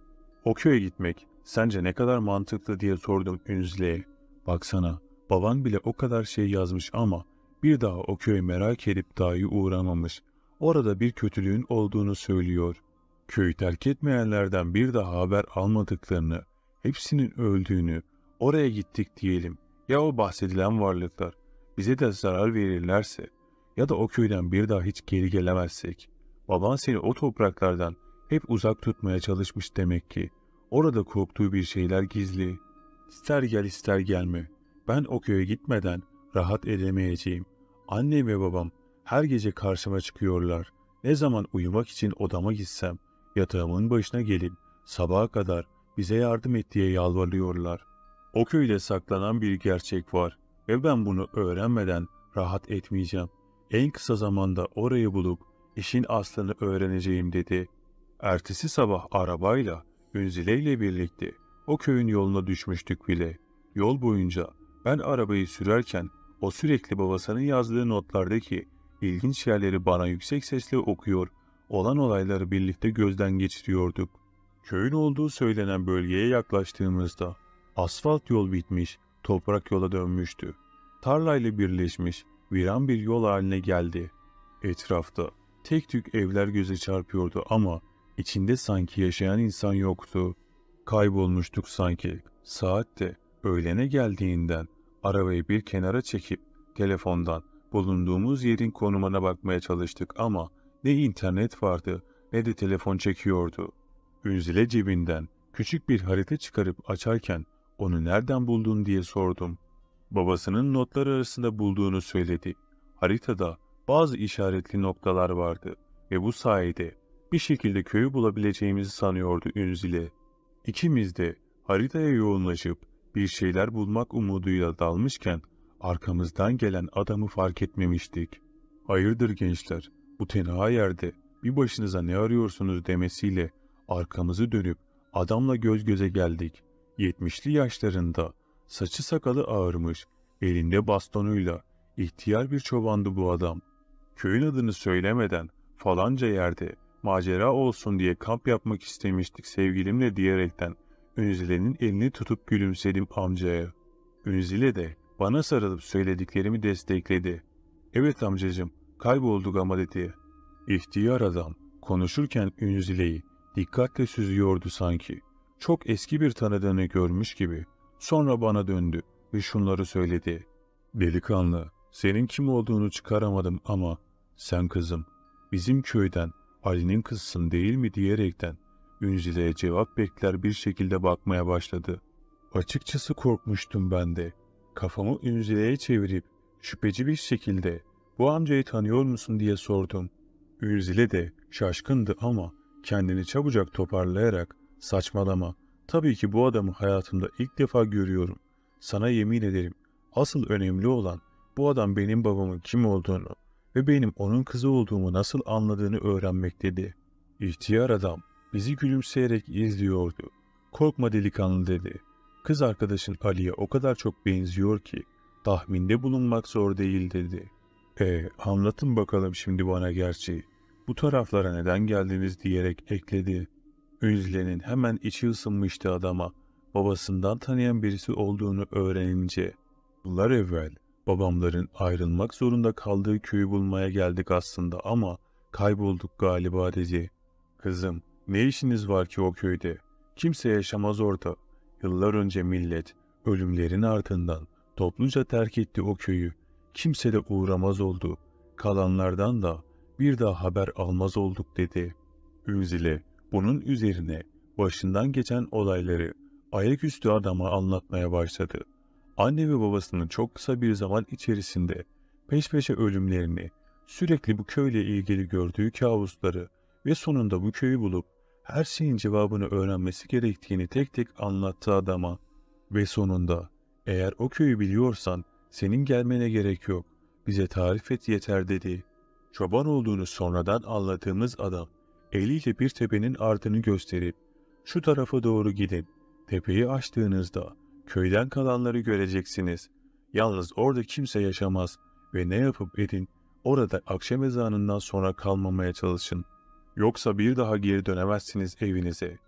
O köye gitmek Sence ne kadar mantıklı diye sordum Ünzle'ye. Baksana, baban bile o kadar şey yazmış ama bir daha o köyü merak edip dahi uğramamış. Orada bir kötülüğün olduğunu söylüyor. Köyü terk etmeyenlerden bir daha haber almadıklarını, hepsinin öldüğünü, oraya gittik diyelim. Ya o bahsedilen varlıklar bize de zarar verirlerse ya da o köyden bir daha hiç geri gelemezsek. Baban seni o topraklardan hep uzak tutmaya çalışmış demek ki. Orada korktuğu bir şeyler gizli. İster gel ister gelme. Ben o köye gitmeden rahat edemeyeceğim. Annem ve babam her gece karşıma çıkıyorlar. Ne zaman uyumak için odama gitsem yatağımın başına gelip sabaha kadar bize yardım et diye yalvarıyorlar. O köyde saklanan bir gerçek var ve ben bunu öğrenmeden rahat etmeyeceğim. En kısa zamanda orayı bulup işin aslını öğreneceğim dedi. Ertesi sabah arabayla Günzile ile birlikte o köyün yoluna düşmüştük bile. Yol boyunca ben arabayı sürerken o sürekli babasının yazdığı notlardaki ilginç yerleri bana yüksek sesle okuyor, olan olayları birlikte gözden geçiriyorduk. Köyün olduğu söylenen bölgeye yaklaştığımızda asfalt yol bitmiş, toprak yola dönmüştü. Tarlayla birleşmiş, viran bir yol haline geldi. Etrafta tek tük evler göze çarpıyordu ama İçinde sanki yaşayan insan yoktu. Kaybolmuştuk sanki. Saat de öğlene geldiğinden arabayı bir kenara çekip telefondan bulunduğumuz yerin konumuna bakmaya çalıştık ama ne internet vardı ne de telefon çekiyordu. Ünzile cebinden küçük bir harita çıkarıp açarken onu nereden buldun diye sordum. Babasının notlar arasında bulduğunu söyledi. Haritada bazı işaretli noktalar vardı ve bu sayede bir şekilde köyü bulabileceğimizi sanıyordu Ünzile. İkimiz de haritaya yoğunlaşıp bir şeyler bulmak umuduyla dalmışken arkamızdan gelen adamı fark etmemiştik. Hayırdır gençler, bu tenha yerde bir başınıza ne arıyorsunuz demesiyle arkamızı dönüp adamla göz göze geldik. Yetmişli yaşlarında, saçı sakalı ağırmış, elinde bastonuyla, ihtiyar bir çobandı bu adam. Köyün adını söylemeden falanca yerde macera olsun diye kamp yapmak istemiştik sevgilimle diyerekten Ünzile'nin elini tutup gülümsedim amcaya. Ünzile de bana sarılıp söylediklerimi destekledi. Evet amcacım kaybolduk ama dedi. İhtiyar adam konuşurken Ünzile'yi dikkatle süzüyordu sanki. Çok eski bir tanıdığını görmüş gibi. Sonra bana döndü ve şunları söyledi. Delikanlı, senin kim olduğunu çıkaramadım ama sen kızım, bizim köyden Ali'nin kızısın değil mi diyerekten Ünzile'ye cevap bekler bir şekilde bakmaya başladı. Açıkçası korkmuştum ben de. Kafamı Ünzile'ye çevirip şüpheci bir şekilde bu amcayı tanıyor musun diye sordum. Ünzile de şaşkındı ama kendini çabucak toparlayarak saçmalama tabii ki bu adamı hayatımda ilk defa görüyorum. Sana yemin ederim asıl önemli olan bu adam benim babamın kim olduğunu ve benim onun kızı olduğumu nasıl anladığını öğrenmekteydi. İhtiyar adam bizi gülümseyerek izliyordu. Korkma delikanlı dedi. Kız arkadaşın Ali'ye o kadar çok benziyor ki tahminde bulunmak zor değil dedi. E anlatın bakalım şimdi bana gerçeği. Bu taraflara neden geldiniz diyerek ekledi. Üzlenin hemen içi ısınmıştı adama. Babasından tanıyan birisi olduğunu öğrenince. Yıllar evvel Babamların ayrılmak zorunda kaldığı köyü bulmaya geldik aslında ama kaybolduk galiba dedi. Kızım ne işiniz var ki o köyde? Kimse yaşamaz orada. Yıllar önce millet ölümlerin ardından topluca terk etti o köyü. Kimse de uğramaz oldu. Kalanlardan da bir daha haber almaz olduk dedi. Ünzile bunun üzerine başından geçen olayları ayaküstü adama anlatmaya başladı anne ve babasının çok kısa bir zaman içerisinde peş peşe ölümlerini, sürekli bu köyle ilgili gördüğü kabusları ve sonunda bu köyü bulup her şeyin cevabını öğrenmesi gerektiğini tek tek anlattı adama ve sonunda eğer o köyü biliyorsan senin gelmene gerek yok bize tarif et yeter dedi. Çoban olduğunu sonradan anlattığımız adam eliyle bir tepenin ardını gösterip şu tarafa doğru gidin tepeyi açtığınızda Köyden kalanları göreceksiniz. Yalnız orada kimse yaşamaz ve ne yapıp edin orada akşam ezanından sonra kalmamaya çalışın. Yoksa bir daha geri dönemezsiniz evinize.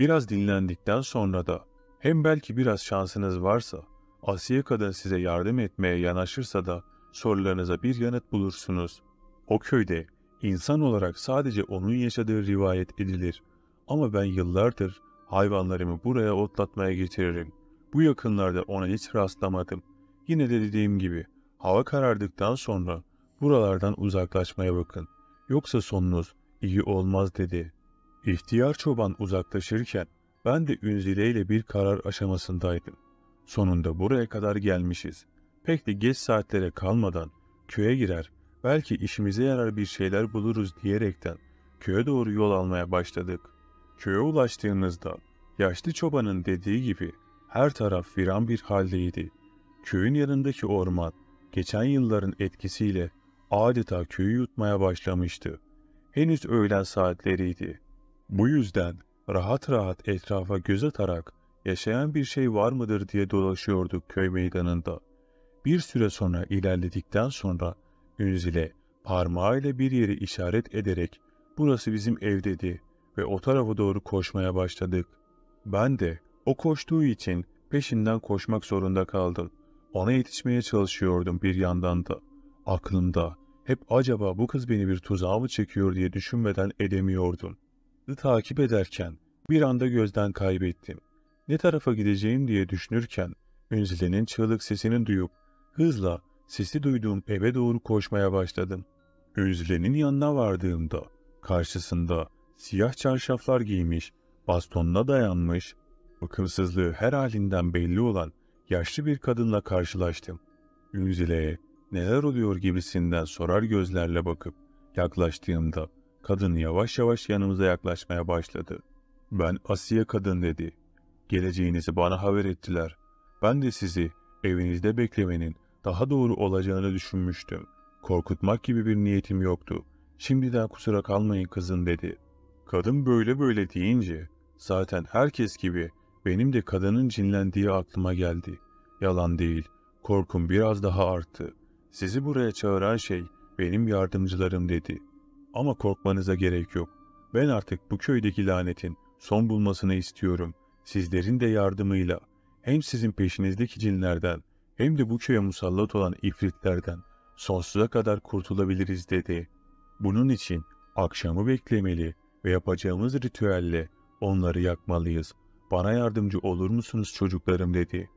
Biraz dinlendikten sonra da hem belki biraz şansınız varsa Asiye kadın size yardım etmeye yanaşırsa da sorularınıza bir yanıt bulursunuz. O köyde insan olarak sadece onun yaşadığı rivayet edilir. Ama ben yıllardır hayvanlarımı buraya otlatmaya getiririm. Bu yakınlarda ona hiç rastlamadım. Yine de dediğim gibi hava karardıktan sonra buralardan uzaklaşmaya bakın. Yoksa sonunuz iyi olmaz dedi. İhtiyar çoban uzaklaşırken ben de Ünzile ile bir karar aşamasındaydım. Sonunda buraya kadar gelmişiz. Pek de geç saatlere kalmadan köye girer, belki işimize yarar bir şeyler buluruz diyerekten köye doğru yol almaya başladık. Köye ulaştığımızda yaşlı çobanın dediği gibi her taraf viran bir haldeydi. Köyün yanındaki orman, geçen yılların etkisiyle adeta köyü yutmaya başlamıştı. Henüz öğlen saatleriydi. Bu yüzden rahat rahat etrafa göz atarak yaşayan bir şey var mıdır diye dolaşıyorduk köy meydanında. Bir süre sonra ilerledikten sonra Ünzile parmağıyla bir yeri işaret ederek burası bizim ev dedi ve o tarafa doğru koşmaya başladık. Ben de o koştuğu için peşinden koşmak zorunda kaldım. Ona yetişmeye çalışıyordum bir yandan da. Aklımda hep acaba bu kız beni bir tuzağa mı çekiyor diye düşünmeden edemiyordum. Takip ederken bir anda gözden kaybettim. Ne tarafa gideceğim diye düşünürken Ünzile'nin çığlık sesini duyup hızla sesi duyduğum eve doğru koşmaya başladım. Ünzile'nin yanına vardığımda karşısında siyah çarşaflar giymiş, bastonuna dayanmış, Bakımsızlığı her halinden belli olan yaşlı bir kadınla karşılaştım. Ünzile'ye neler oluyor gibisinden sorar gözlerle bakıp yaklaştığımda kadın yavaş yavaş yanımıza yaklaşmaya başladı. Ben Asiye kadın dedi. Geleceğinizi bana haber ettiler. Ben de sizi evinizde beklemenin daha doğru olacağını düşünmüştüm. Korkutmak gibi bir niyetim yoktu. Şimdiden kusura kalmayın kızın dedi. Kadın böyle böyle deyince zaten herkes gibi benim de kadının cinlendiği aklıma geldi. Yalan değil, korkum biraz daha arttı. Sizi buraya çağıran şey benim yardımcılarım dedi. Ama korkmanıza gerek yok. Ben artık bu köydeki lanetin son bulmasını istiyorum. Sizlerin de yardımıyla. Hem sizin peşinizdeki cinlerden hem de bu köye musallat olan ifritlerden sonsuza kadar kurtulabiliriz dedi. Bunun için akşamı beklemeli ve yapacağımız ritüelle onları yakmalıyız bana yardımcı olur musunuz çocuklarım dedi.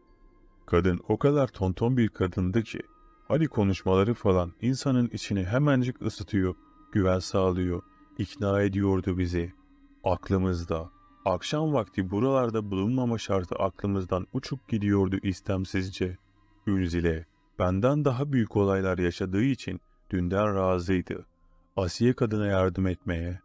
Kadın o kadar tonton bir kadındı ki, Ali konuşmaları falan insanın içini hemencik ısıtıyor, güven sağlıyor, ikna ediyordu bizi. Aklımızda, akşam vakti buralarda bulunmama şartı aklımızdan uçup gidiyordu istemsizce. Ünzile, benden daha büyük olaylar yaşadığı için dünden razıydı. Asiye kadına yardım etmeye,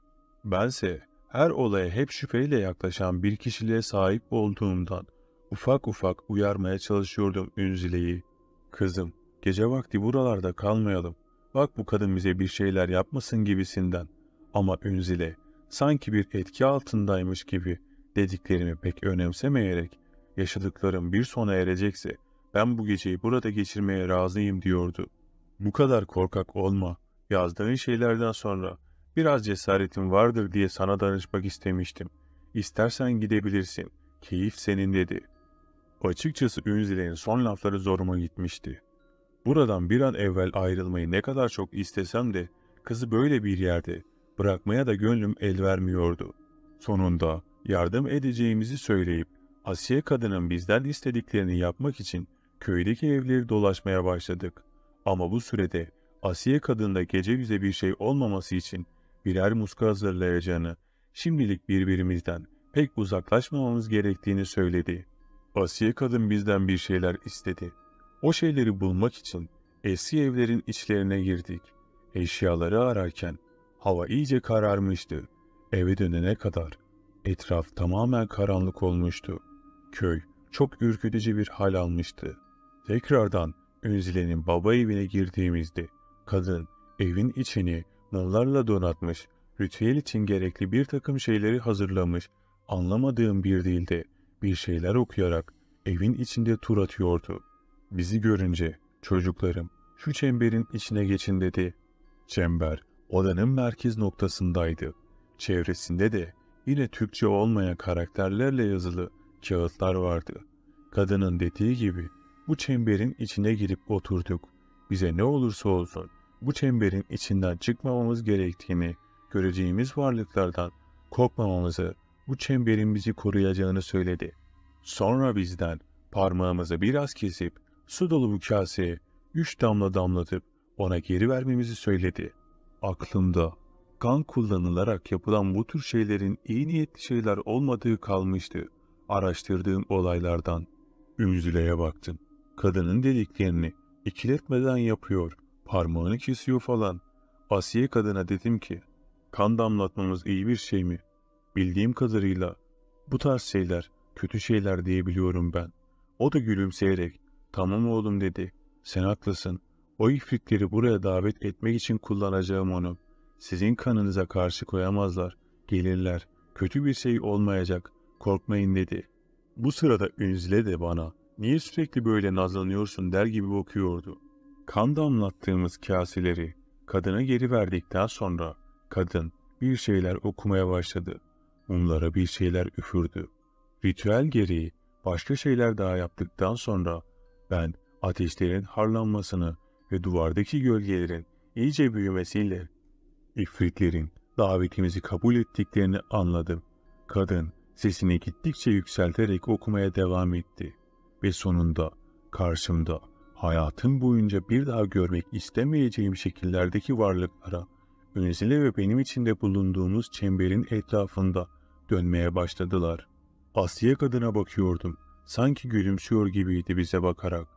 bense her olaya hep şüpheyle yaklaşan bir kişiliğe sahip olduğumdan ufak ufak uyarmaya çalışıyordum Ünzile'yi. Kızım, gece vakti buralarda kalmayalım. Bak bu kadın bize bir şeyler yapmasın gibisinden. Ama Ünzile sanki bir etki altındaymış gibi dediklerimi pek önemsemeyerek yaşadıklarım bir sona erecekse ben bu geceyi burada geçirmeye razıyım diyordu. Bu kadar korkak olma. Yazdığın şeylerden sonra Biraz cesaretin vardır diye sana danışmak istemiştim. İstersen gidebilirsin. Keyif senin dedi. Açıkçası Ünzile'nin son lafları zoruma gitmişti. Buradan bir an evvel ayrılmayı ne kadar çok istesem de kızı böyle bir yerde bırakmaya da gönlüm el vermiyordu. Sonunda yardım edeceğimizi söyleyip Asiye kadının bizden istediklerini yapmak için köydeki evleri dolaşmaya başladık. Ama bu sürede Asiye kadında gece bize bir şey olmaması için birer muska hazırlayacağını, şimdilik birbirimizden pek uzaklaşmamamız gerektiğini söyledi. Asiye kadın bizden bir şeyler istedi. O şeyleri bulmak için eski evlerin içlerine girdik. Eşyaları ararken hava iyice kararmıştı. Eve dönene kadar etraf tamamen karanlık olmuştu. Köy çok ürkütücü bir hal almıştı. Tekrardan Ünzile'nin baba evine girdiğimizde kadın evin içini mumlarla donatmış, ritüel için gerekli bir takım şeyleri hazırlamış, anlamadığım bir dilde bir şeyler okuyarak evin içinde tur atıyordu. Bizi görünce çocuklarım şu çemberin içine geçin dedi. Çember odanın merkez noktasındaydı. Çevresinde de yine Türkçe olmayan karakterlerle yazılı kağıtlar vardı. Kadının dediği gibi bu çemberin içine girip oturduk. Bize ne olursa olsun bu çemberin içinden çıkmamamız gerektiğini, göreceğimiz varlıklardan korkmamamızı, bu çemberin bizi koruyacağını söyledi. Sonra bizden parmağımızı biraz kesip su dolu bu kaseye üç damla damlatıp ona geri vermemizi söyledi. Aklımda kan kullanılarak yapılan bu tür şeylerin iyi niyetli şeyler olmadığı kalmıştı araştırdığım olaylardan. Ümzüleye baktım. Kadının deliklerini ikiletmeden yapıyor. Parmağını kesiyor falan. Asiye kadına dedim ki, kan damlatmamız iyi bir şey mi? Bildiğim kadarıyla bu tarz şeyler kötü şeyler diyebiliyorum ben. O da gülümseyerek, tamam oğlum dedi, sen haklısın. O ifritleri buraya davet etmek için kullanacağım onu. Sizin kanınıza karşı koyamazlar, gelirler, kötü bir şey olmayacak, korkmayın dedi. Bu sırada Ünzile de bana, niye sürekli böyle nazlanıyorsun der gibi bakıyordu kan damlattığımız kaseleri kadına geri verdikten sonra kadın bir şeyler okumaya başladı. Onlara bir şeyler üfürdü. Ritüel gereği başka şeyler daha yaptıktan sonra ben ateşlerin harlanmasını ve duvardaki gölgelerin iyice büyümesiyle ifritlerin davetimizi kabul ettiklerini anladım. Kadın sesini gittikçe yükselterek okumaya devam etti ve sonunda karşımda Hayatın boyunca bir daha görmek istemeyeceğim şekillerdeki varlıklara, Önzile ve benim içinde bulunduğumuz çemberin etrafında dönmeye başladılar. Asya kadına bakıyordum. Sanki gülümsüyor gibiydi bize bakarak.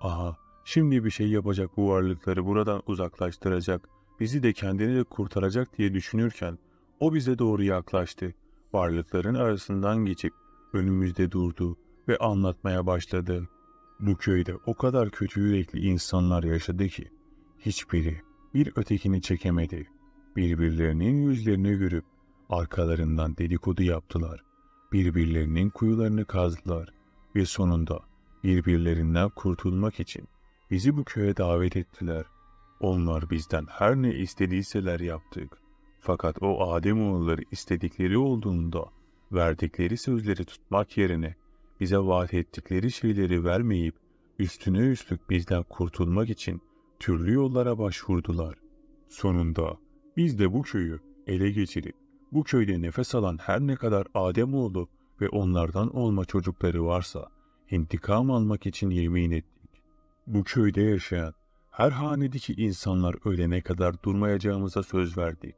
Aha, şimdi bir şey yapacak bu varlıkları buradan uzaklaştıracak, bizi de kendini de kurtaracak diye düşünürken o bize doğru yaklaştı. Varlıkların arasından geçip önümüzde durdu ve anlatmaya başladı.'' Bu köyde o kadar kötü yürekli insanlar yaşadı ki hiçbiri bir ötekini çekemedi. Birbirlerinin yüzlerini görüp arkalarından dedikodu yaptılar. Birbirlerinin kuyularını kazdılar ve sonunda birbirlerinden kurtulmak için bizi bu köye davet ettiler. Onlar bizden her ne istediyseler yaptık. Fakat o Ademoğulları istedikleri olduğunda verdikleri sözleri tutmak yerine bize vaat ettikleri şeyleri vermeyip üstüne üstlük bizden kurtulmak için türlü yollara başvurdular. Sonunda biz de bu köyü ele geçirip bu köyde nefes alan her ne kadar Ademoğlu ve onlardan olma çocukları varsa intikam almak için yemin ettik. Bu köyde yaşayan her hanedeki insanlar ölene kadar durmayacağımıza söz verdik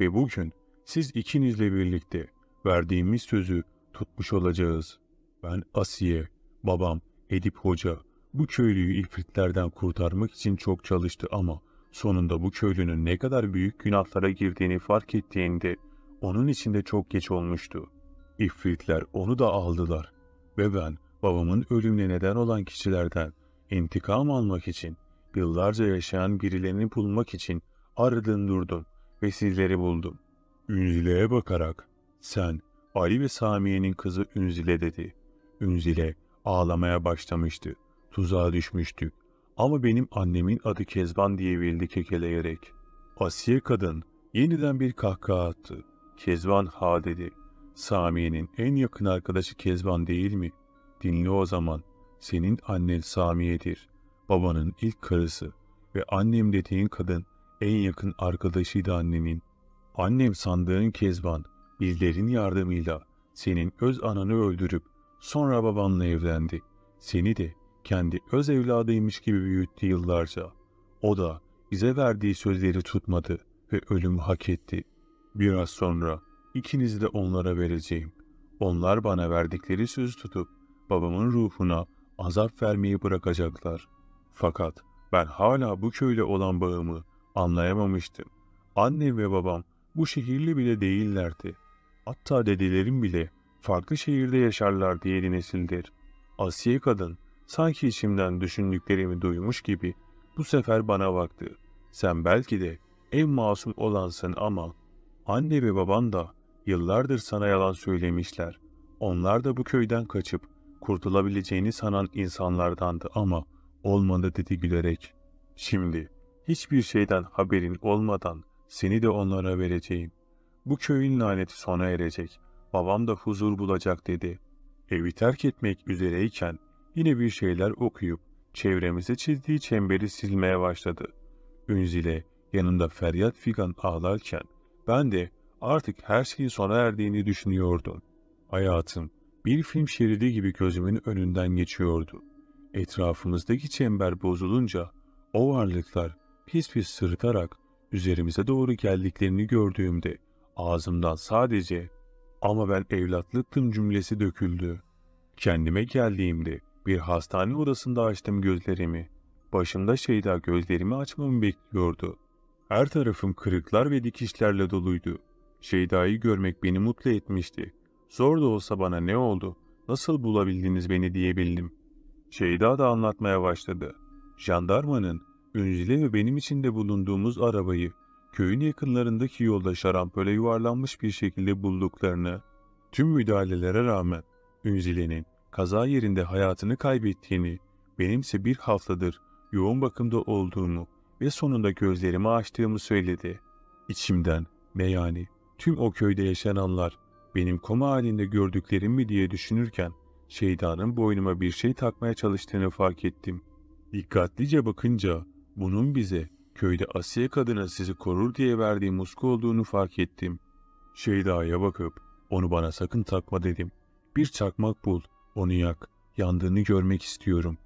ve bugün siz ikinizle birlikte verdiğimiz sözü tutmuş olacağız. Ben Asiye, babam, Edip Hoca bu köylüyü ifritlerden kurtarmak için çok çalıştı ama sonunda bu köylünün ne kadar büyük günahlara girdiğini fark ettiğinde onun için de çok geç olmuştu. İfritler onu da aldılar ve ben babamın ölümüne neden olan kişilerden intikam almak için yıllarca yaşayan birilerini bulmak için aradın durdum ve sizleri buldum. Ünzile'ye bakarak sen Ali ve Samiye'nin kızı Ünzile dedi. Ünzile ağlamaya başlamıştı. Tuzağa düşmüştük. Ama benim annemin adı Kezban diye diyebildi kekeleyerek. Asiye kadın yeniden bir kahkaha attı. Kezban ha dedi. Samiye'nin en yakın arkadaşı Kezban değil mi? Dinle o zaman. Senin annen Samiye'dir. Babanın ilk karısı ve annem dediğin kadın en yakın arkadaşıydı annemin. Annem sandığın Kezban, bizlerin yardımıyla senin öz ananı öldürüp Sonra babanla evlendi. Seni de kendi öz evladıymış gibi büyüttü yıllarca. O da bize verdiği sözleri tutmadı ve ölümü hak etti. Biraz sonra ikinizi de onlara vereceğim. Onlar bana verdikleri söz tutup babamın ruhuna azap vermeyi bırakacaklar. Fakat ben hala bu köyle olan bağımı anlayamamıştım. Annem ve babam bu şehirli bile değillerdi. Hatta dedelerim bile farklı şehirde yaşarlar diye nesildir. Asiye kadın sanki içimden düşündüklerimi duymuş gibi bu sefer bana baktı. Sen belki de en masum olansın ama anne ve baban da yıllardır sana yalan söylemişler. Onlar da bu köyden kaçıp kurtulabileceğini sanan insanlardandı ama olmadı dedi gülerek. Şimdi hiçbir şeyden haberin olmadan seni de onlara vereceğim. Bu köyün laneti sona erecek babam da huzur bulacak dedi. Evi terk etmek üzereyken yine bir şeyler okuyup çevremize çizdiği çemberi silmeye başladı. Ünzile yanında feryat figan ağlarken ben de artık her şeyin sona erdiğini düşünüyordum. Hayatım bir film şeridi gibi gözümün önünden geçiyordu. Etrafımızdaki çember bozulunca o varlıklar pis pis sırıtarak üzerimize doğru geldiklerini gördüğümde ağzımdan sadece ama ben evlatlıktım cümlesi döküldü. Kendime geldiğimde bir hastane odasında açtım gözlerimi. Başımda Şeyda gözlerimi açmamı bekliyordu. Her tarafım kırıklar ve dikişlerle doluydu. Şeyda'yı görmek beni mutlu etmişti. Zor da olsa bana ne oldu, nasıl bulabildiniz beni diyebildim. Şeyda da anlatmaya başladı. Jandarmanın Üncile ve benim içinde bulunduğumuz arabayı köyün yakınlarındaki yolda şarampole yuvarlanmış bir şekilde bulduklarını, tüm müdahalelere rağmen Ünzile'nin kaza yerinde hayatını kaybettiğini, benimse bir haftadır yoğun bakımda olduğumu ve sonunda gözlerimi açtığımı söyledi. İçimden ne yani tüm o köyde yaşananlar benim koma halinde gördüklerim mi diye düşünürken şeytanın boynuma bir şey takmaya çalıştığını fark ettim. Dikkatlice bakınca bunun bize Köyde Asiye kadına sizi korur diye verdiği muska olduğunu fark ettim. Şeyda'ya bakıp onu bana sakın takma dedim. Bir çakmak bul, onu yak, yandığını görmek istiyorum.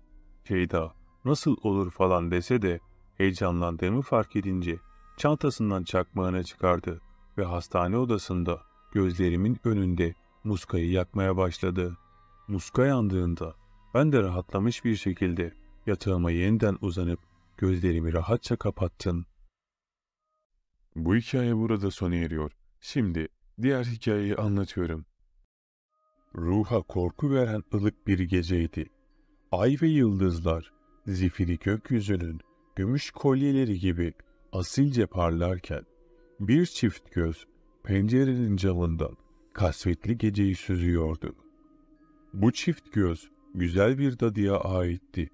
Şeyda nasıl olur falan dese de heyecanlandığımı fark edince çantasından çakmağını çıkardı ve hastane odasında gözlerimin önünde muskayı yakmaya başladı. Muska yandığında ben de rahatlamış bir şekilde yatağıma yeniden uzanıp Gözlerimi rahatça kapattın. Bu hikaye burada sona eriyor. Şimdi diğer hikayeyi anlatıyorum. Ruha korku veren ılık bir geceydi. Ay ve yıldızlar, zifiri gökyüzünün gümüş kolyeleri gibi asilce parlarken, bir çift göz pencerenin camından kasvetli geceyi süzüyordu. Bu çift göz güzel bir dadıya aitti.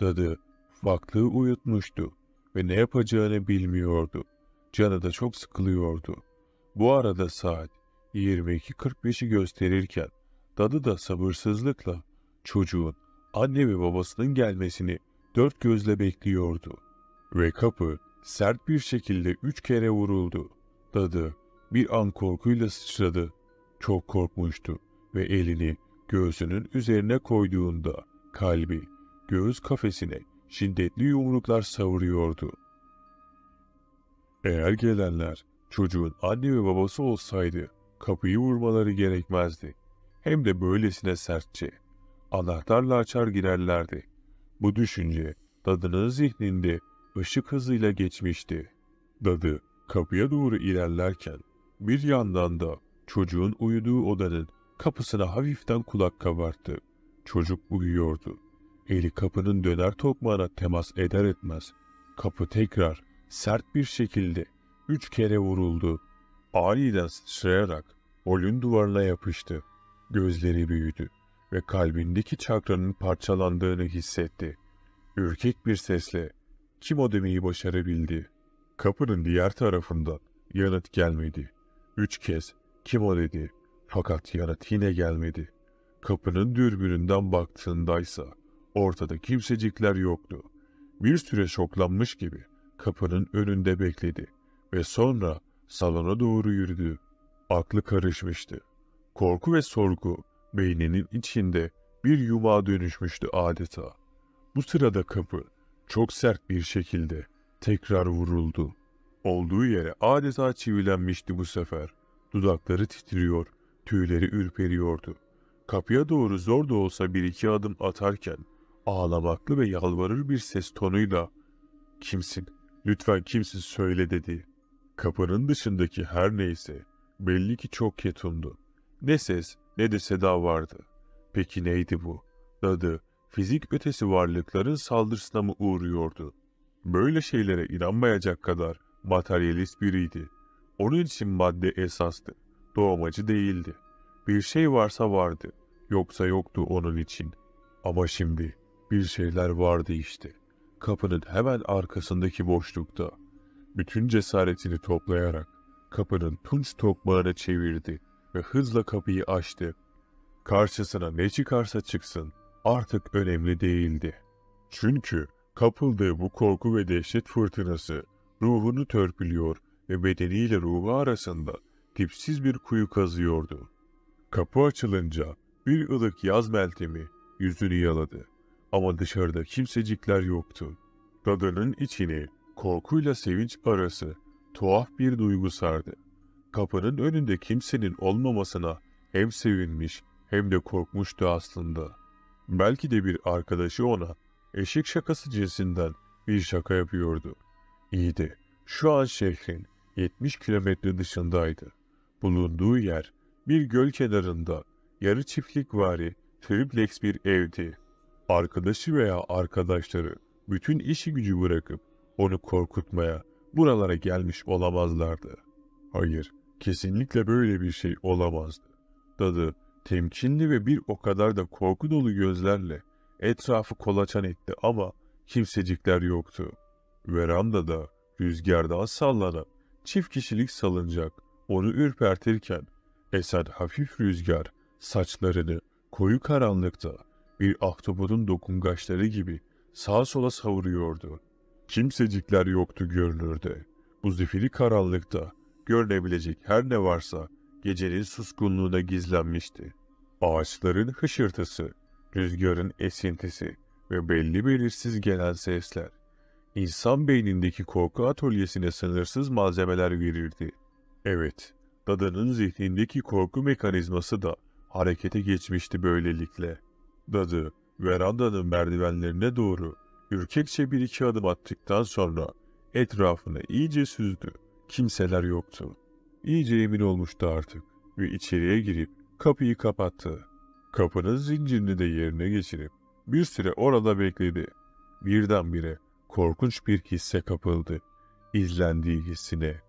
Dadı Ufaklığı uyutmuştu ve ne yapacağını bilmiyordu. Canı da çok sıkılıyordu. Bu arada saat 22.45'i gösterirken dadı da sabırsızlıkla çocuğun anne ve babasının gelmesini dört gözle bekliyordu. Ve kapı sert bir şekilde üç kere vuruldu. Dadı bir an korkuyla sıçradı. Çok korkmuştu ve elini göğsünün üzerine koyduğunda kalbi göğüs kafesine şiddetli yumruklar savuruyordu. Eğer gelenler çocuğun anne ve babası olsaydı kapıyı vurmaları gerekmezdi. Hem de böylesine sertçe. Anahtarla açar girerlerdi. Bu düşünce dadının zihninde ışık hızıyla geçmişti. Dadı kapıya doğru ilerlerken bir yandan da çocuğun uyuduğu odanın kapısına hafiften kulak kabarttı. Çocuk uyuyordu. Eli kapının döner tokmağına temas eder etmez kapı tekrar sert bir şekilde üç kere vuruldu. Aniden sıçrayarak olün duvarına yapıştı. Gözleri büyüdü ve kalbindeki çakranın parçalandığını hissetti. Ürkek bir sesle kim o demeyi başarabildi. Kapının diğer tarafından yanıt gelmedi. Üç kez kim o dedi fakat yanıt yine gelmedi. Kapının dürbününden baktığındaysa Ortada kimsecikler yoktu. Bir süre şoklanmış gibi kapının önünde bekledi ve sonra salona doğru yürüdü. Aklı karışmıştı. Korku ve sorgu beyninin içinde bir yuva dönüşmüştü adeta. Bu sırada kapı çok sert bir şekilde tekrar vuruldu. Olduğu yere adeta çivilenmişti bu sefer. Dudakları titriyor, tüyleri ürperiyordu. Kapıya doğru zor da olsa bir iki adım atarken ağlamaklı ve yalvarır bir ses tonuyla ''Kimsin, lütfen kimsin söyle'' dedi. Kapının dışındaki her neyse belli ki çok ketumdu. Ne ses ne de seda vardı. Peki neydi bu? Dadı, fizik ötesi varlıkların saldırısına mı uğruyordu? Böyle şeylere inanmayacak kadar materyalist biriydi. Onun için madde esastı, doğmacı değildi. Bir şey varsa vardı, yoksa yoktu onun için. Ama şimdi bir şeyler vardı işte. Kapının hemen arkasındaki boşlukta. Bütün cesaretini toplayarak kapının tunç tokmağına çevirdi ve hızla kapıyı açtı. Karşısına ne çıkarsa çıksın artık önemli değildi. Çünkü kapıldığı bu korku ve dehşet fırtınası ruhunu törpülüyor ve bedeniyle ruhu arasında dipsiz bir kuyu kazıyordu. Kapı açılınca bir ılık yaz meltemi yüzünü yaladı. Ama dışarıda kimsecikler yoktu. Dadanın içini korkuyla sevinç arası tuhaf bir duygu sardı. Kapının önünde kimsenin olmamasına hem sevinmiş hem de korkmuştu aslında. Belki de bir arkadaşı ona eşik şakası cinsinden bir şaka yapıyordu. İyi de şu an şehrin 70 kilometre dışındaydı. Bulunduğu yer bir göl kenarında yarı çiftlik vari triplex bir evdi arkadaşı veya arkadaşları bütün işi gücü bırakıp onu korkutmaya buralara gelmiş olamazlardı. Hayır, kesinlikle böyle bir şey olamazdı. Dadı temkinli ve bir o kadar da korku dolu gözlerle etrafı kolaçan etti ama kimsecikler yoktu. Verandada rüzgardan sallanan çift kişilik salıncak onu ürpertirken esen hafif rüzgar saçlarını koyu karanlıkta bir ahtapotun dokungaçları gibi sağa sola savuruyordu. Kimsecikler yoktu görünürde. Bu zifiri karanlıkta görünebilecek her ne varsa gecenin suskunluğuna gizlenmişti. Ağaçların hışırtısı, rüzgarın esintisi ve belli belirsiz gelen sesler, insan beynindeki korku atölyesine sınırsız malzemeler verirdi. Evet, dadanın zihnindeki korku mekanizması da harekete geçmişti böylelikle atladı verandanın merdivenlerine doğru ürkekçe bir iki adım attıktan sonra etrafını iyice süzdü. Kimseler yoktu. İyice emin olmuştu artık ve içeriye girip kapıyı kapattı. Kapının zincirini de yerine geçirip bir süre orada bekledi. Birdenbire korkunç bir hisse kapıldı. İzlendiği hissine.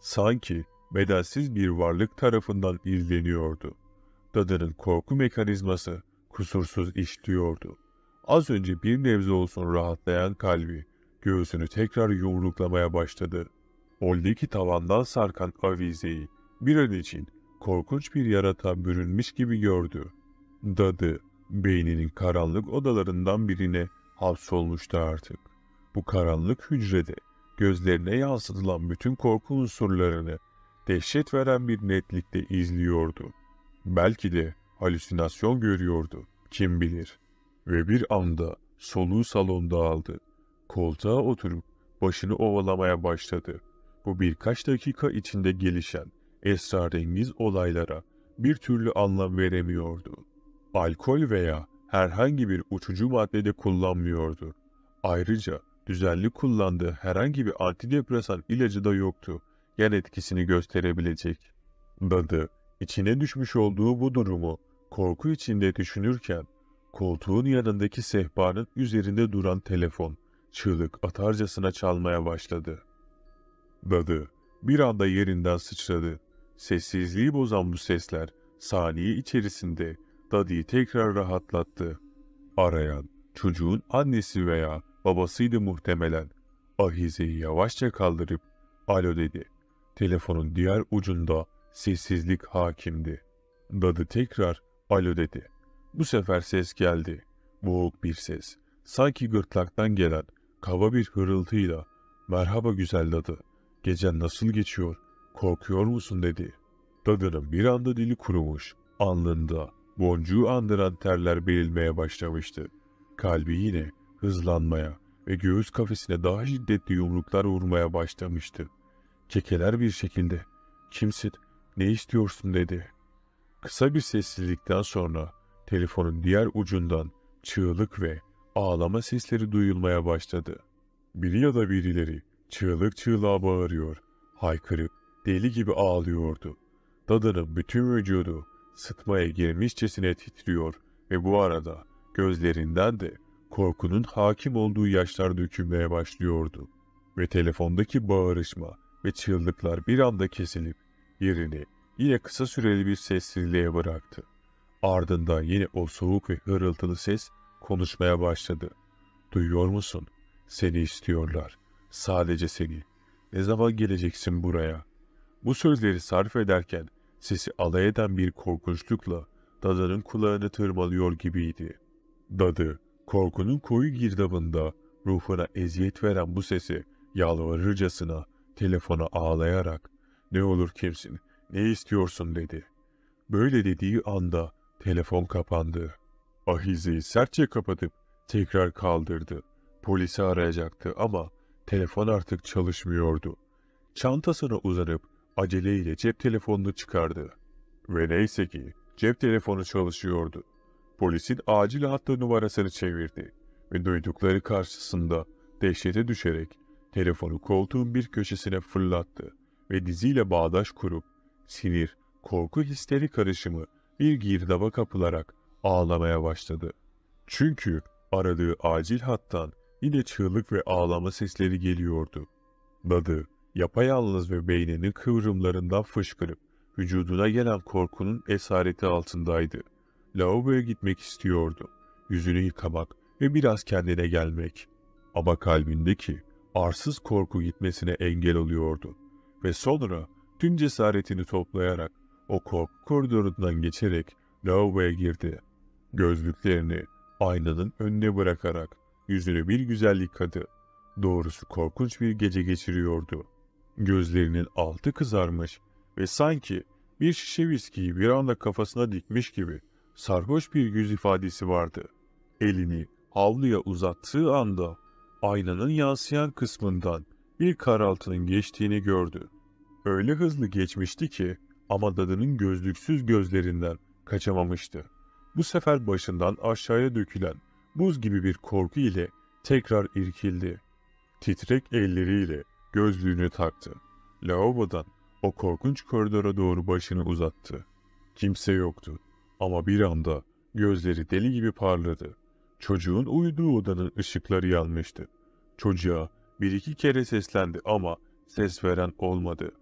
Sanki bedensiz bir varlık tarafından izleniyordu. Dadının korku mekanizması kusursuz işliyordu. Az önce bir nebze olsun rahatlayan kalbi göğsünü tekrar yumruklamaya başladı. Oldeki tavandan sarkan avizeyi bir an için korkunç bir yarata bürünmüş gibi gördü. Dadı beyninin karanlık odalarından birine hapsolmuştu artık. Bu karanlık hücrede gözlerine yansıtılan bütün korku unsurlarını dehşet veren bir netlikte izliyordu. Belki de halüsinasyon görüyordu, kim bilir. Ve bir anda soluğu salonda aldı. Koltuğa oturup başını ovalamaya başladı. Bu birkaç dakika içinde gelişen esrarengiz olaylara bir türlü anlam veremiyordu. Alkol veya herhangi bir uçucu maddede kullanmıyordu. Ayrıca düzenli kullandığı herhangi bir antidepresan ilacı da yoktu. Yan etkisini gösterebilecek. Dadı, içine düşmüş olduğu bu durumu Korku içinde düşünürken koltuğun yanındaki sehpanın üzerinde duran telefon çığlık atarcasına çalmaya başladı. Dadı bir anda yerinden sıçradı. Sessizliği bozan bu sesler saniye içerisinde Daddy'yi tekrar rahatlattı. Arayan çocuğun annesi veya babasıydı muhtemelen. Ahizeyi yavaşça kaldırıp alo dedi. Telefonun diğer ucunda sessizlik hakimdi. Dadı tekrar Alo dedi. Bu sefer ses geldi. Boğuk bir ses. Sanki gırtlaktan gelen kaba bir hırıltıyla merhaba güzel dadı. Gecen nasıl geçiyor? Korkuyor musun dedi. Dadının bir anda dili kurumuş. Alnında boncuğu andıran terler belirmeye başlamıştı. Kalbi yine hızlanmaya ve göğüs kafesine daha şiddetli yumruklar vurmaya başlamıştı. Çekeler bir şekilde kimsin, ne istiyorsun dedi. Kısa bir sessizlikten sonra telefonun diğer ucundan çığlık ve ağlama sesleri duyulmaya başladı. Biri ya da birileri çığlık çığlığa bağırıyor, haykırıp deli gibi ağlıyordu. Dada'nın bütün vücudu sıtmaya girmişçesine titriyor ve bu arada gözlerinden de korkunun hakim olduğu yaşlar dökülmeye başlıyordu. Ve telefondaki bağırışma ve çığlıklar bir anda kesilip yerini yine kısa süreli bir sessizliğe bıraktı. Ardından yine o soğuk ve hırıltılı ses konuşmaya başladı. Duyuyor musun? Seni istiyorlar. Sadece seni. Ne zaman geleceksin buraya? Bu sözleri sarf ederken sesi alay eden bir korkunçlukla dadanın kulağını tırmalıyor gibiydi. Dadı, korkunun koyu girdabında ruhuna eziyet veren bu sesi yalvarırcasına telefona ağlayarak ne olur kimsin ne istiyorsun dedi. Böyle dediği anda telefon kapandı. Ahize'yi sertçe kapatıp tekrar kaldırdı. Polisi arayacaktı ama telefon artık çalışmıyordu. Çantasına uzanıp aceleyle cep telefonunu çıkardı. Ve neyse ki cep telefonu çalışıyordu. Polisin acil hatta numarasını çevirdi ve duydukları karşısında dehşete düşerek telefonu koltuğun bir köşesine fırlattı ve diziyle bağdaş kurup sinir, korku hisleri karışımı bir girdaba kapılarak ağlamaya başladı. Çünkü aradığı acil hattan yine çığlık ve ağlama sesleri geliyordu. Dadı, yapayalnız ve beyninin kıvrımlarından fışkırıp vücuduna gelen korkunun esareti altındaydı. Lavaboya gitmek istiyordu. Yüzünü yıkamak ve biraz kendine gelmek. Ama kalbindeki arsız korku gitmesine engel oluyordu. Ve sonra Tüm cesaretini toplayarak o korku koridorundan geçerek lavaboya girdi. Gözlüklerini aynanın önüne bırakarak yüzünü bir güzel yıkadı. Doğrusu korkunç bir gece geçiriyordu. Gözlerinin altı kızarmış ve sanki bir şişe viskiyi bir anda kafasına dikmiş gibi sarhoş bir yüz ifadesi vardı. Elini havluya uzattığı anda aynanın yansıyan kısmından bir karaltının geçtiğini gördü. Öyle hızlı geçmişti ki ama dadının gözlüksüz gözlerinden kaçamamıştı. Bu sefer başından aşağıya dökülen buz gibi bir korku ile tekrar irkildi. Titrek elleriyle gözlüğünü taktı. Lavabodan o korkunç koridora doğru başını uzattı. Kimse yoktu ama bir anda gözleri deli gibi parladı. Çocuğun uyuduğu odanın ışıkları yanmıştı. Çocuğa bir iki kere seslendi ama ses veren olmadı.''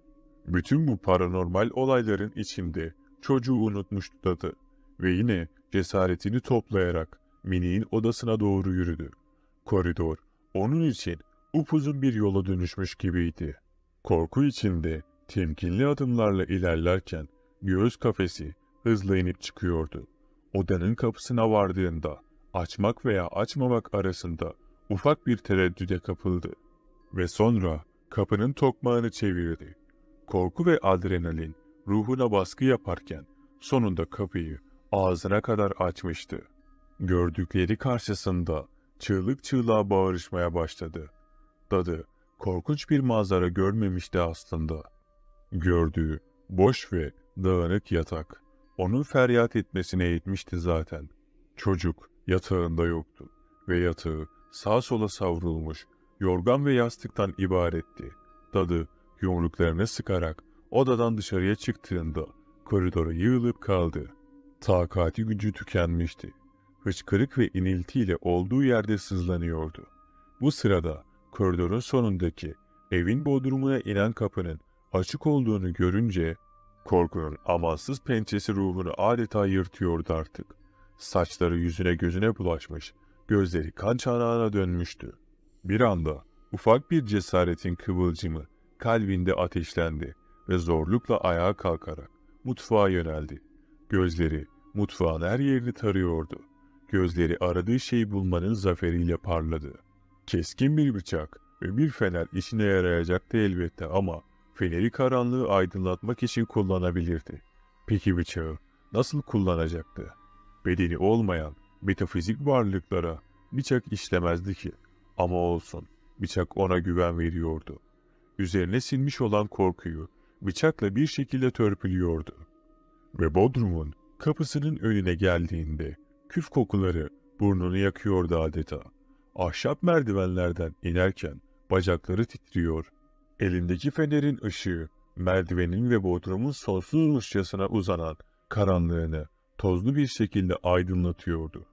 Bütün bu paranormal olayların içinde çocuğu unutmuştu dadı ve yine cesaretini toplayarak Mini'nin odasına doğru yürüdü. Koridor onun için upuzun bir yola dönüşmüş gibiydi. Korku içinde temkinli adımlarla ilerlerken göğüs kafesi hızla inip çıkıyordu. Odanın kapısına vardığında açmak veya açmamak arasında ufak bir tereddüde kapıldı ve sonra kapının tokmağını çevirdi korku ve adrenalin ruhuna baskı yaparken sonunda kapıyı ağzına kadar açmıştı. Gördükleri karşısında çığlık çığlığa bağırışmaya başladı. Dadı korkunç bir manzara görmemişti aslında. Gördüğü boş ve dağınık yatak onun feryat etmesine yetmişti zaten. Çocuk yatağında yoktu ve yatağı sağ sola savrulmuş yorgan ve yastıktan ibaretti. Dadı yumruklarını sıkarak odadan dışarıya çıktığında koridora yığılıp kaldı. Takati gücü tükenmişti. Hıçkırık ve iniltiyle olduğu yerde sızlanıyordu. Bu sırada koridorun sonundaki evin bodrumuna inen kapının açık olduğunu görünce korkunun amansız pençesi ruhunu adeta yırtıyordu artık. Saçları yüzüne gözüne bulaşmış, gözleri kan çanağına dönmüştü. Bir anda ufak bir cesaretin kıvılcımı kalbinde ateşlendi ve zorlukla ayağa kalkarak mutfağa yöneldi. Gözleri mutfağın her yerini tarıyordu. Gözleri aradığı şeyi bulmanın zaferiyle parladı. Keskin bir bıçak ve bir fener işine yarayacaktı elbette ama feneri karanlığı aydınlatmak için kullanabilirdi. Peki bıçağı nasıl kullanacaktı? Bedeni olmayan metafizik varlıklara bıçak işlemezdi ki. Ama olsun bıçak ona güven veriyordu üzerine silmiş olan korkuyu bıçakla bir şekilde törpülüyordu. Ve Bodrum'un kapısının önüne geldiğinde küf kokuları burnunu yakıyordu adeta. Ahşap merdivenlerden inerken bacakları titriyor. Elindeki fenerin ışığı merdivenin ve bodrumun sonsuz sonsuzmuşçasına uzanan karanlığını tozlu bir şekilde aydınlatıyordu.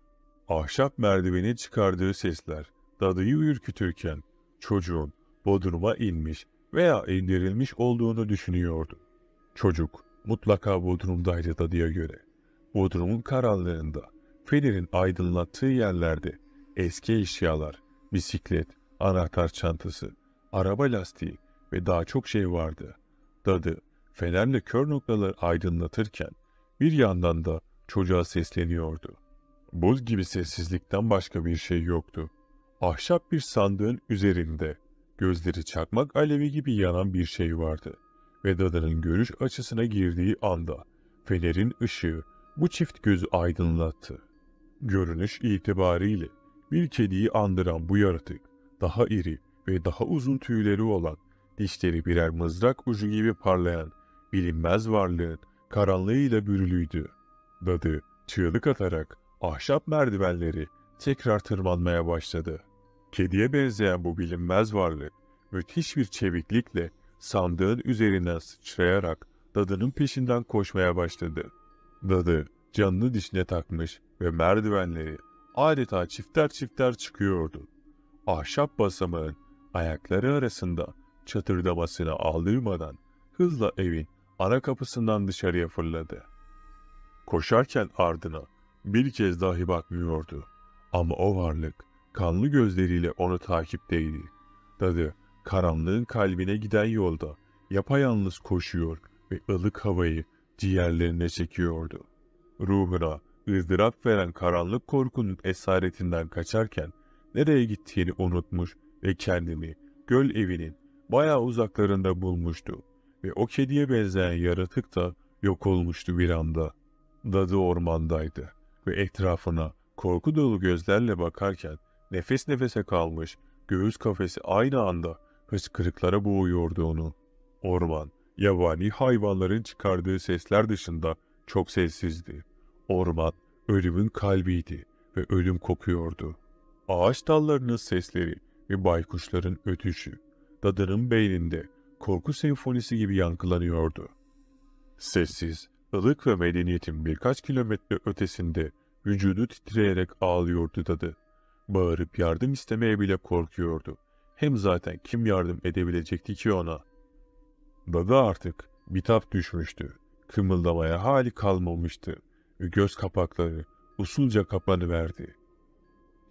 Ahşap merdiveni çıkardığı sesler dadıyı ürkütürken çocuğun bodruma inmiş veya indirilmiş olduğunu düşünüyordu. Çocuk mutlaka Bodrum'daydı dadıya göre. Bodrum'un karanlığında, Fener'in aydınlattığı yerlerde eski eşyalar, bisiklet, anahtar çantası, araba lastiği ve daha çok şey vardı. Dadı, fenerle kör noktaları aydınlatırken bir yandan da çocuğa sesleniyordu. Buz gibi sessizlikten başka bir şey yoktu. Ahşap bir sandığın üzerinde Gözleri çakmak alevi gibi yanan bir şey vardı ve dadanın görüş açısına girdiği anda fenerin ışığı bu çift gözü aydınlattı. Görünüş itibariyle bir kediyi andıran bu yaratık daha iri ve daha uzun tüyleri olan dişleri birer mızrak ucu gibi parlayan bilinmez varlığın karanlığıyla bürülüydü. Dadı çığlık atarak ahşap merdivenleri tekrar tırmanmaya başladı. Kediye benzeyen bu bilinmez varlık müthiş bir çeviklikle sandığın üzerinden sıçrayarak dadının peşinden koşmaya başladı. Dadı canını dişine takmış ve merdivenleri adeta çifter çifter çıkıyordu. Ahşap basamağın ayakları arasında çatırdamasını aldırmadan hızla evin ana kapısından dışarıya fırladı. Koşarken ardına bir kez dahi bakmıyordu. Ama o varlık Kanlı gözleriyle onu takipteydi. Dadı, karanlığın kalbine giden yolda yapayalnız koşuyor ve ılık havayı ciğerlerine çekiyordu. Ruhuna ızdırap veren karanlık korkunun esaretinden kaçarken nereye gittiğini unutmuş ve kendini göl evinin bayağı uzaklarında bulmuştu ve o kediye benzeyen yaratık da yok olmuştu bir anda. Dadı ormandaydı ve etrafına korku dolu gözlerle bakarken Nefes nefese kalmış, göğüs kafesi aynı anda hıçkırıklara boğuyordu onu. Orman, yabani hayvanların çıkardığı sesler dışında çok sessizdi. Orman, ölümün kalbiydi ve ölüm kokuyordu. Ağaç dallarının sesleri ve baykuşların ötüşü, dadının beyninde korku senfonisi gibi yankılanıyordu. Sessiz, ılık ve medeniyetin birkaç kilometre ötesinde vücudu titreyerek ağlıyordu dadı. Bağırıp yardım istemeye bile korkuyordu. Hem zaten kim yardım edebilecekti ki ona? Baba artık bitap düşmüştü. Kımıldamaya hali kalmamıştı. Göz kapakları usulca kapanıverdi.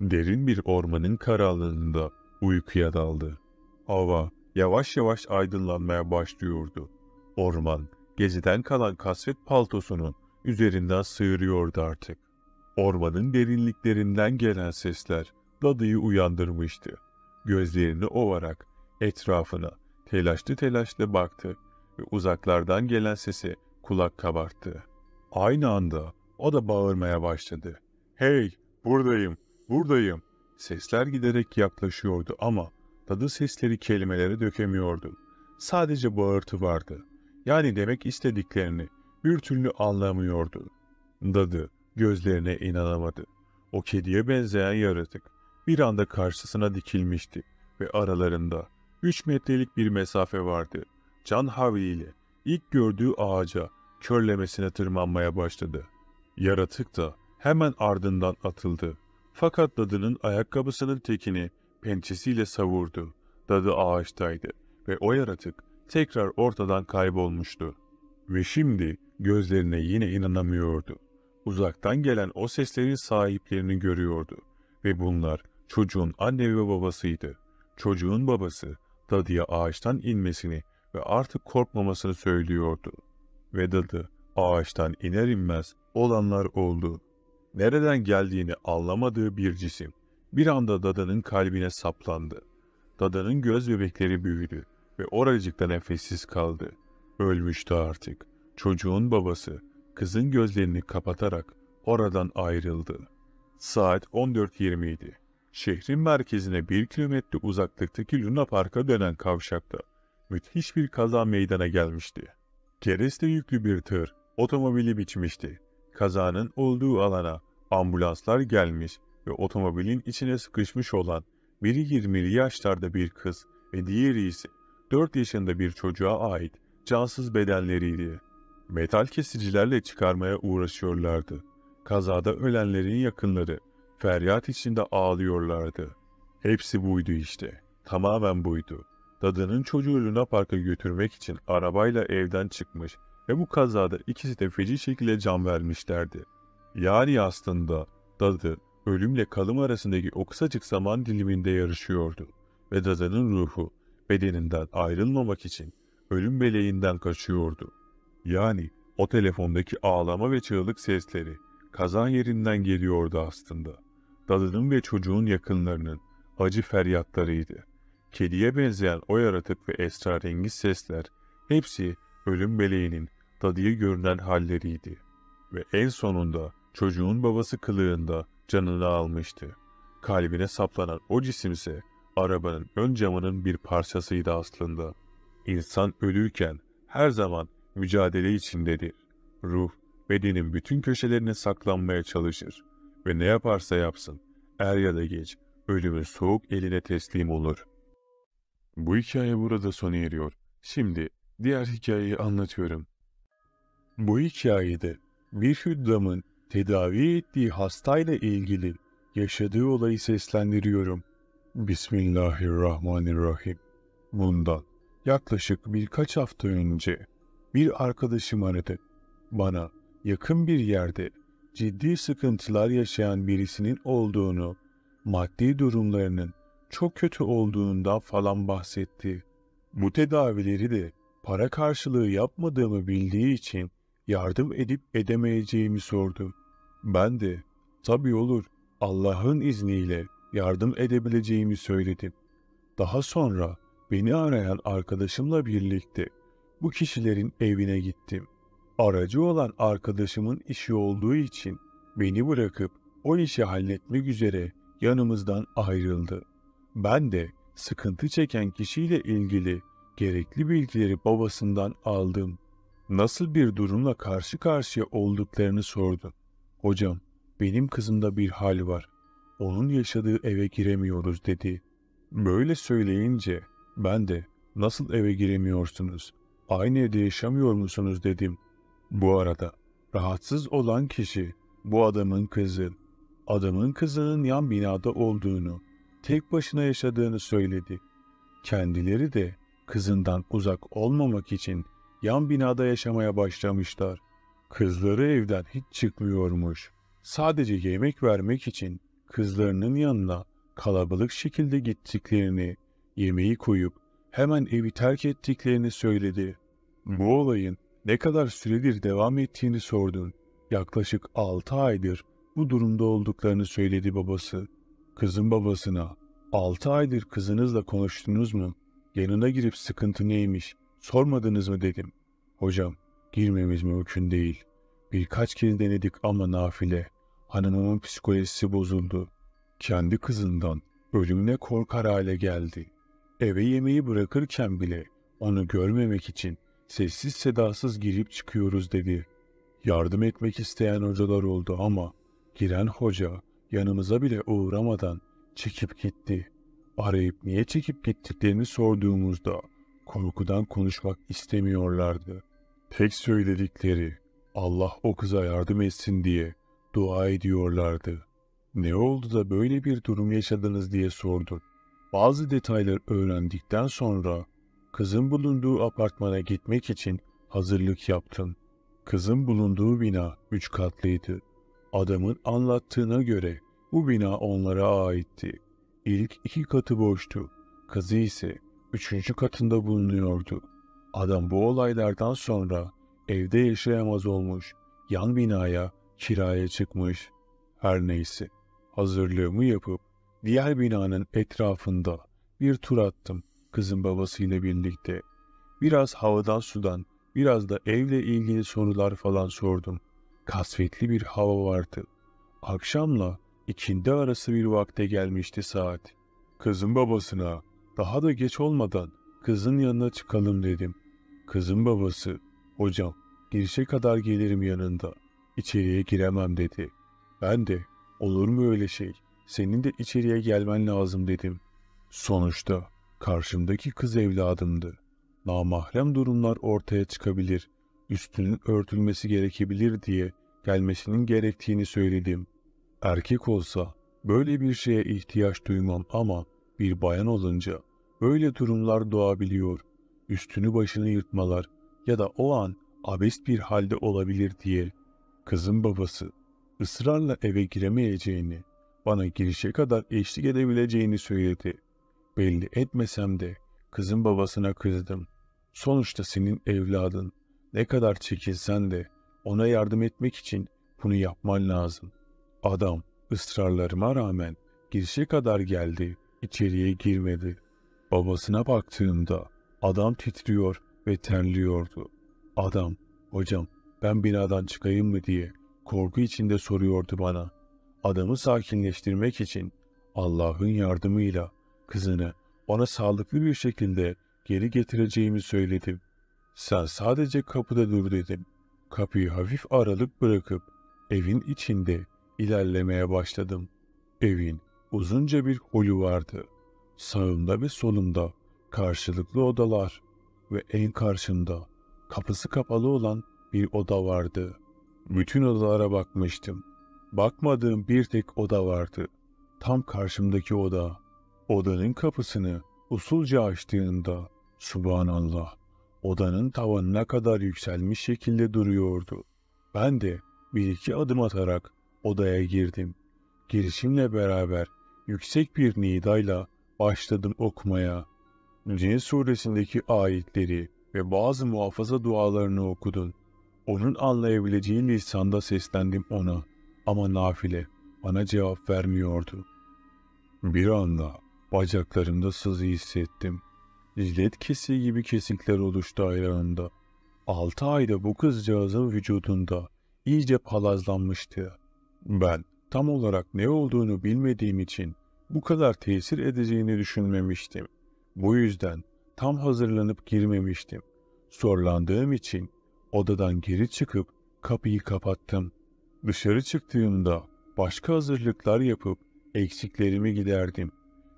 Derin bir ormanın karanlığında uykuya daldı. Hava yavaş yavaş aydınlanmaya başlıyordu. Orman, geceden kalan kasvet paltosunun üzerinden sıyırıyordu artık. Ormanın derinliklerinden gelen sesler dadıyı uyandırmıştı. Gözlerini ovarak etrafına telaşlı telaşlı baktı ve uzaklardan gelen sese kulak kabarttı. Aynı anda o da bağırmaya başladı. ''Hey, buradayım, buradayım.'' Sesler giderek yaklaşıyordu ama dadı sesleri kelimelere dökemiyordu. Sadece bağırtı vardı. Yani demek istediklerini bir türlü anlamıyordu. Dadı Gözlerine inanamadı. O kediye benzeyen yaratık bir anda karşısına dikilmişti ve aralarında 3 metrelik bir mesafe vardı. Can Havli ile ilk gördüğü ağaca körlemesine tırmanmaya başladı. Yaratık da hemen ardından atıldı. Fakat dadının ayakkabısının tekini pençesiyle savurdu. Dadı ağaçtaydı ve o yaratık tekrar ortadan kaybolmuştu. Ve şimdi gözlerine yine inanamıyordu uzaktan gelen o seslerin sahiplerini görüyordu ve bunlar çocuğun anne ve babasıydı. Çocuğun babası dadıya ağaçtan inmesini ve artık korkmamasını söylüyordu. Ve dadı ağaçtan iner inmez olanlar oldu. Nereden geldiğini anlamadığı bir cisim bir anda dadanın kalbine saplandı. Dadanın göz bebekleri büyüdü ve oracıkta nefessiz kaldı. Ölmüştü artık. Çocuğun babası kızın gözlerini kapatarak oradan ayrıldı. Saat 14.20 idi. Şehrin merkezine bir kilometre uzaklıktaki Luna Park'a dönen kavşakta müthiş bir kaza meydana gelmişti. Kereste yüklü bir tır otomobili biçmişti. Kazanın olduğu alana ambulanslar gelmiş ve otomobilin içine sıkışmış olan biri 20'li yaşlarda bir kız ve diğeri ise 4 yaşında bir çocuğa ait cansız bedenleriydi metal kesicilerle çıkarmaya uğraşıyorlardı. Kazada ölenlerin yakınları feryat içinde ağlıyorlardı. Hepsi buydu işte. Tamamen buydu. Dadının çocuğu Luna Park'a götürmek için arabayla evden çıkmış ve bu kazada ikisi de feci şekilde can vermişlerdi. Yani aslında dadı ölümle kalım arasındaki o kısacık zaman diliminde yarışıyordu ve dadının ruhu bedeninden ayrılmamak için ölüm beleğinden kaçıyordu. Yani o telefondaki ağlama ve çığlık sesleri kazan yerinden geliyordu aslında. Dadının ve çocuğun yakınlarının acı feryatlarıydı. Kediye benzeyen o yaratık ve esrarengiz sesler hepsi ölüm beleğinin dadıya görünen halleriydi. Ve en sonunda çocuğun babası kılığında canını almıştı. Kalbine saplanan o cisim arabanın ön camının bir parçasıydı aslında. İnsan ölüyken her zaman mücadele içindedir. Ruh, bedenin bütün köşelerine saklanmaya çalışır ve ne yaparsa yapsın, er ya da geç, ölümün soğuk eline teslim olur. Bu hikaye burada sona eriyor. Şimdi diğer hikayeyi anlatıyorum. Bu hikayede bir hüddamın tedavi ettiği hastayla ilgili yaşadığı olayı seslendiriyorum. Bismillahirrahmanirrahim. Bundan yaklaşık birkaç hafta önce bir arkadaşım aradı. Bana yakın bir yerde ciddi sıkıntılar yaşayan birisinin olduğunu, maddi durumlarının çok kötü olduğundan falan bahsetti. Bu tedavileri de para karşılığı yapmadığımı bildiği için yardım edip edemeyeceğimi sordu. Ben de tabii olur Allah'ın izniyle yardım edebileceğimi söyledim. Daha sonra beni arayan arkadaşımla birlikte bu kişilerin evine gittim. Aracı olan arkadaşımın işi olduğu için beni bırakıp o işi halletmek üzere yanımızdan ayrıldı. Ben de sıkıntı çeken kişiyle ilgili gerekli bilgileri babasından aldım. Nasıl bir durumla karşı karşıya olduklarını sordum. Hocam, benim kızımda bir hal var. Onun yaşadığı eve giremiyoruz dedi. Böyle söyleyince ben de nasıl eve giremiyorsunuz? aynı evde yaşamıyor musunuz dedim. Bu arada rahatsız olan kişi bu adamın kızı. Adamın kızının yan binada olduğunu, tek başına yaşadığını söyledi. Kendileri de kızından uzak olmamak için yan binada yaşamaya başlamışlar. Kızları evden hiç çıkmıyormuş. Sadece yemek vermek için kızlarının yanına kalabalık şekilde gittiklerini, yemeği koyup hemen evi terk ettiklerini söyledi. Bu olayın ne kadar süredir devam ettiğini sordun. Yaklaşık 6 aydır bu durumda olduklarını söyledi babası. Kızın babasına, 6 aydır kızınızla konuştunuz mu? Yanına girip sıkıntı neymiş? Sormadınız mı dedim. Hocam, girmemiz mümkün değil. Birkaç kez denedik ama nafile. Hanımımın psikolojisi bozuldu. Kendi kızından ölümüne korkar hale geldi.'' Eve yemeği bırakırken bile onu görmemek için sessiz sedasız girip çıkıyoruz dedi. Yardım etmek isteyen hocalar oldu ama giren hoca yanımıza bile uğramadan çekip gitti. Arayıp niye çekip gittiklerini sorduğumuzda korkudan konuşmak istemiyorlardı. Tek söyledikleri Allah o kıza yardım etsin diye dua ediyorlardı. Ne oldu da böyle bir durum yaşadınız diye sordum. Bazı detaylar öğrendikten sonra kızın bulunduğu apartmana gitmek için hazırlık yaptım. Kızın bulunduğu bina üç katlıydı. Adamın anlattığına göre bu bina onlara aitti. İlk iki katı boştu. Kızı ise üçüncü katında bulunuyordu. Adam bu olaylardan sonra evde yaşayamaz olmuş, yan binaya kiraya çıkmış. Her neyse, hazırlığımı yapıp Diğer binanın etrafında bir tur attım kızın babasıyla birlikte. Biraz havadan sudan, biraz da evle ilgili sorular falan sordum. Kasvetli bir hava vardı. Akşamla ikindi arası bir vakte gelmişti saat. Kızın babasına daha da geç olmadan kızın yanına çıkalım dedim. Kızın babası, hocam girişe kadar gelirim yanında, İçeriye giremem dedi. Ben de olur mu öyle şey senin de içeriye gelmen lazım dedim. Sonuçta karşımdaki kız evladımdı. Namahrem durumlar ortaya çıkabilir, üstünün örtülmesi gerekebilir diye gelmesinin gerektiğini söyledim. Erkek olsa böyle bir şeye ihtiyaç duymam ama bir bayan olunca böyle durumlar doğabiliyor. Üstünü başını yırtmalar ya da o an abes bir halde olabilir diye. Kızın babası ısrarla eve giremeyeceğini bana girişe kadar eşlik edebileceğini söyledi. Belli etmesem de kızın babasına kızdım. Sonuçta senin evladın. Ne kadar çekilsen de ona yardım etmek için bunu yapman lazım. Adam ısrarlarıma rağmen girişe kadar geldi, içeriye girmedi. Babasına baktığımda adam titriyor ve terliyordu. Adam, hocam ben binadan çıkayım mı diye korku içinde soruyordu bana adamı sakinleştirmek için Allah'ın yardımıyla kızını ona sağlıklı bir şekilde geri getireceğimi söyledim. Sen sadece kapıda dur dedim. Kapıyı hafif aralık bırakıp evin içinde ilerlemeye başladım. Evin uzunca bir holü vardı. Sağımda ve solumda karşılıklı odalar ve en karşımda kapısı kapalı olan bir oda vardı. Bütün odalara bakmıştım. Bakmadığım bir tek oda vardı. Tam karşımdaki oda. Odanın kapısını usulca açtığında subhanallah odanın tavanına kadar yükselmiş şekilde duruyordu. Ben de bir iki adım atarak odaya girdim. Girişimle beraber yüksek bir nidayla başladım okumaya. Cin suresindeki ayetleri ve bazı muhafaza dualarını okudum. Onun anlayabileceği lisanda seslendim ona.'' ama nafile bana cevap vermiyordu. Bir anda bacaklarımda sızı hissettim. Jilet kesiği gibi kesikler oluştu ayranımda. Altı ayda bu kızcağızın vücudunda iyice palazlanmıştı. Ben tam olarak ne olduğunu bilmediğim için bu kadar tesir edeceğini düşünmemiştim. Bu yüzden tam hazırlanıp girmemiştim. Sorlandığım için odadan geri çıkıp kapıyı kapattım. Dışarı çıktığımda başka hazırlıklar yapıp eksiklerimi giderdim.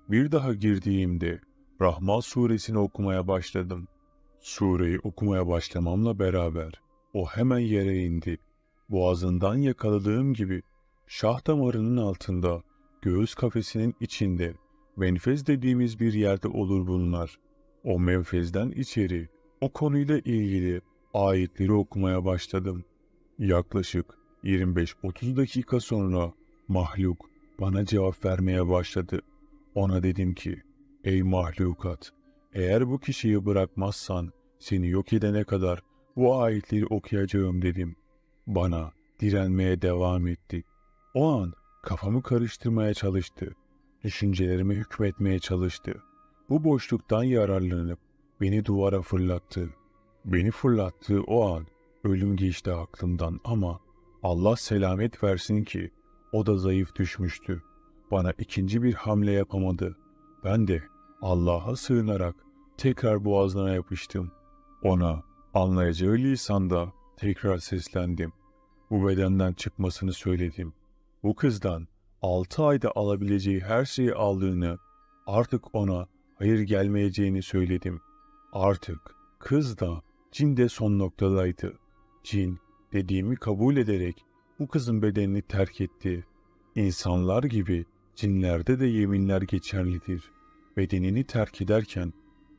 Bir daha girdiğimde Rahman suresini okumaya başladım. Sureyi okumaya başlamamla beraber o hemen yere indi. Boğazından yakaladığım gibi şah damarının altında, göğüs kafesinin içinde, menfez dediğimiz bir yerde olur bunlar. O menfezden içeri, o konuyla ilgili ayetleri okumaya başladım. Yaklaşık 25-30 dakika sonra mahluk bana cevap vermeye başladı. Ona dedim ki, ey mahlukat, eğer bu kişiyi bırakmazsan seni yok edene kadar bu ayetleri okuyacağım dedim. Bana direnmeye devam etti. O an kafamı karıştırmaya çalıştı. düşüncelerimi hükmetmeye çalıştı. Bu boşluktan yararlanıp beni duvara fırlattı. Beni fırlattığı o an ölüm geçti aklımdan ama Allah selamet versin ki o da zayıf düşmüştü. Bana ikinci bir hamle yapamadı. Ben de Allah'a sığınarak tekrar boğazlarına yapıştım. Ona anlayacağı lisanda tekrar seslendim. Bu bedenden çıkmasını söyledim. Bu kızdan altı ayda alabileceği her şeyi aldığını, artık ona hayır gelmeyeceğini söyledim. Artık kız da cin de son noktadaydı. Cin dediğimi kabul ederek bu kızın bedenini terk etti. İnsanlar gibi cinlerde de yeminler geçerlidir. Bedenini terk ederken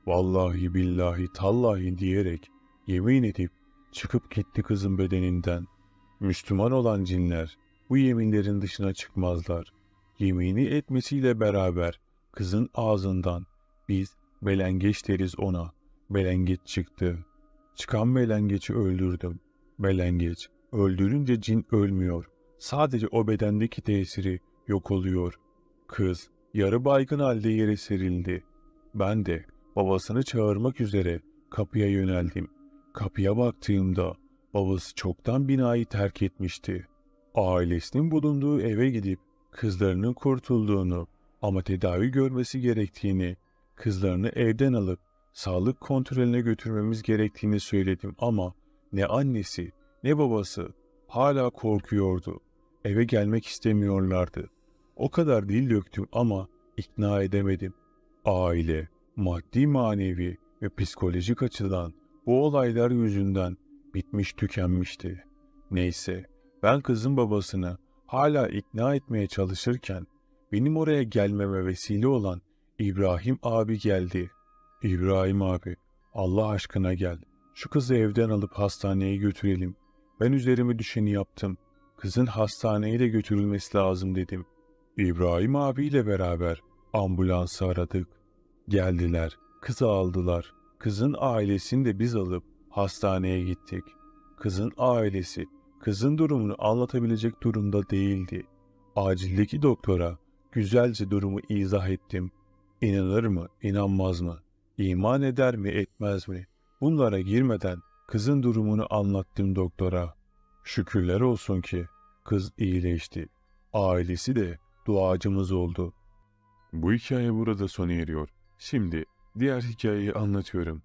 vallahi billahi tallahi diyerek yemin edip çıkıp gitti kızın bedeninden. Müslüman olan cinler bu yeminlerin dışına çıkmazlar. Yemini etmesiyle beraber kızın ağzından biz belengeç deriz ona. Belengeç çıktı. Çıkan belengeci öldürdüm.'' Melengeç, öldürünce cin ölmüyor. Sadece o bedendeki tesiri yok oluyor. Kız, yarı baygın halde yere serildi. Ben de babasını çağırmak üzere kapıya yöneldim. Kapıya baktığımda babası çoktan binayı terk etmişti. Ailesinin bulunduğu eve gidip kızlarının kurtulduğunu ama tedavi görmesi gerektiğini, kızlarını evden alıp sağlık kontrolüne götürmemiz gerektiğini söyledim ama ne annesi, ne babası hala korkuyordu. Eve gelmek istemiyorlardı. O kadar dil döktüm ama ikna edemedim. Aile, maddi manevi ve psikolojik açıdan bu olaylar yüzünden bitmiş tükenmişti. Neyse ben kızın babasını hala ikna etmeye çalışırken benim oraya gelmeme vesile olan İbrahim abi geldi. İbrahim abi Allah aşkına gel. Şu kızı evden alıp hastaneye götürelim. Ben üzerime düşeni yaptım. Kızın hastaneye de götürülmesi lazım dedim. İbrahim abiyle beraber ambulansı aradık. Geldiler, kızı aldılar. Kızın ailesini de biz alıp hastaneye gittik. Kızın ailesi kızın durumunu anlatabilecek durumda değildi. Acildeki doktora güzelce durumu izah ettim. İnanır mı, inanmaz mı? İman eder mi, etmez mi? Bunlara girmeden kızın durumunu anlattım doktora. Şükürler olsun ki kız iyileşti. Ailesi de duacımız oldu. Bu hikaye burada sona eriyor. Şimdi diğer hikayeyi anlatıyorum.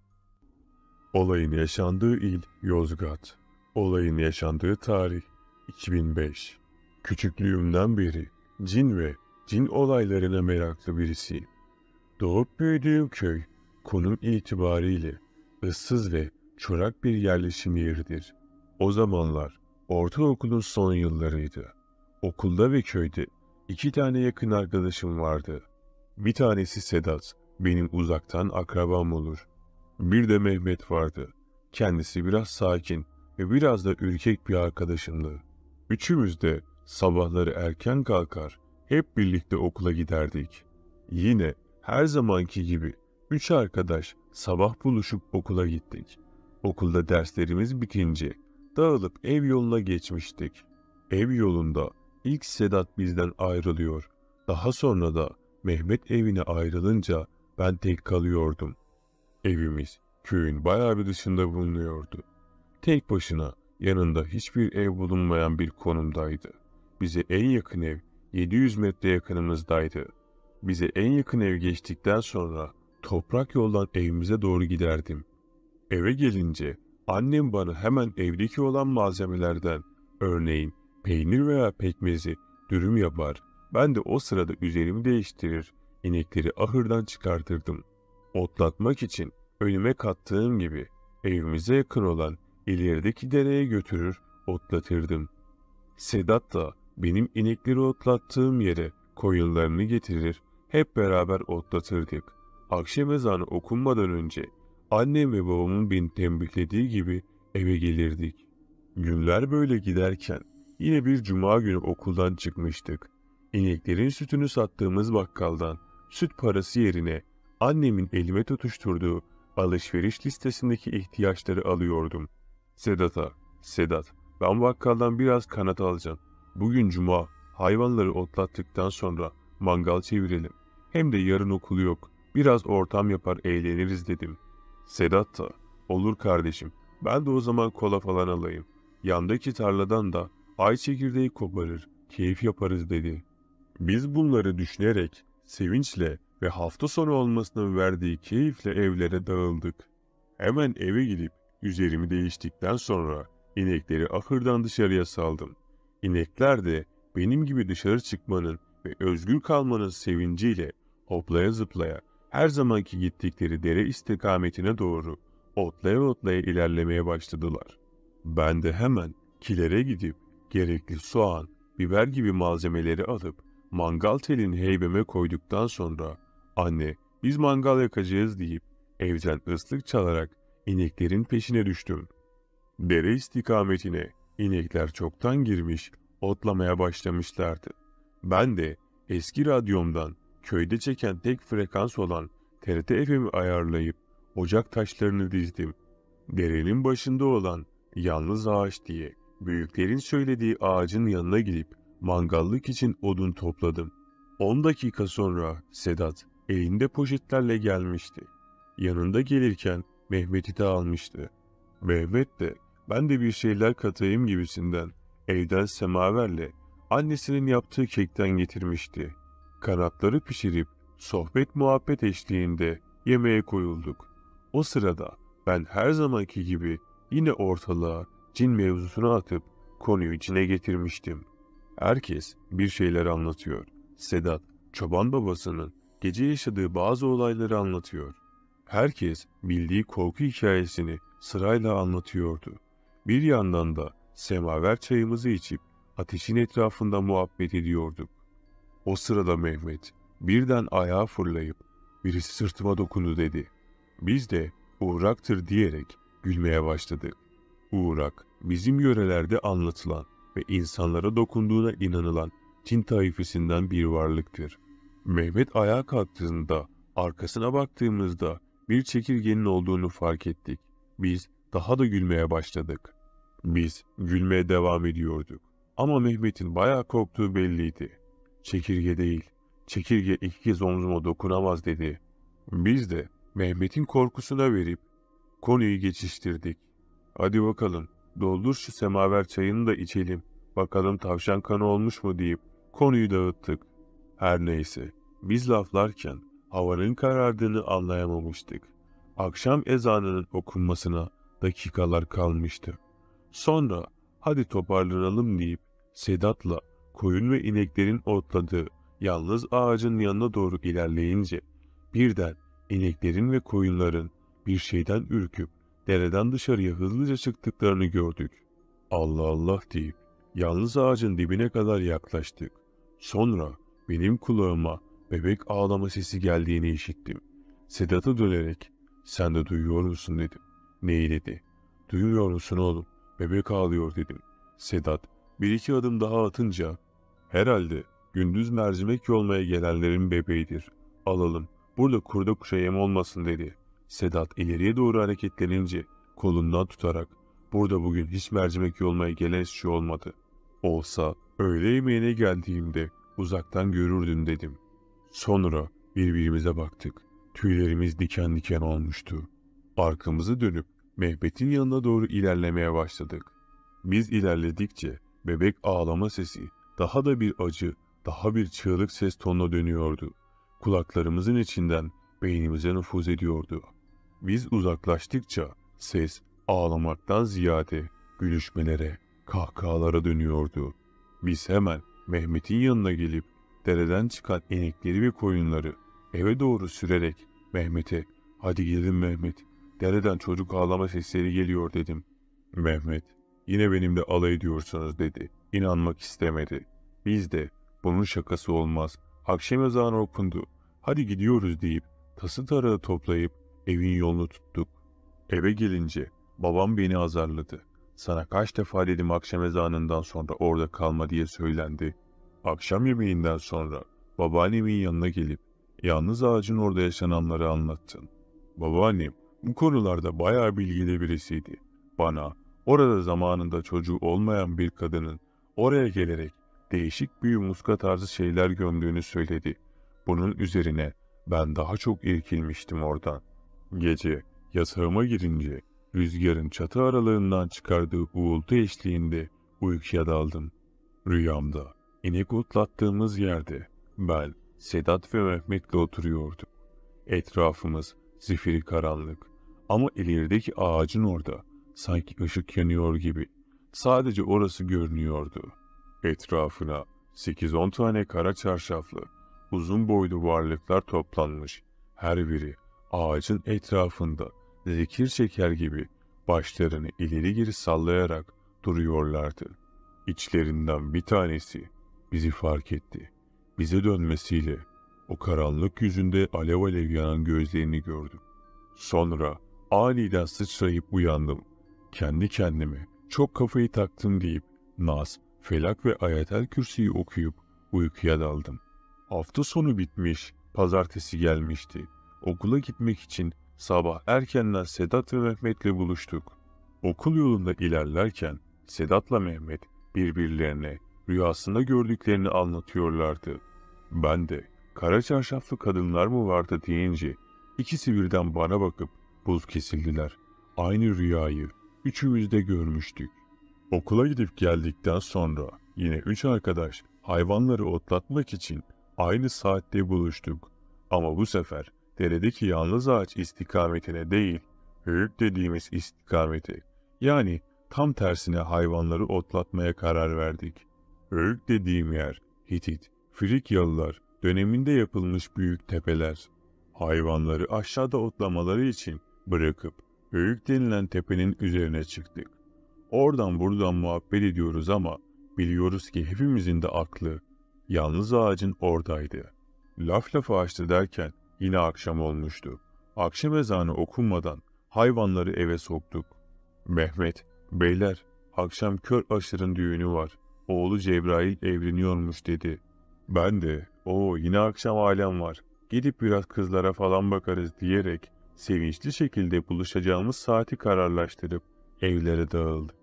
Olayın yaşandığı il Yozgat. Olayın yaşandığı tarih 2005. Küçüklüğümden beri cin ve cin olaylarına meraklı birisiyim. Doğup büyüdüğüm köy konum itibariyle ıssız ve çorak bir yerleşim yeridir. O zamanlar ortaokulun son yıllarıydı. Okulda ve köyde iki tane yakın arkadaşım vardı. Bir tanesi Sedat, benim uzaktan akrabam olur. Bir de Mehmet vardı. Kendisi biraz sakin ve biraz da ürkek bir arkadaşımdı. Üçümüz de sabahları erken kalkar, hep birlikte okula giderdik. Yine her zamanki gibi Üç arkadaş sabah buluşup okula gittik. Okulda derslerimiz bitince dağılıp ev yoluna geçmiştik. Ev yolunda ilk Sedat bizden ayrılıyor. Daha sonra da Mehmet evine ayrılınca ben tek kalıyordum. Evimiz köyün bayağı bir dışında bulunuyordu. Tek başına yanında hiçbir ev bulunmayan bir konumdaydı. Bize en yakın ev 700 metre yakınımızdaydı. Bize en yakın ev geçtikten sonra toprak yoldan evimize doğru giderdim. Eve gelince annem bana hemen evdeki olan malzemelerden örneğin peynir veya pekmezi dürüm yapar. Ben de o sırada üzerimi değiştirir, inekleri ahırdan çıkartırdım. Otlatmak için önüme kattığım gibi evimize yakın olan ilerideki dereye götürür, otlatırdım. Sedat da benim inekleri otlattığım yere koyunlarını getirir, hep beraber otlatırdık akşam ezanı okunmadan önce annem ve babamın beni tembihlediği gibi eve gelirdik. Günler böyle giderken yine bir cuma günü okuldan çıkmıştık. İneklerin sütünü sattığımız bakkaldan süt parası yerine annemin elime tutuşturduğu alışveriş listesindeki ihtiyaçları alıyordum. Sedat'a, Sedat ben bakkaldan biraz kanat alacağım. Bugün cuma hayvanları otlattıktan sonra mangal çevirelim. Hem de yarın okulu yok. Biraz ortam yapar eğleniriz dedim. Sedat da olur kardeşim ben de o zaman kola falan alayım. Yandaki tarladan da ay çekirdeği koparır keyif yaparız dedi. Biz bunları düşünerek sevinçle ve hafta sonu olmasının verdiği keyifle evlere dağıldık. Hemen eve gidip üzerimi değiştikten sonra inekleri ahırdan dışarıya saldım. İnekler de benim gibi dışarı çıkmanın ve özgür kalmanın sevinciyle hoplaya zıplaya her zamanki gittikleri dere istikametine doğru otlaya otlaya ilerlemeye başladılar. Ben de hemen kilere gidip gerekli soğan, biber gibi malzemeleri alıp mangal telini heybeme koyduktan sonra anne biz mangal yakacağız deyip evden ıslık çalarak ineklerin peşine düştüm. Dere istikametine inekler çoktan girmiş otlamaya başlamışlardı. Ben de eski radyomdan köyde çeken tek frekans olan TRT FM'i ayarlayıp ocak taşlarını dizdim. Derenin başında olan yalnız ağaç diye büyüklerin söylediği ağacın yanına gidip mangallık için odun topladım. 10 dakika sonra Sedat elinde poşetlerle gelmişti. Yanında gelirken Mehmet'i de almıştı. Mehmet de ben de bir şeyler katayım gibisinden evden semaverle annesinin yaptığı kekten getirmişti. Kanatları pişirip sohbet muhabbet eşliğinde yemeğe koyulduk. O sırada ben her zamanki gibi yine ortalığa cin mevzusunu atıp konuyu içine getirmiştim. Herkes bir şeyler anlatıyor. Sedat, çoban babasının gece yaşadığı bazı olayları anlatıyor. Herkes bildiği korku hikayesini sırayla anlatıyordu. Bir yandan da semaver çayımızı içip ateşin etrafında muhabbet ediyorduk. O sırada Mehmet birden ayağa fırlayıp birisi sırtıma dokundu dedi. Biz de uğraktır diyerek gülmeye başladık. Uğrak bizim yörelerde anlatılan ve insanlara dokunduğuna inanılan Çin taifesinden bir varlıktır. Mehmet ayağa kalktığında arkasına baktığımızda bir çekirgenin olduğunu fark ettik. Biz daha da gülmeye başladık. Biz gülmeye devam ediyorduk. Ama Mehmet'in bayağı korktuğu belliydi. Çekirge değil, çekirge iki kez omzuma dokunamaz dedi. Biz de Mehmet'in korkusuna verip konuyu geçiştirdik. Hadi bakalım doldur şu semaver çayını da içelim. Bakalım tavşan kanı olmuş mu deyip konuyu dağıttık. Her neyse biz laflarken havanın karardığını anlayamamıştık. Akşam ezanının okunmasına dakikalar kalmıştı. Sonra hadi toparlanalım deyip Sedat'la koyun ve ineklerin otladığı yalnız ağacın yanına doğru ilerleyince birden ineklerin ve koyunların bir şeyden ürküp dereden dışarıya hızlıca çıktıklarını gördük. Allah Allah deyip yalnız ağacın dibine kadar yaklaştık. Sonra benim kulağıma bebek ağlama sesi geldiğini işittim. Sedat'a dönerek sen de duyuyor musun dedim. Neyi dedi? Duyuyor musun oğlum? Bebek ağlıyor dedim. Sedat bir iki adım daha atınca Herhalde gündüz mercimek yolmaya gelenlerin bebeğidir. Alalım, burada kurda kuşa yem olmasın dedi. Sedat ileriye doğru hareketlenince kolundan tutarak burada bugün hiç mercimek yolmaya gelen işçi şey olmadı. Olsa öğle yemeğine geldiğimde uzaktan görürdün dedim. Sonra birbirimize baktık. Tüylerimiz diken diken olmuştu. Arkamızı dönüp Mehmet'in yanına doğru ilerlemeye başladık. Biz ilerledikçe bebek ağlama sesi daha da bir acı, daha bir çığlık ses tonuna dönüyordu. Kulaklarımızın içinden beynimize nüfuz ediyordu. Biz uzaklaştıkça ses ağlamaktan ziyade gülüşmelere, kahkahalara dönüyordu. Biz hemen Mehmet'in yanına gelip dereden çıkan inekleri ve koyunları eve doğru sürerek Mehmet'e ''Hadi gidelim Mehmet, dereden çocuk ağlama sesleri geliyor'' dedim. Mehmet Yine benimle alay ediyorsunuz dedi. İnanmak istemedi. Biz de bunun şakası olmaz. Akşam ezanı okundu. Hadi gidiyoruz deyip tası tarağı toplayıp evin yolunu tuttuk. Eve gelince babam beni azarladı. Sana kaç defa dedim akşam ezanından sonra orada kalma diye söylendi. Akşam yemeğinden sonra babaannemin yanına gelip yalnız ağacın orada yaşananları anlattın. Babaannem bu konularda bayağı bilgili birisiydi. Bana Orada zamanında çocuğu olmayan bir kadının oraya gelerek değişik bir muska tarzı şeyler gömdüğünü söyledi. Bunun üzerine ben daha çok irkilmiştim oradan. Gece yatağıma girince rüzgarın çatı aralığından çıkardığı uğultu eşliğinde uykuya daldım. Rüyamda inek otlattığımız yerde ben, Sedat ve Mehmet'le oturuyorduk. Etrafımız zifiri karanlık ama ilerideki ağacın orada Sanki ışık yanıyor gibi. Sadece orası görünüyordu. Etrafına 8-10 tane kara çarşaflı, uzun boylu varlıklar toplanmış. Her biri ağacın etrafında zikir çeker gibi başlarını ileri geri sallayarak duruyorlardı. İçlerinden bir tanesi bizi fark etti. Bize dönmesiyle o karanlık yüzünde alev alev yanan gözlerini gördüm. Sonra aniden sıçrayıp uyandım. Kendi kendime çok kafayı taktım deyip Nas, Felak ve Ayetel Kürsi'yi okuyup uykuya daldım. Hafta sonu bitmiş, pazartesi gelmişti. Okula gitmek için sabah erkenden Sedat ve Mehmet'le buluştuk. Okul yolunda ilerlerken Sedat'la Mehmet birbirlerine rüyasında gördüklerini anlatıyorlardı. Ben de kara çarşaflı kadınlar mı vardı deyince ikisi birden bana bakıp buz kesildiler. Aynı rüyayı üçümüz de görmüştük. Okula gidip geldikten sonra yine üç arkadaş hayvanları otlatmak için aynı saatte buluştuk. Ama bu sefer deredeki yalnız ağaç istikametine değil, höyük dediğimiz istikamete yani tam tersine hayvanları otlatmaya karar verdik. Höyük dediğim yer Hitit, Frikyalılar döneminde yapılmış büyük tepeler. Hayvanları aşağıda otlamaları için bırakıp Büyük denilen tepenin üzerine çıktık. Oradan buradan muhabbet ediyoruz ama biliyoruz ki hepimizin de aklı yalnız ağacın oradaydı. Laf lafa açtı derken yine akşam olmuştu. Akşam ezanı okunmadan hayvanları eve soktuk. Mehmet, beyler akşam kör aşırın düğünü var. Oğlu Cebrail evleniyormuş dedi. Ben de o yine akşam alem var. Gidip biraz kızlara falan bakarız diyerek sevinçli şekilde buluşacağımız saati kararlaştırıp evlere dağıldık.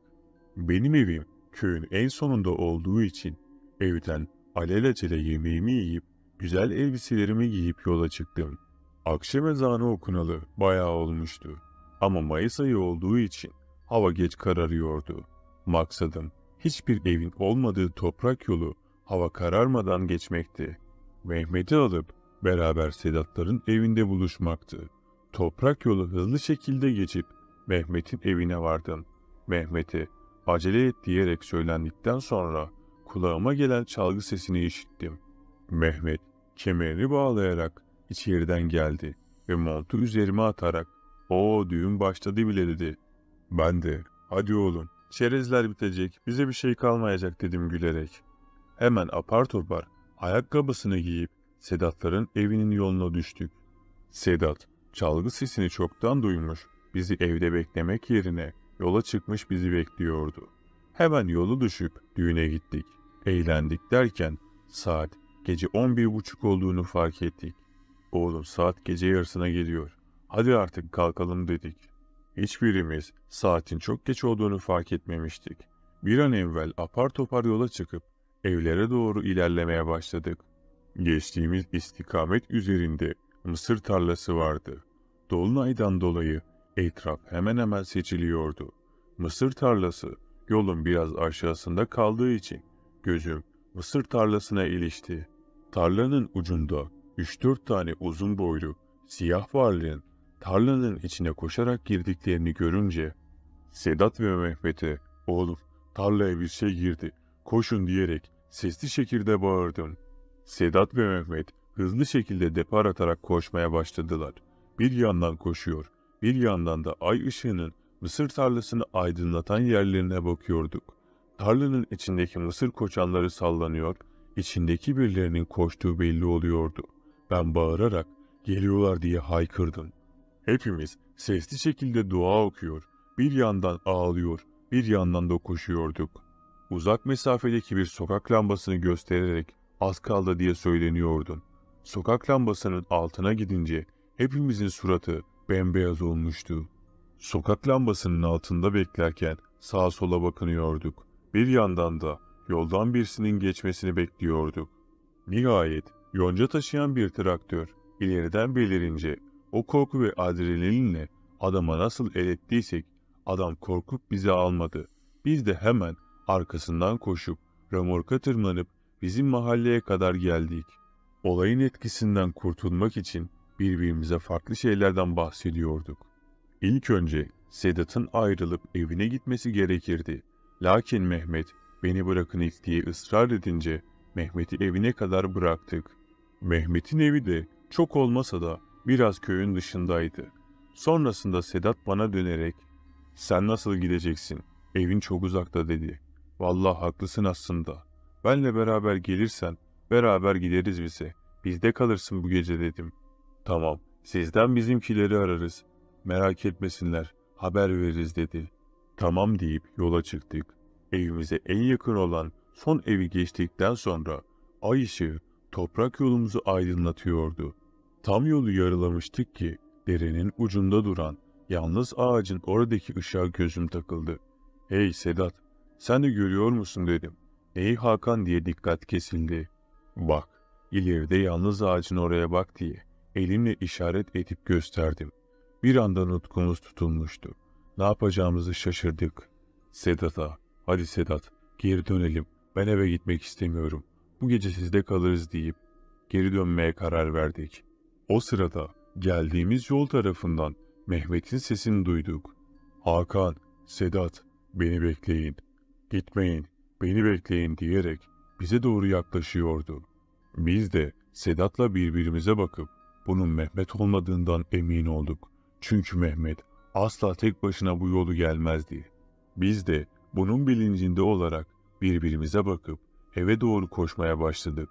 Benim evim köyün en sonunda olduğu için evden alelacele yemeğimi yiyip güzel elbiselerimi giyip yola çıktım. Akşam ezanı okunalı bayağı olmuştu ama Mayıs ayı olduğu için hava geç kararıyordu. Maksadım hiçbir evin olmadığı toprak yolu hava kararmadan geçmekti. Mehmet'i alıp beraber Sedatların evinde buluşmaktı. Toprak yolu hızlı şekilde geçip Mehmet'in evine vardım. Mehmet'e acele et diyerek söylendikten sonra kulağıma gelen çalgı sesini işittim. Mehmet kemerini bağlayarak içeriden geldi ve montu üzerime atarak o düğün başladı bile dedi. Ben de hadi oğlum çerezler bitecek bize bir şey kalmayacak dedim gülerek. Hemen apar topar ayakkabısını giyip Sedatların evinin yoluna düştük. Sedat Çalgı sesini çoktan duymuş, bizi evde beklemek yerine yola çıkmış bizi bekliyordu. Hemen yolu düşüp düğüne gittik. Eğlendik derken saat gece 11.30 olduğunu fark ettik. Oğlum saat gece yarısına geliyor. Hadi artık kalkalım dedik. Hiçbirimiz saatin çok geç olduğunu fark etmemiştik. Bir an evvel apar topar yola çıkıp evlere doğru ilerlemeye başladık. Geçtiğimiz istikamet üzerinde mısır tarlası vardı. Dolunaydan dolayı etraf hemen hemen seçiliyordu. Mısır tarlası yolun biraz aşağısında kaldığı için gözüm mısır tarlasına ilişti. Tarlanın ucunda 3-4 tane uzun boylu siyah varlığın tarlanın içine koşarak girdiklerini görünce Sedat ve Mehmet'e oğlum tarlaya bir şey girdi koşun diyerek sesli şekilde bağırdım. Sedat ve Mehmet Hızlı şekilde depar atarak koşmaya başladılar. Bir yandan koşuyor, bir yandan da ay ışığının mısır tarlasını aydınlatan yerlerine bakıyorduk. Tarlanın içindeki mısır koçanları sallanıyor, içindeki birilerinin koştuğu belli oluyordu. Ben bağırarak geliyorlar diye haykırdım. Hepimiz sesli şekilde dua okuyor, bir yandan ağlıyor, bir yandan da koşuyorduk. Uzak mesafedeki bir sokak lambasını göstererek az kaldı diye söyleniyordum. Sokak lambasının altına gidince hepimizin suratı bembeyaz olmuştu. Sokak lambasının altında beklerken sağa sola bakınıyorduk. Bir yandan da yoldan birisinin geçmesini bekliyorduk. Nihayet yonca taşıyan bir traktör ileriden belirince o korku ve adrenalinle adama nasıl el ettiysek adam korkup bizi almadı. Biz de hemen arkasından koşup ramorka tırmanıp bizim mahalleye kadar geldik.'' Olayın etkisinden kurtulmak için birbirimize farklı şeylerden bahsediyorduk. İlk önce Sedat'ın ayrılıp evine gitmesi gerekirdi. Lakin Mehmet beni bırakın ilk diye ısrar edince Mehmet'i evine kadar bıraktık. Mehmet'in evi de çok olmasa da biraz köyün dışındaydı. Sonrasında Sedat bana dönerek ''Sen nasıl gideceksin? Evin çok uzakta.'' dedi. ''Vallahi haklısın aslında. Benle beraber gelirsen Beraber gideriz bize. Bizde kalırsın bu gece dedim. Tamam, sizden bizimkileri ararız. Merak etmesinler, haber veririz dedi. Tamam deyip yola çıktık. Evimize en yakın olan son evi geçtikten sonra ay ışığı toprak yolumuzu aydınlatıyordu. Tam yolu yarılamıştık ki derenin ucunda duran yalnız ağacın oradaki ışığa gözüm takıldı. Hey Sedat, sen de görüyor musun dedim. Ey Hakan diye dikkat kesildi. Bak, ileride yalnız ağacın oraya bak diye elimle işaret edip gösterdim. Bir anda nutkumuz tutulmuştu. Ne yapacağımızı şaşırdık. Sedat'a, hadi Sedat, geri dönelim. Ben eve gitmek istemiyorum. Bu gece sizde kalırız deyip geri dönmeye karar verdik. O sırada geldiğimiz yol tarafından Mehmet'in sesini duyduk. Hakan, Sedat, beni bekleyin, gitmeyin, beni bekleyin diyerek bize doğru yaklaşıyordu. Biz de Sedat'la birbirimize bakıp bunun Mehmet olmadığından emin olduk. Çünkü Mehmet asla tek başına bu yolu gelmezdi. Biz de bunun bilincinde olarak birbirimize bakıp eve doğru koşmaya başladık.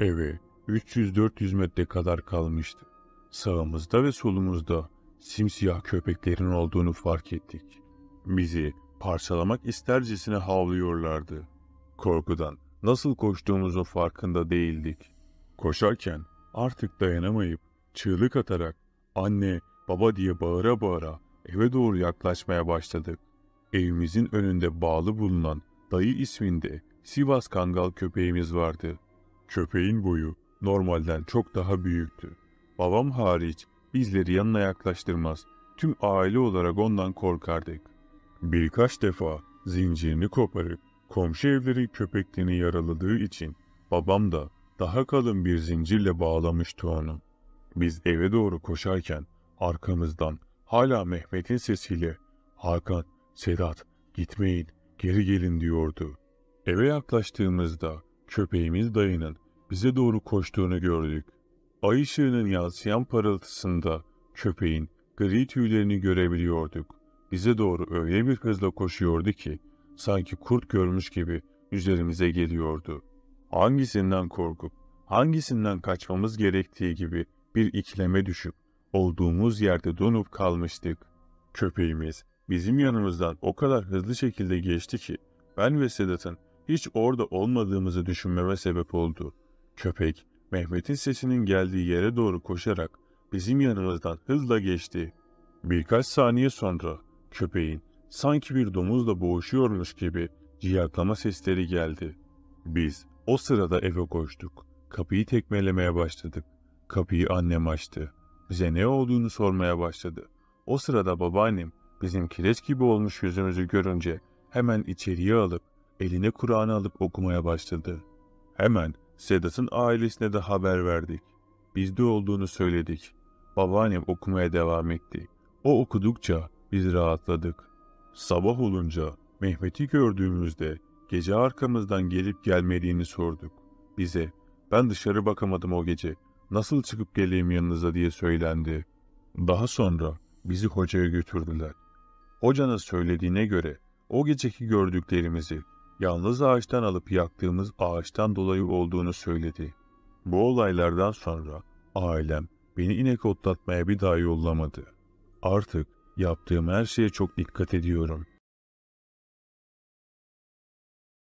Eve 300-400 metre kadar kalmıştı. Sağımızda ve solumuzda simsiyah köpeklerin olduğunu fark ettik. Bizi parçalamak istercesine havlıyorlardı. Korkudan nasıl koştuğumuzun farkında değildik. Koşarken artık dayanamayıp çığlık atarak anne baba diye bağıra bağıra eve doğru yaklaşmaya başladık. Evimizin önünde bağlı bulunan dayı isminde Sivas Kangal köpeğimiz vardı. Köpeğin boyu normalden çok daha büyüktü. Babam hariç bizleri yanına yaklaştırmaz, tüm aile olarak ondan korkardık. Birkaç defa zincirini koparıp Komşu evleri köpeklerini yaraladığı için babam da daha kalın bir zincirle bağlamıştı onu. Biz eve doğru koşarken arkamızdan hala Mehmet'in sesiyle Hakan, Sedat gitmeyin geri gelin diyordu. Eve yaklaştığımızda köpeğimiz dayının bize doğru koştuğunu gördük. Ay ışığının yansıyan parıltısında köpeğin gri tüylerini görebiliyorduk. Bize doğru öyle bir hızla koşuyordu ki sanki kurt görmüş gibi üzerimize geliyordu. Hangisinden korkup, hangisinden kaçmamız gerektiği gibi bir ikileme düşüp, olduğumuz yerde donup kalmıştık. Köpeğimiz bizim yanımızdan o kadar hızlı şekilde geçti ki, ben ve Sedat'ın hiç orada olmadığımızı düşünmeme sebep oldu. Köpek, Mehmet'in sesinin geldiği yere doğru koşarak bizim yanımızdan hızla geçti. Birkaç saniye sonra köpeğin Sanki bir domuzla boğuşuyormuş gibi ciyaklama sesleri geldi. Biz o sırada eve koştuk. Kapıyı tekmelemeye başladık. Kapıyı annem açtı. Bize ne olduğunu sormaya başladı. O sırada babaannem bizim kireç gibi olmuş yüzümüzü görünce hemen içeriye alıp eline Kur'an'ı alıp okumaya başladı. Hemen Sedat'ın ailesine de haber verdik. Bizde olduğunu söyledik. Babaannem okumaya devam etti. O okudukça biz rahatladık. Sabah olunca Mehmet'i gördüğümüzde gece arkamızdan gelip gelmediğini sorduk. Bize ben dışarı bakamadım o gece nasıl çıkıp geleyim yanınıza diye söylendi. Daha sonra bizi hocaya götürdüler. Hocanın söylediğine göre o geceki gördüklerimizi yalnız ağaçtan alıp yaktığımız ağaçtan dolayı olduğunu söyledi. Bu olaylardan sonra ailem beni inek otlatmaya bir daha yollamadı. Artık Yaptığım her şeye çok dikkat ediyorum.